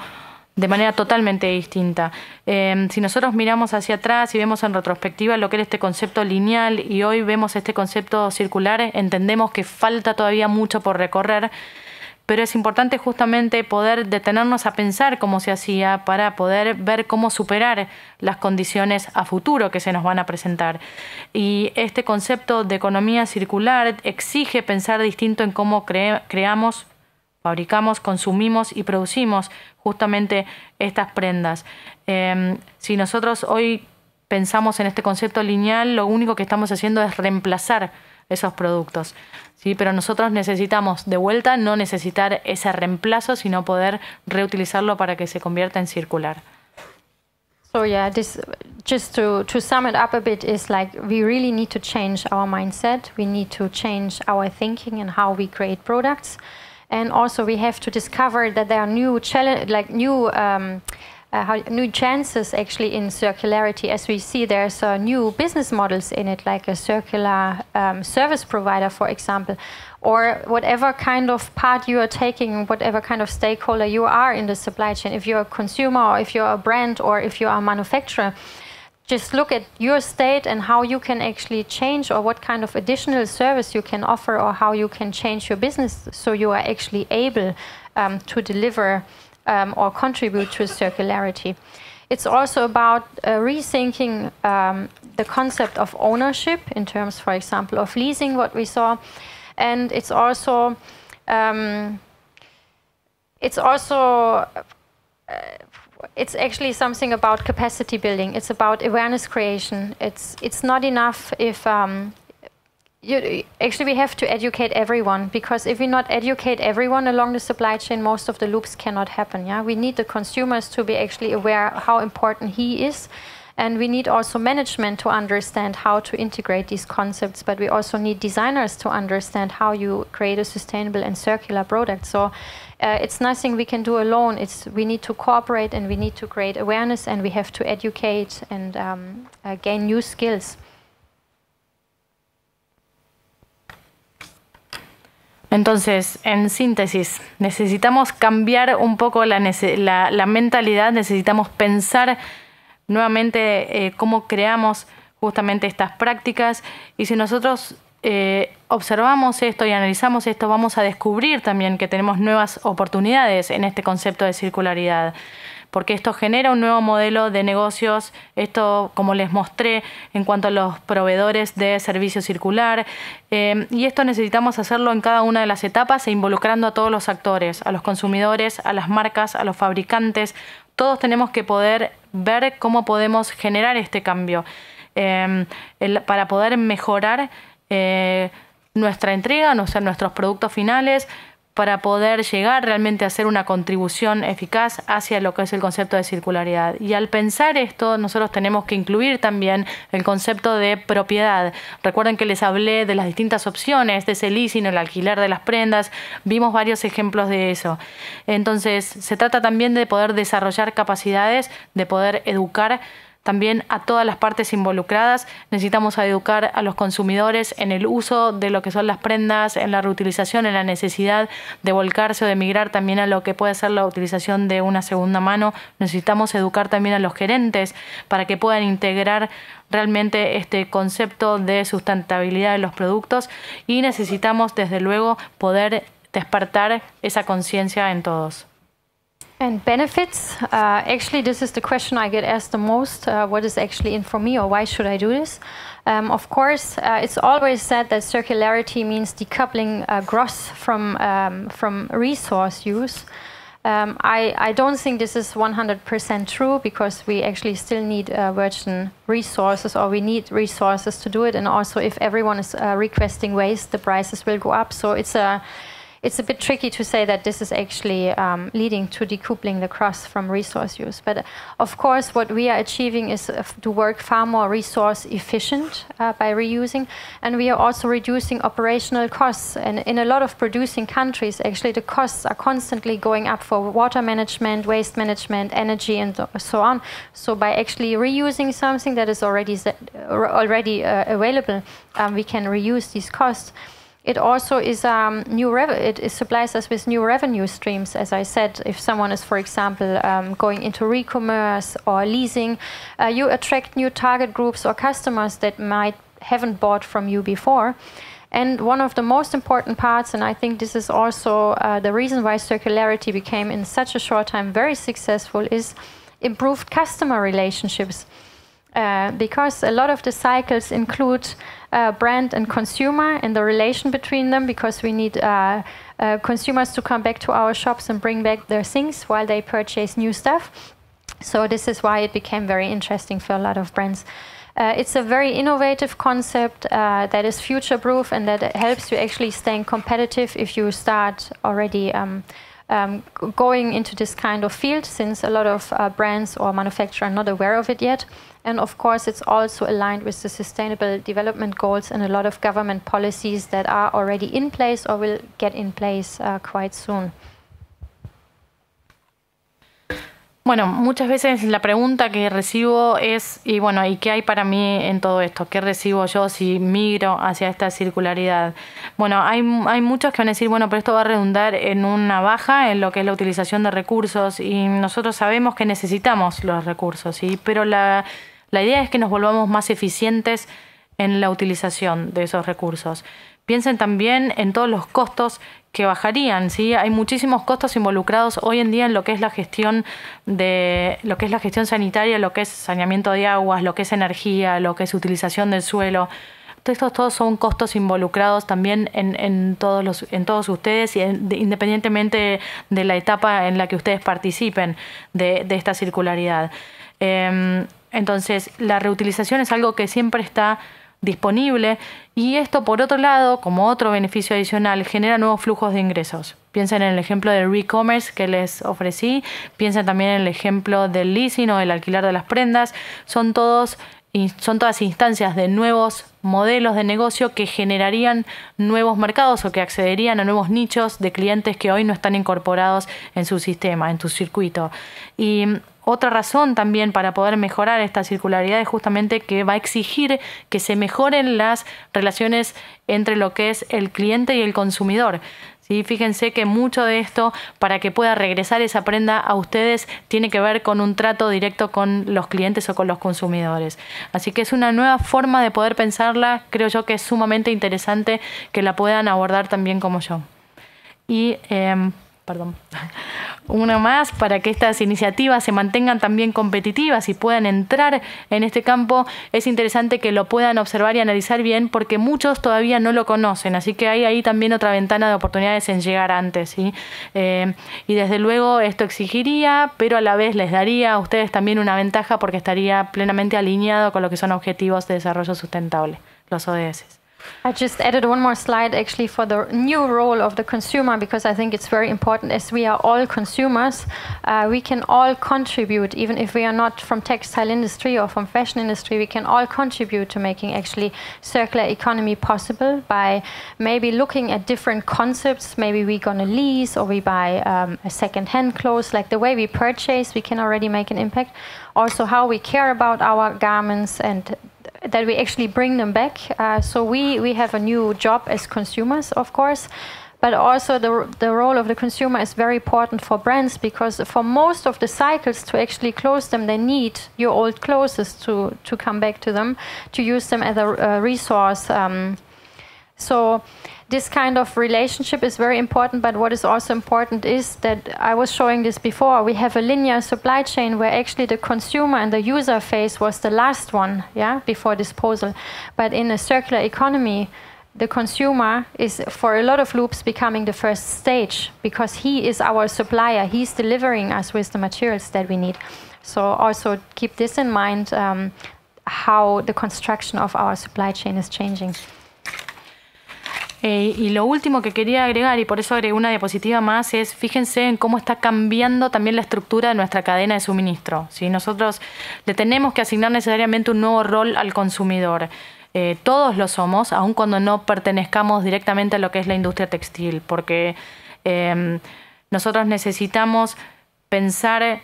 de manera totalmente distinta. Em, si nosotros miramos hacia atrás y vemos en retrospectiva lo que era este concepto lineal y hoy vemos este concepto circular, entendemos que falta todavía mucho por recorrer, pero es importante justamente poder detenernos a pensar cómo se hacía para poder ver cómo superar las condiciones a futuro que se nos van a presentar. Y este concepto de economía circular exige pensar distinto en cómo creamos fabricamos, consumimos y producimos justamente estas prendas. Em, si nosotros hoy pensamos en este concepto lineal, lo único que estamos haciendo es reemplazar esos productos. ¿sí? Pero nosotros necesitamos de vuelta no necesitar ese reemplazo, sino poder reutilizarlo para que se convierta en circular. So yeah, just to, to sum it up a bit is like we really need to change our mindset. We need to change our thinking and how we create products. and also we have to discover that there are new challenge, like new. Um, uh, how, new chances actually in circularity as we see there's uh, new business models in it like a circular um, service provider for example or whatever kind of part you are taking whatever kind of stakeholder you are in the supply chain if you're a consumer or if you're a brand or if you are a manufacturer just look at your state and how you can actually change or what kind of additional service you can offer or how you can change your business so you are actually able um, to deliver um, or contribute to circularity. It's also about uh, rethinking um, the concept of ownership in terms, for example, of leasing, what we saw. And it's also, um, it's also uh, it's actually something about capacity building. It's about awareness creation. It's it's not enough if um, you, actually we have to educate everyone because if we not educate everyone along the supply chain, most of the loops cannot happen. Yeah, we need the consumers to be actually aware how important he is. And we need also management to understand how to integrate these concepts, but we also need designers to understand how you create a sustainable and circular product. So uh, it's nothing we can do alone. It's we need to cooperate and we need to create awareness and we have to educate and um, uh, gain new skills. Entonces, en síntesis, necesitamos cambiar un poco la, la, la mentalidad, necesitamos pensar nuevamente eh, cómo creamos justamente estas prácticas y si nosotros Eh, observamos esto y analizamos esto, vamos a descubrir también que tenemos nuevas oportunidades en este concepto de circularidad porque esto genera un nuevo modelo de negocios, esto como les mostré en cuanto a los proveedores de servicio circular, eh, y esto necesitamos hacerlo en cada una de las etapas e involucrando a todos los actores, a los consumidores, a las marcas, a los fabricantes, todos tenemos que poder ver cómo podemos generar este cambio eh, para poder mejorar eh, nuestra entrega, no nuestros productos finales, para poder llegar realmente a hacer una contribución eficaz hacia lo que es el concepto de circularidad. Y al pensar esto, nosotros tenemos que incluir también el concepto de propiedad. Recuerden que les hablé de las distintas opciones, de ese leasing, el alquiler de las prendas, vimos varios ejemplos de eso. Entonces, se trata también de poder desarrollar capacidades, de poder educar también a todas las partes involucradas. Necesitamos educar a los consumidores en el uso de lo que son las prendas, en la reutilización, en la necesidad de volcarse o de migrar también a lo que puede ser la utilización de una segunda mano. Necesitamos educar también a los gerentes para que puedan integrar realmente este concepto de sustentabilidad de los productos y necesitamos desde luego poder despertar esa conciencia en todos. And benefits. Uh, actually, this is the question I get asked the most. Uh, what is actually in for me or why should I do this? Um, of course, uh, it's always said that circularity means decoupling uh, gross from, um, from resource use. Um, I, I, don't think this is 100% true because we actually still need uh, virgin resources or we need resources to do it. And also if everyone is uh, requesting waste, the prices will go up. So it's a it's a bit tricky to say that this is actually um, leading to decoupling the cross from resource use. But uh, of course, what we are achieving is uh, to work far more resource efficient uh, by reusing, and we are also reducing operational costs. And in a lot of producing countries, actually, the costs are constantly going up for water management, waste management, energy, and so on. So by actually reusing something that is already uh, already uh, available, um, we can reuse these costs it also is um, new rev- it, it, supplies us with new revenue streams as i said if someone is for example um, going into re-commerce or leasing uh, you attract new target groups or customers that might haven't bought from you before and one of the most important parts, and I think this is also uh, the reason why circularity became in such a short time very successful, is improved customer relationships. Uh, because a lot of the cycles include uh, brand and consumer and the relation between them because we need uh, uh, consumers to come back to our shops and bring back their things while they purchase new stuff. So this is why it became very interesting for a lot of brands. Uh, it's a very innovative concept that is future-proof and that helps you actually staying competitive if you start already um, um, going into this kind of field since a lot of brands or manufacturers are not aware of it yet. And of course, it's also aligned with the Sustainable Development Goals and a lot of government policies that are already in place or will get in place uh, quite soon. Bueno, muchas veces la pregunta que recibo es, y bueno, ¿y qué hay para mí en todo esto? ¿Qué recibo yo si migro hacia esta circularidad? Bueno, hay, hay muchos que van a decir, bueno, pero esto va a redundar en una baja en lo que es la utilización de recursos y nosotros sabemos que necesitamos los recursos, ¿sí? pero la la idea es que nos volvamos más eficientes en la utilización de esos recursos. Piensen también en todos los costos que bajarían, ¿sí? Hay muchísimos costos involucrados hoy en día en lo que es la gestión de lo que es la gestión sanitaria, lo que es saneamiento de aguas, lo que es energía, lo que es utilización del suelo. Estos todos son costos involucrados también en, todos, los, en todos ustedes, y independientemente de la etapa en la que ustedes participen de, esta circularidad. Em, entonces, la reutilización es algo que siempre está disponible y esto, por otro lado, como otro beneficio adicional, genera nuevos flujos de ingresos. Piensen en el ejemplo del e commerce que les ofrecí, piensen también en el ejemplo del leasing o el alquilar de las prendas. Son, todos, son todas instancias de nuevos modelos de negocio que generarían nuevos mercados o que accederían a nuevos nichos de clientes que hoy no están incorporados en su sistema, en tu circuito. Y otra razón también para poder mejorar esta circularidad es justamente que va a exigir que se mejoren las relaciones entre lo que es el cliente y el consumidor. ¿Sí? Fíjense que mucho de esto, para que pueda regresar esa prenda a ustedes, tiene que ver con un trato directo con los clientes o con los consumidores. Así que es una nueva forma de poder pensarla, creo yo que es sumamente interesante que la puedan abordar también como yo. Y, em, perdón. Uno más para que estas iniciativas se mantengan también competitivas y puedan entrar en este campo, es interesante que lo puedan observar y analizar bien porque muchos todavía no lo conocen, así que hay ahí también otra ventana de oportunidades en llegar antes. Eh, y desde luego esto exigiría, pero a la vez les daría a ustedes también una ventaja porque estaría plenamente alineado con lo que son objetivos de desarrollo sustentable, los ODS. I just added one more slide actually for the new role of the consumer because I think it's very important as we are all consumers. Uh, we can all contribute, even if we are not from textile industry or from fashion industry, we can all contribute to making actually circular economy possible by maybe looking at different concepts. Maybe we're going to lease or we buy um, a second-hand clothes. Like the way we purchase, we can already make an impact. Also how we care about our garments and that we actually bring them back. Uh, so we, we have a new job as consumers, of course, but also the, the role of the consumer is very important for brands because for most of the cycles to actually close them, they need your old clothes to, to come back to them, to use them as a, a resource um, so this kind of relationship is very important, but what is also important is that I was showing this before. We have a linear supply chain where actually the consumer and the user phase was the last one, yeah, before disposal. But in a circular economy, the consumer is for a lot of loops becoming the first stage because he is our supplier. He's delivering us with the materials that we need. So also keep this in mind um, how the construction of our supply chain is changing. Eh, y lo último que quería agregar, y por eso agregué una diapositiva más, es fíjense en cómo está cambiando también la estructura de nuestra cadena de suministro. Si Nosotros le tenemos que asignar necesariamente un nuevo rol al consumidor. Eh, todos lo somos, aun cuando no pertenezcamos directamente a lo que es la industria textil, porque em, nosotros necesitamos pensar,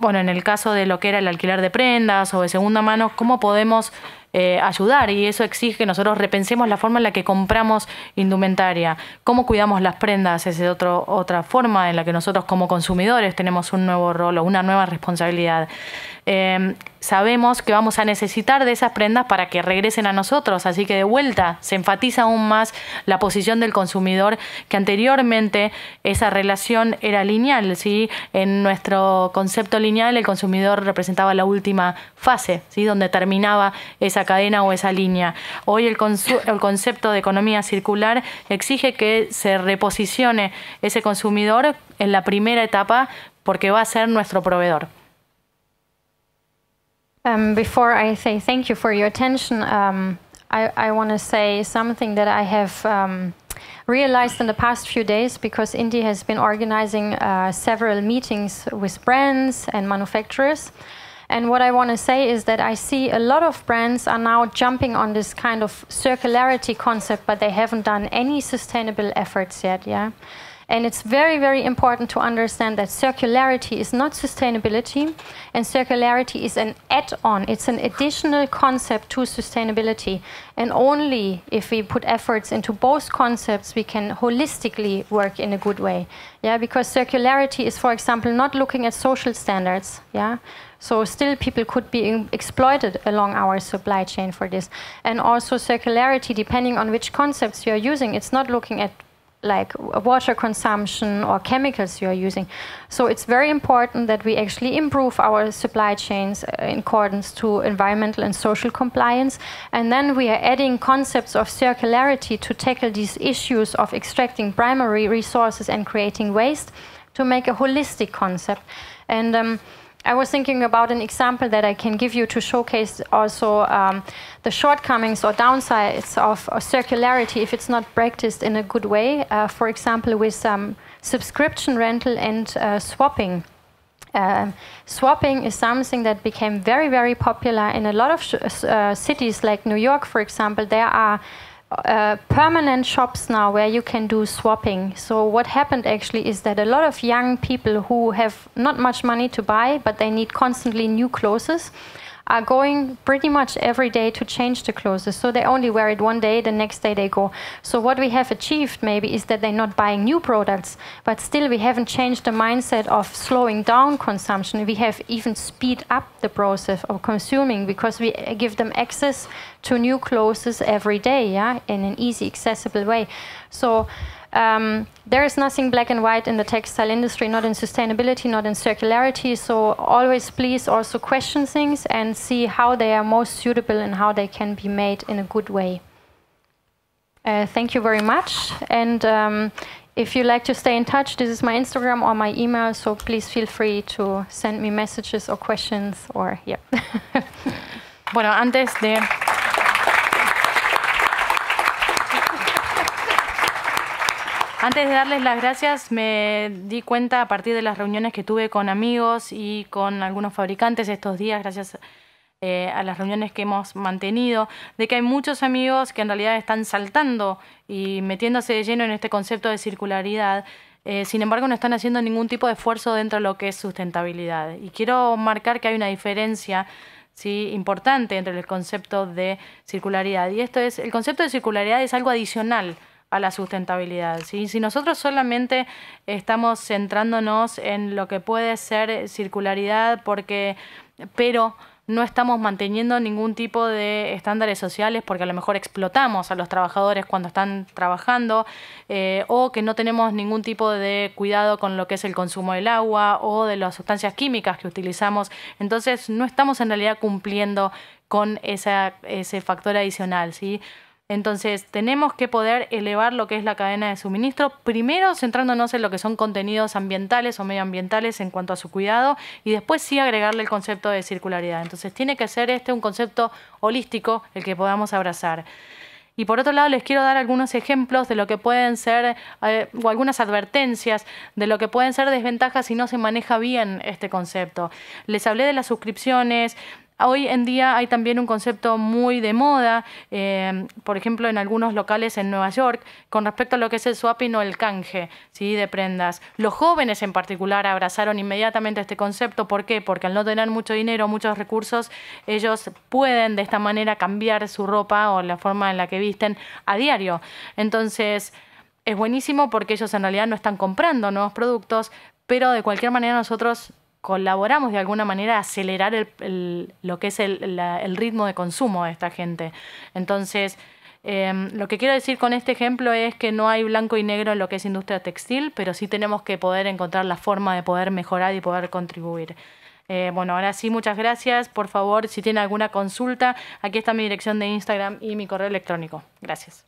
bueno, en el caso de lo que era el alquiler de prendas o de segunda mano, cómo podemos eh, ayudar y eso exige que nosotros repensemos la forma en la que compramos indumentaria, cómo cuidamos las prendas, es otro, otra forma en la que nosotros como consumidores tenemos un nuevo rol o una nueva responsabilidad. Em, sabemos que vamos a necesitar de esas prendas para que regresen a nosotros, así que de vuelta se enfatiza aún más la posición del consumidor que anteriormente esa relación era lineal, ¿sí? En nuestro concepto lineal el consumidor representaba la última fase, ¿sí? Donde terminaba esa esa cadena o esa línea. Hoy el, el concepto de economía circular exige que se reposicione ese consumidor en la primera etapa porque va a ser nuestro proveedor. Um, before I say thank you for your attention, um, I, I want to say something that I have um, realized in the past few days because India has been organizing uh, several meetings with brands and manufacturers. And what I want to say is that I see a lot of brands are now jumping on this kind of circularity concept, but they haven't done any sustainable efforts yet. Yeah. And it's very, very important to understand that circularity is not sustainability, and circularity is an add on, it's an additional concept to sustainability. And only if we put efforts into both concepts, we can holistically work in a good way. Yeah, because circularity is, for example, not looking at social standards. Yeah, so still people could be exploited along our supply chain for this. And also circularity, depending on which concepts you are using, it's not looking at like water consumption or chemicals you are using. So it's very important that we actually improve our supply chains uh, in accordance to environmental and social compliance. And then we are adding concepts of circularity to tackle these issues of extracting primary resources and creating waste to make a holistic concept. And um, I was thinking about an example that I can give you to showcase also um, the shortcomings or downsides of, uh, circularity if it's not practiced in a good way. Uh, for example, with um, subscription rental and uh, swapping. Uh, swapping is something that became very, very popular in a lot of uh, cities like New York, for example. There are uh, permanent shops now where you can do swapping. So what happened actually is that a lot of young people who have not much money to buy, but they need constantly new clothes, are going pretty much every day to change the clothes. So they only wear it one day, the next day they go. So what we have achieved maybe is that they're not buying new products, but still we haven't changed the mindset of slowing down consumption. We have even speed up the process of consuming because we give them access to new clothes every day, yeah, in an easy, accessible way. So um, there is nothing black and white in the textile industry, not in sustainability, not in circularity. So always please also question things and see how they are most suitable and how they can be made in a good way. Uh, thank you very much. And um, if you like to stay in touch, this is my Instagram or my email. So please feel free to send me messages or questions or yeah. bueno, antes de Antes de darles las gracias, me di cuenta a partir de las reuniones que tuve con amigos y con algunos fabricantes estos días, gracias eh, a las reuniones que hemos mantenido, de que hay muchos amigos que en realidad están saltando y metiéndose de lleno en este concepto de circularidad. Eh, sin embargo, no están haciendo ningún tipo de esfuerzo dentro de lo que es sustentabilidad. Y quiero marcar que hay una diferencia ¿sí? importante entre el concepto de circularidad. Y esto es, el concepto de circularidad es algo adicional a la sustentabilidad. ¿sí? Si nosotros solamente estamos centrándonos en lo que puede ser circularidad, porque, pero no estamos manteniendo ningún tipo de estándares sociales porque a lo mejor explotamos a los trabajadores cuando están trabajando eh, o que no tenemos ningún tipo de cuidado con lo que es el consumo del agua o de las sustancias químicas que utilizamos. Entonces no estamos en realidad cumpliendo con ese factor adicional. ¿sí? Entonces tenemos que poder elevar lo que es la cadena de suministro, primero centrándonos en lo que son contenidos ambientales o medioambientales en cuanto a su cuidado y después sí agregarle el concepto de circularidad. Entonces tiene que ser este un concepto holístico el que podamos abrazar. Y por otro lado, les quiero dar algunos ejemplos de lo que pueden ser, eh, o algunas advertencias de lo que pueden ser desventajas si no se maneja bien este concepto. Les hablé de las suscripciones, Hoy en día hay también un concepto muy de moda, eh, por ejemplo, en algunos locales en Nueva York, con respecto a lo que es el swapping o el canje ¿sí? de prendas. Los jóvenes en particular abrazaron inmediatamente este concepto. ¿Por qué? Porque al no tener mucho dinero, muchos recursos, ellos pueden de esta manera cambiar su ropa o la forma en la que visten a diario. Entonces, es buenísimo porque ellos en realidad no están comprando nuevos productos, pero de cualquier manera nosotros colaboramos de alguna manera a acelerar el, lo que es el, ritmo de consumo de esta gente. Entonces, em, lo que quiero decir con este ejemplo es que no hay blanco y negro en lo que es industria textil, pero sí tenemos que poder encontrar la forma de poder mejorar y poder contribuir. Eh, bueno, ahora sí, muchas gracias. Por favor, si tiene alguna consulta, aquí está mi dirección de Instagram y mi correo electrónico. Gracias.